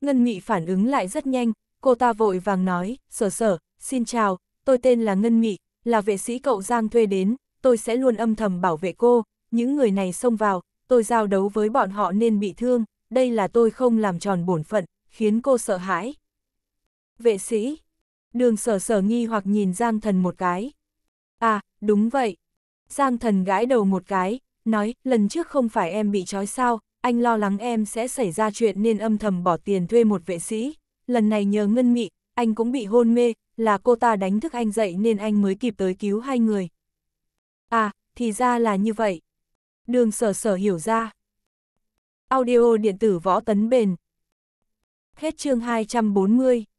A: Ngân Mị phản ứng lại rất nhanh, cô ta vội vàng nói, sở sở, xin chào, tôi tên là Ngân Mị, là vệ sĩ cậu Giang thuê đến, tôi sẽ luôn âm thầm bảo vệ cô, những người này xông vào, tôi giao đấu với bọn họ nên bị thương, đây là tôi không làm tròn bổn phận, khiến cô sợ hãi. Vệ sĩ, đường sở sở nghi hoặc nhìn Giang Thần một cái. À, đúng vậy. Giang Thần gãi đầu một cái, nói, lần trước không phải em bị trói sao, anh lo lắng em sẽ xảy ra chuyện nên âm thầm bỏ tiền thuê một vệ sĩ. Lần này nhờ ngân mị, anh cũng bị hôn mê, là cô ta đánh thức anh dậy nên anh mới kịp tới cứu hai người. À, thì ra là như vậy đường sở sở hiểu ra. Audio điện tử võ tấn bền. Hết chương 240.